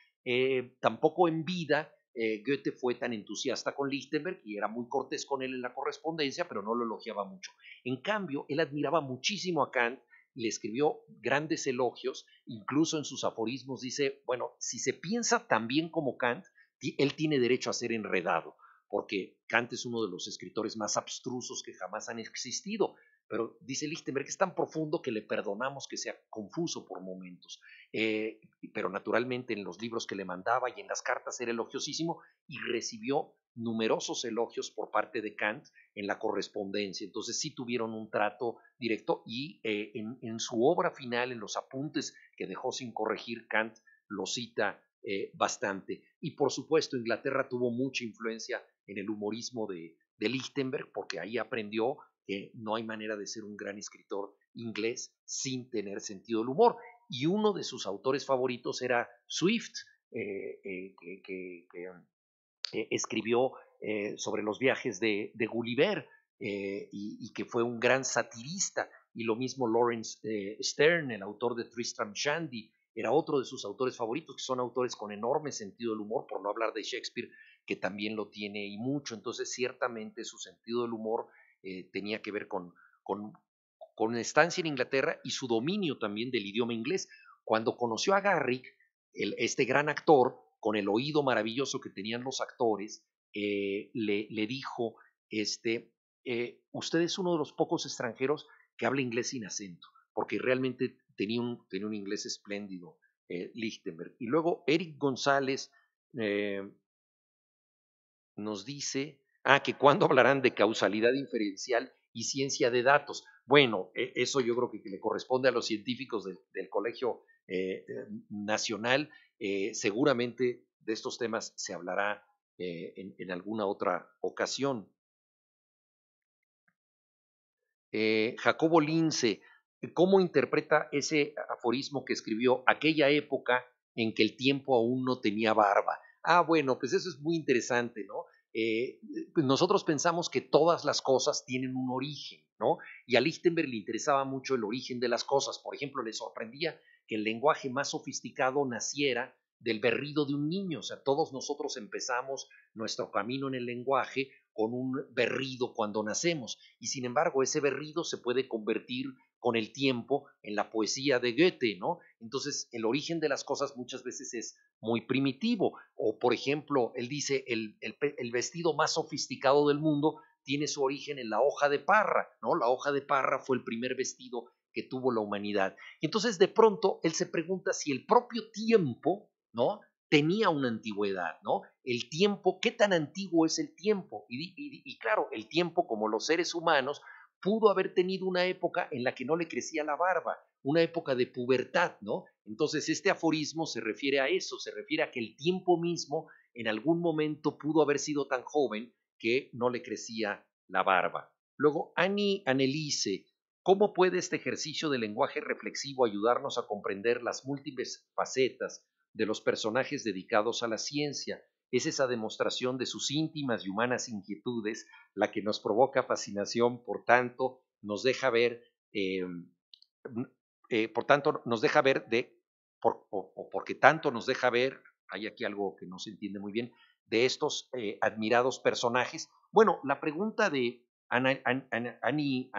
tampoco en vida eh, Goethe fue tan entusiasta con Lichtenberg y era muy cortés con él en la correspondencia, pero no lo elogiaba mucho. En cambio, él admiraba muchísimo a Kant y le escribió grandes elogios, incluso en sus aforismos dice, bueno, si se piensa tan bien como Kant, él tiene derecho a ser enredado, porque Kant es uno de los escritores más abstrusos que jamás han existido. Pero dice Lichtenberg que es tan profundo que le perdonamos que sea confuso por momentos. Eh, pero naturalmente en los libros que le mandaba y en las cartas era elogiosísimo y recibió numerosos elogios por parte de Kant en la correspondencia. Entonces sí tuvieron un trato directo y eh, en, su obra final, en los apuntes que dejó sin corregir, Kant lo cita eh, bastante. Y por supuesto, Inglaterra tuvo mucha influencia en el humorismo de, de Lichtenberg, porque ahí aprendió que no hay manera de ser un gran escritor inglés sin tener sentido del humor. Y uno de sus autores favoritos era Swift, eh, eh, que, um, eh, escribió sobre los viajes de, de Gulliver y, y, que fue un gran satirista. Y lo mismo Lawrence Stern, el autor de Tristram Shandy, era otro de sus autores favoritos, que son autores con enorme sentido del humor, por no hablar de Shakespeare, que también lo tiene y mucho. Entonces, ciertamente su sentido del humor eh, tenía que ver con, con, con estancia en Inglaterra y su dominio también del idioma inglés. Cuando conoció a Garrick, el, este gran actor, con el oído maravilloso que tenían los actores, eh, le, le, dijo, este, eh, usted es uno de los pocos extranjeros que habla inglés sin acento, porque realmente tenía un, tenía un inglés espléndido, Lichtenberg. Y luego Eric González nos dice Ah, que cuando hablarán de causalidad inferencial y ciencia de datos. Bueno, e, eso yo creo que le corresponde a los científicos del, Colegio eh, eh, Nacional. Eh, seguramente de estos temas se hablará en, en, alguna otra ocasión. Jacobo Lince, ¿cómo interpreta ese aforismo que escribió aquella época en que el tiempo aún no tenía barba? Ah, bueno, pues eso es muy interesante, ¿no? Eh, pues nosotros pensamos que todas las cosas tienen un origen, ¿no? Y a Lichtenberg le interesaba mucho el origen de las cosas. Por ejemplo, le sorprendía que el lenguaje más sofisticado naciera del berrido de un niño. O sea, todos nosotros empezamos nuestro camino en el lenguaje con un berrido cuando nacemos. Y sin embargo, ese berrido se puede convertir con el tiempo en la poesía de Goethe, ¿no? Entonces, el origen de las cosas muchas veces es muy primitivo. O, por ejemplo, él dice, el, vestido más sofisticado del mundo tiene su origen en la hoja de parra, ¿no? La hoja de parra fue el primer vestido que tuvo la humanidad. Y entonces de pronto él se pregunta si el propio tiempo, ¿no? Tenía una antigüedad, ¿no? El tiempo, ¿qué tan antiguo es el tiempo? y claro, el tiempo como los seres humanos, pudo haber tenido una época en la que no le crecía la barba, una época de pubertad, ¿no? Entonces este aforismo se refiere a eso, se refiere a que el tiempo mismo en algún momento pudo haber sido tan joven que no le crecía la barba. Luego, Annie Anelice, ¿cómo puede este ejercicio de lenguaje reflexivo ayudarnos a comprender las múltiples facetas de los personajes dedicados a la ciencia? es esa demostración de sus íntimas y humanas inquietudes la que nos provoca fascinación, por tanto, nos deja ver, eh, eh, por tanto, nos deja ver de, o, porque tanto nos deja ver, hay aquí algo que no se entiende muy bien, de estos eh, admirados personajes. Bueno, la pregunta de Ani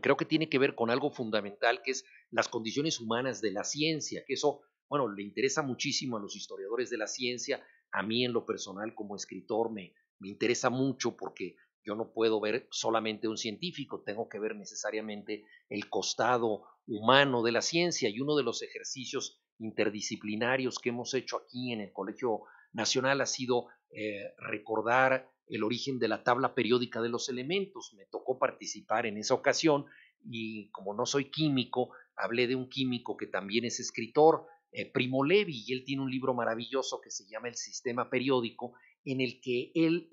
creo que tiene que ver con algo fundamental, que es las condiciones humanas de la ciencia, que eso bueno, le interesa muchísimo a los historiadores de la ciencia, a mí en lo personal como escritor me, interesa mucho porque yo no puedo ver solamente un científico, tengo que ver necesariamente el costado humano de la ciencia y uno de los ejercicios interdisciplinarios que hemos hecho aquí en el Colegio Nacional ha sido eh, recordar el origen de la tabla periódica de los elementos. Me tocó participar en esa ocasión y como no soy químico, hablé de un químico que también es escritor, eh, Primo Levi, y él tiene un libro maravilloso que se llama El Sistema Periódico, en el que él,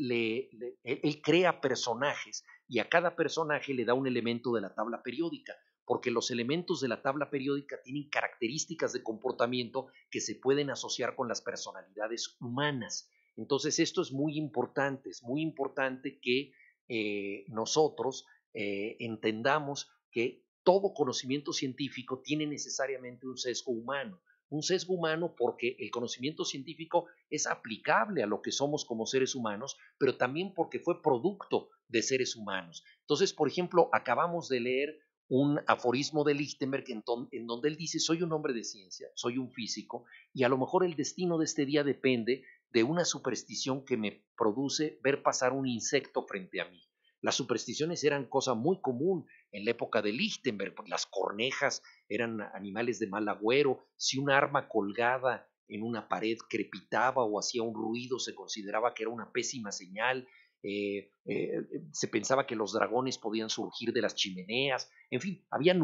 crea personajes y a cada personaje le da un elemento de la tabla periódica, porque los elementos de la tabla periódica tienen características de comportamiento que se pueden asociar con las personalidades humanas. Entonces esto es muy importante, es muy importante que eh, nosotros eh, entendamos que todo conocimiento científico tiene necesariamente un sesgo humano un sesgo humano porque el conocimiento científico es aplicable a lo que somos como seres humanos, pero también porque fue producto de seres humanos. Entonces, por ejemplo, acabamos de leer un aforismo de Lichtenberg en, donde él dice, soy un hombre de ciencia, soy un físico, y a lo mejor el destino de este día depende de una superstición que me produce ver pasar un insecto frente a mí. Las supersticiones eran cosa muy común en la época de Lichtenberg. Pues, las cornejas eran animales de mal agüero. Si un arma colgada en una pared crepitaba o hacía un ruido, se consideraba que era una pésima señal. Eh, eh, se pensaba que los dragones podían surgir de las chimeneas, en fin, había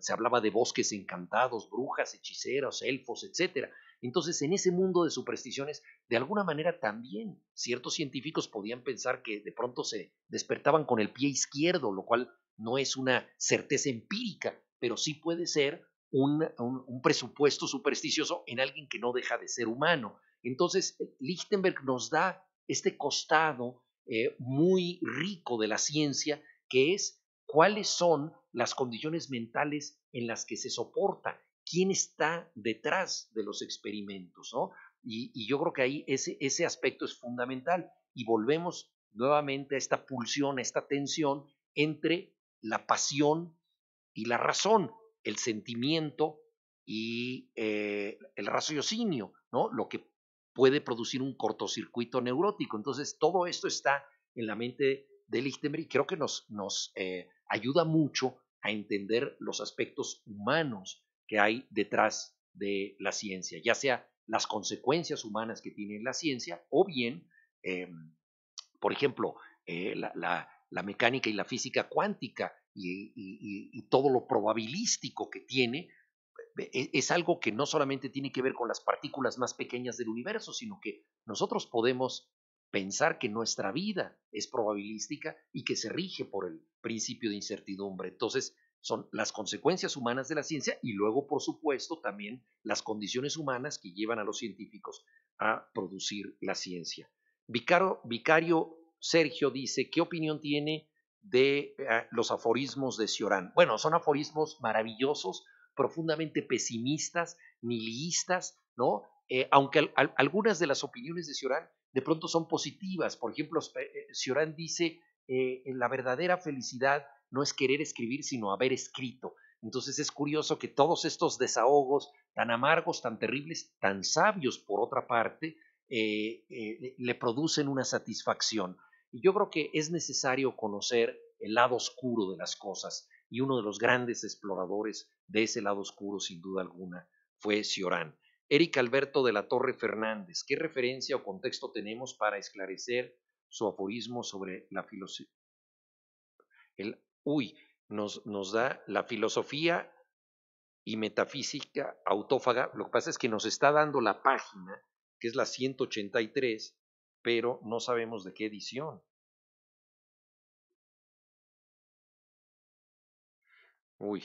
se hablaba de bosques encantados, brujas, hechiceros, elfos, etc. Entonces, en ese mundo de supersticiones, de alguna manera también ciertos científicos podían pensar que de pronto se despertaban con el pie izquierdo, lo cual no es una certeza empírica, pero sí puede ser un, presupuesto supersticioso en alguien que no deja de ser humano. Entonces, eh, Lichtenberg nos da este costado eh, muy rico de la ciencia, que es cuáles son las condiciones mentales en las que se soporta quién está detrás de los experimentos, Y, yo creo que ahí ese, ese aspecto es fundamental y volvemos nuevamente a esta pulsión, a esta tensión entre la pasión y la razón, el sentimiento y eh, el raciocinio, ¿no? Lo que puede producir un cortocircuito neurótico. Entonces, todo esto está en la mente de Lichtenberg y creo que nos, nos eh, ayuda mucho a entender los aspectos humanos que hay detrás de la ciencia, ya sea las consecuencias humanas que tiene la ciencia o bien, eh, por ejemplo, eh, la, mecánica y la física cuántica y, todo lo probabilístico que tiene, e, e, es algo que no solamente tiene que ver con las partículas más pequeñas del universo, sino que nosotros podemos pensar que nuestra vida es probabilística y que se rige por el principio de incertidumbre. Entonces, son las consecuencias humanas de la ciencia y luego, por supuesto, también las condiciones humanas que llevan a los científicos a producir la ciencia. Vicario Sergio dice, ¿qué opinión tiene de eh, los aforismos de Ciorán? Bueno, son aforismos maravillosos, profundamente pesimistas, nihilistas, ¿no? Eh, aunque algunas de las opiniones de Ciorán de pronto son positivas. Por ejemplo, eh, Ciorán dice, la verdadera felicidad no es querer escribir, sino haber escrito. Entonces es curioso que todos estos desahogos tan amargos, tan terribles, tan sabios por otra parte, eh, eh, le producen una satisfacción. Y yo creo que es necesario conocer el lado oscuro de las cosas. Y uno de los grandes exploradores de ese lado oscuro, sin duda alguna, fue Ciorán. Eric Alberto de la Torre Fernández, ¿qué referencia o contexto tenemos para esclarecer su aforismo sobre la filosofía? uy, nos, nos da la filosofía y metafísica autófaga. Lo que pasa es que nos está dando la página, que es la 183, pero no sabemos de qué edición. Uy,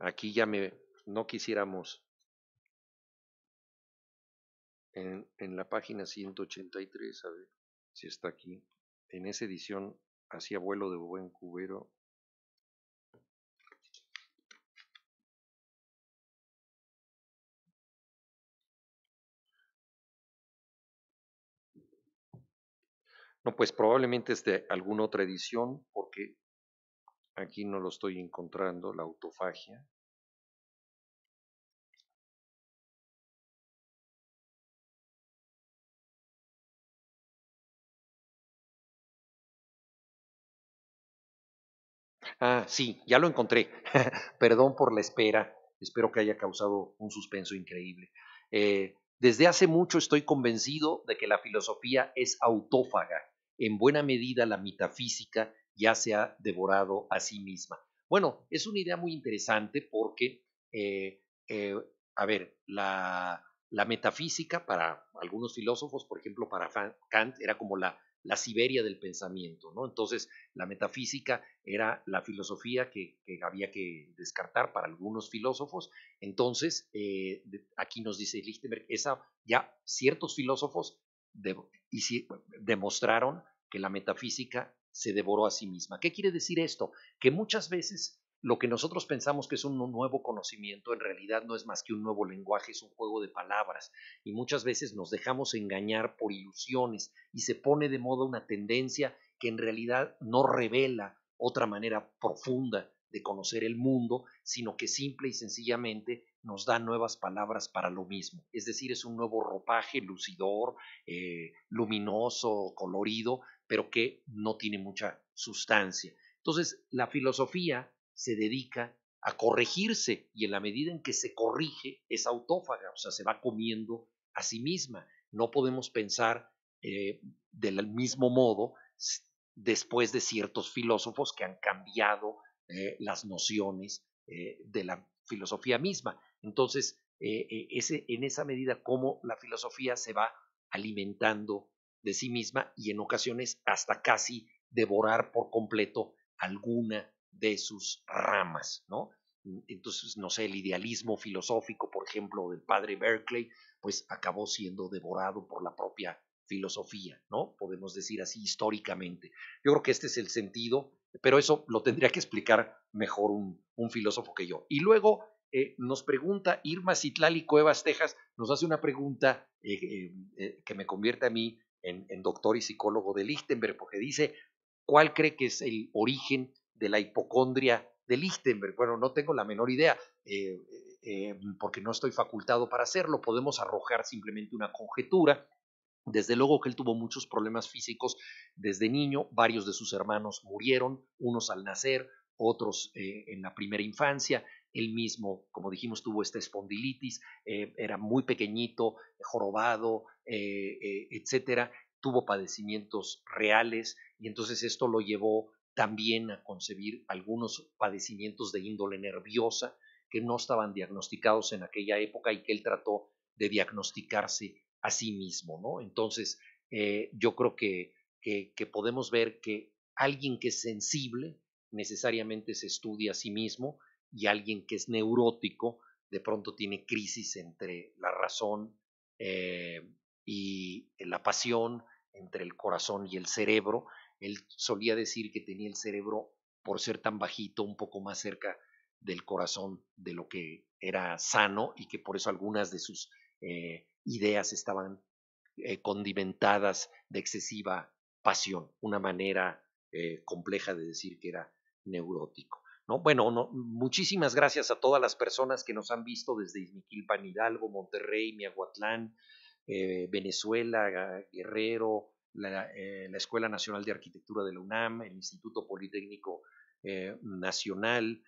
aquí ya me no quisiéramos en, en, la página 183, a ver si está aquí. En esa edición hacía vuelo de buen cubero. No, pues probablemente es de alguna otra edición, porque aquí no lo estoy encontrando, la autofagia. Ah, sí, ya lo encontré. Perdón por la espera. Espero que haya causado un suspenso increíble. Eh, desde hace mucho estoy convencido de que la filosofía es autófaga en buena medida la metafísica ya se ha devorado a sí misma. Bueno, es una idea muy interesante porque, eh, eh, a ver, la, metafísica para algunos filósofos, por ejemplo, para Kant, era como la, Siberia del pensamiento, ¿no? Entonces, la metafísica era la filosofía que, había que descartar para algunos filósofos. Entonces, eh, aquí nos dice Lichtenberg, esa, ya ciertos filósofos y demostraron que la metafísica se devoró a sí misma. ¿Qué quiere decir esto? Que muchas veces lo que nosotros pensamos que es un nuevo conocimiento en realidad no es más que un nuevo lenguaje, es un juego de palabras. Y muchas veces nos dejamos engañar por ilusiones y se pone de moda una tendencia que en realidad no revela otra manera profunda de conocer el mundo, sino que simple y sencillamente nos da nuevas palabras para lo mismo. Es decir, es un nuevo ropaje lucidor, eh, luminoso, colorido, pero que no tiene mucha sustancia. Entonces, la filosofía se dedica a corregirse y en la medida en que se corrige es autófaga, o sea, se va comiendo a sí misma. No podemos pensar eh, del mismo modo después de ciertos filósofos que han cambiado eh, las nociones eh, de la filosofía misma. Entonces, eh, ese, en esa medida, cómo la filosofía se va alimentando de sí misma y en ocasiones hasta casi devorar por completo alguna de sus ramas, ¿no? Entonces, no sé, el idealismo filosófico, por ejemplo, del padre Berkeley, pues acabó siendo devorado por la propia filosofía, ¿no? Podemos decir así históricamente. Yo creo que este es el sentido pero eso lo tendría que explicar mejor un, filósofo que yo. Y luego eh, nos pregunta Irma Citlali Cuevas, Texas, nos hace una pregunta eh, eh, que me convierte a mí en, en, doctor y psicólogo de Lichtenberg, porque dice, ¿cuál cree que es el origen de la hipocondria de Lichtenberg? Bueno, no tengo la menor idea, porque no estoy facultado para hacerlo, podemos arrojar simplemente una conjetura desde luego que él tuvo muchos problemas físicos desde niño, varios de sus hermanos murieron, unos al nacer, otros eh, en la primera infancia, él mismo, como dijimos, tuvo esta espondilitis, eh, era muy pequeñito, jorobado, eh, etcétera, tuvo padecimientos reales y entonces esto lo llevó también a concebir algunos padecimientos de índole nerviosa que no estaban diagnosticados en aquella época y que él trató de diagnosticarse a sí mismo, ¿no? Entonces, eh, yo creo que, que, podemos ver que alguien que es sensible necesariamente se estudia a sí mismo y alguien que es neurótico de pronto tiene crisis entre la razón eh, y la pasión, entre el corazón y el cerebro. Él solía decir que tenía el cerebro, por ser tan bajito, un poco más cerca del corazón de lo que era sano y que por eso algunas de sus eh, ideas estaban eh, condimentadas de excesiva pasión, una manera eh, compleja de decir que era neurótico. ¿no? Bueno, no, muchísimas gracias a todas las personas que nos han visto desde Izmiquilpan, Hidalgo, Monterrey, Miahuatlán, eh, Venezuela, Guerrero, la, Escuela Nacional de Arquitectura de la UNAM, el Instituto Politécnico Nacional,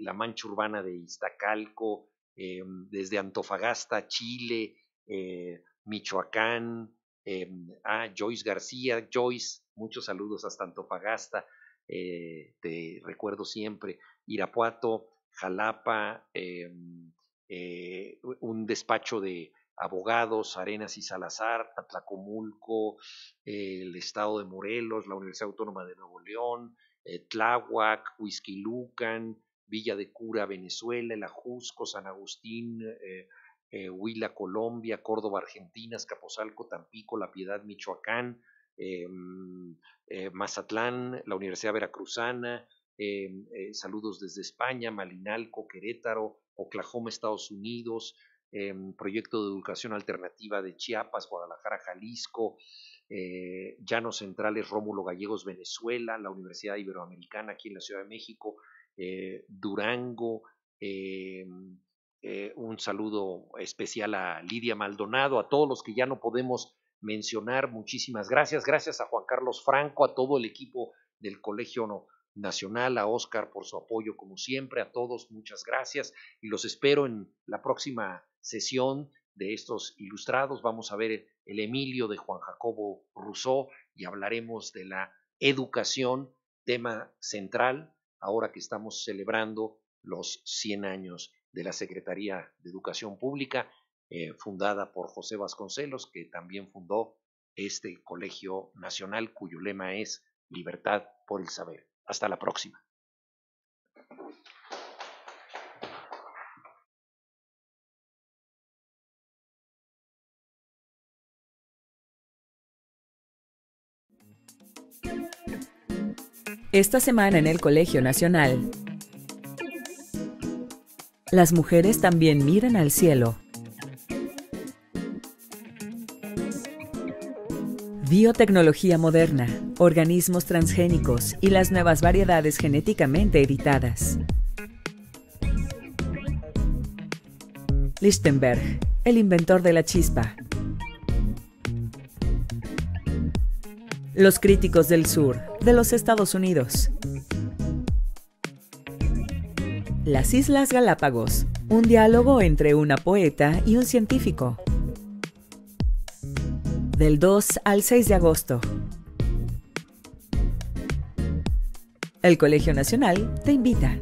la Mancha Urbana de Iztacalco, desde Antofagasta, Chile, eh, Michoacán, em, ah, Joyce García, Joyce, muchos saludos hasta Antofagasta, eh, te recuerdo siempre, Irapuato, Jalapa, em, eh, un despacho de abogados, Arenas y Salazar, Atlacomulco, el estado de Morelos, la Universidad Autónoma de Nuevo León, Tláhuac, Huizquilucan, Villa de Cura, Venezuela, El Ajusco, San Agustín, eh, Huila, Colombia, Córdoba, Argentina, Escaposalco, Tampico, La Piedad, Michoacán, eh, mm, eh, Mazatlán, la Universidad Veracruzana, saludos desde España, Malinalco, Querétaro, Oklahoma, Estados Unidos, Proyecto de Educación Alternativa de Chiapas, Guadalajara, Jalisco, Llanos Centrales, Rómulo Gallegos, Venezuela, la Universidad Iberoamericana aquí en la Ciudad de México, Durango, eh, un saludo especial a Lidia Maldonado, a todos los que ya no podemos mencionar. Muchísimas gracias. Gracias a Juan Carlos Franco, a todo el equipo del Colegio Nacional, a Oscar por su apoyo como siempre, a todos muchas gracias y los espero en la próxima sesión de estos ilustrados. Vamos a ver el Emilio de Juan Jacobo Rousseau y hablaremos de la educación, tema central, ahora que estamos celebrando los 100 años de la Secretaría de Educación Pública, eh, fundada por José Vasconcelos, que también fundó este Colegio Nacional cuyo lema es Libertad por el Saber. Hasta la próxima. Esta semana en el Colegio Nacional. Las mujeres también miran al cielo. Biotecnología moderna, organismos transgénicos y las nuevas variedades genéticamente editadas. Lichtenberg, el inventor de la chispa. Los críticos del sur, de los Estados Unidos. Las Islas Galápagos, un diálogo entre una poeta y un científico. Del 2 al 6 de agosto. El Colegio Nacional te invita.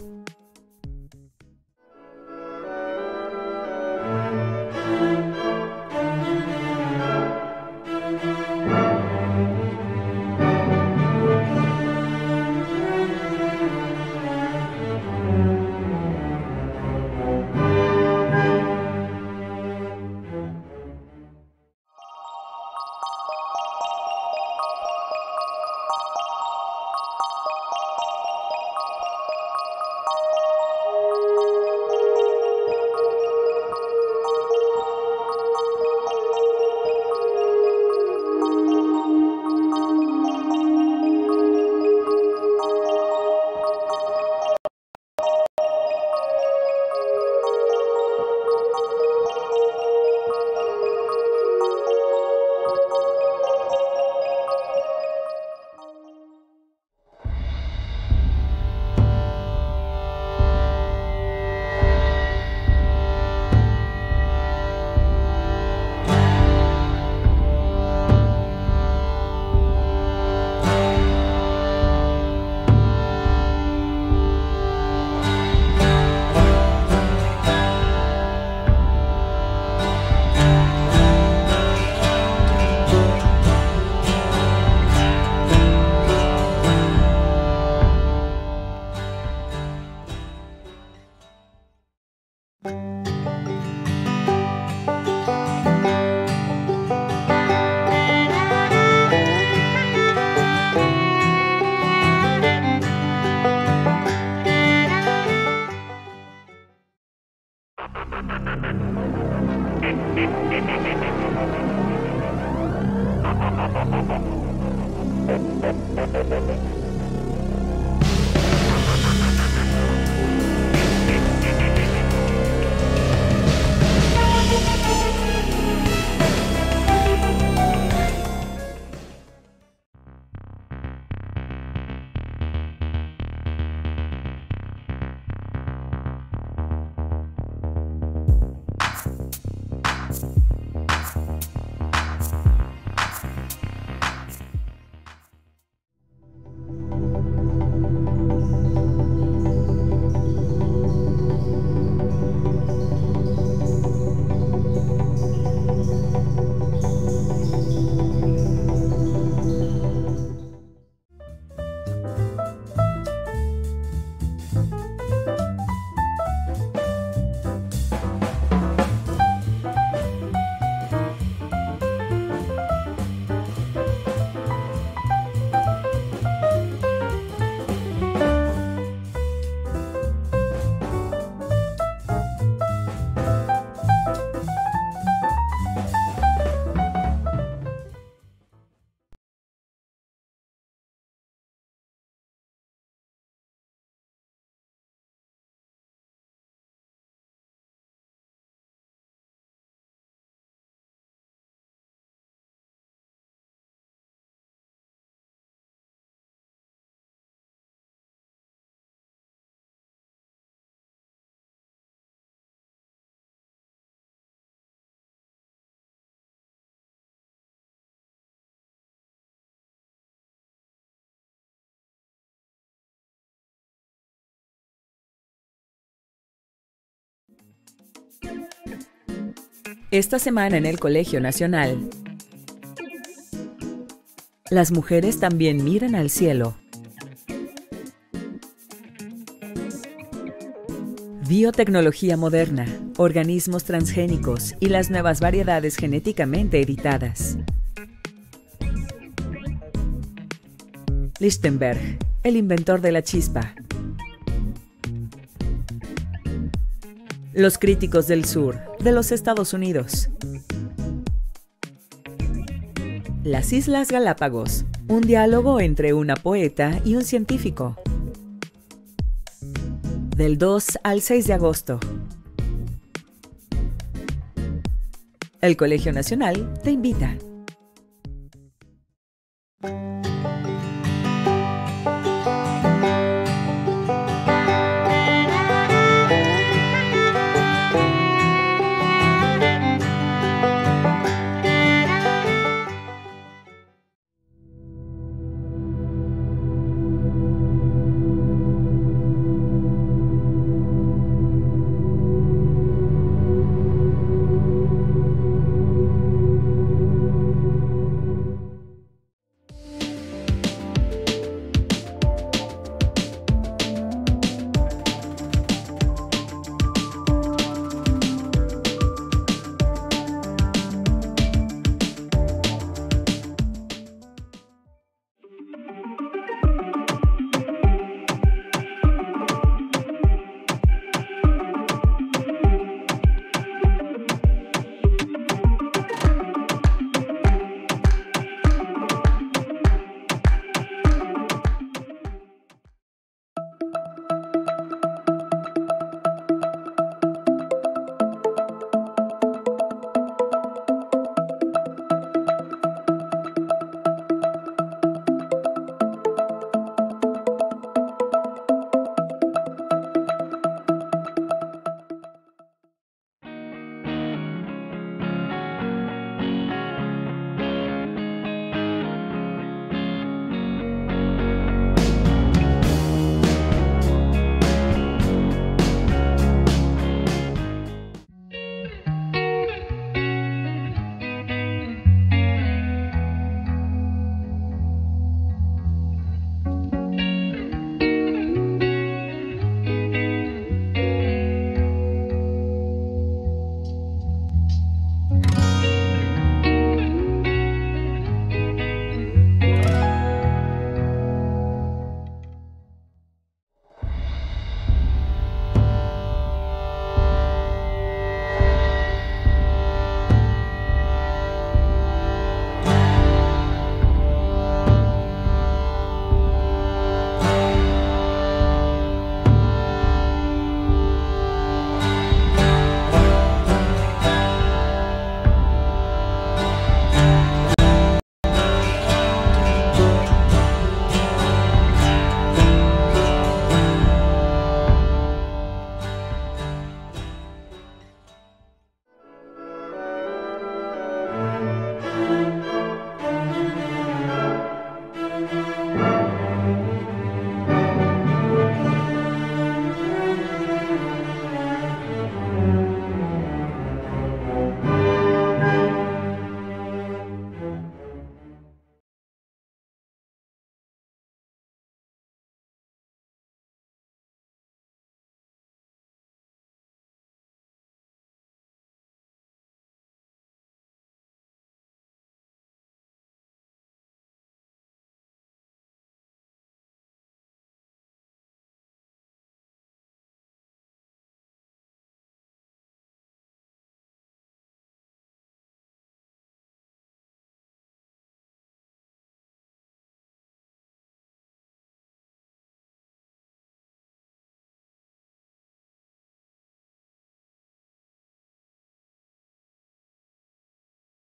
Esta semana en el Colegio Nacional, las mujeres también miran al cielo. Biotecnología moderna, organismos transgénicos y las nuevas variedades genéticamente editadas. Lichtenberg, el inventor de la chispa, Los críticos del sur, de los Estados Unidos. Las Islas Galápagos, un diálogo entre una poeta y un científico. Del 2 al 6 de agosto. El Colegio Nacional te invita.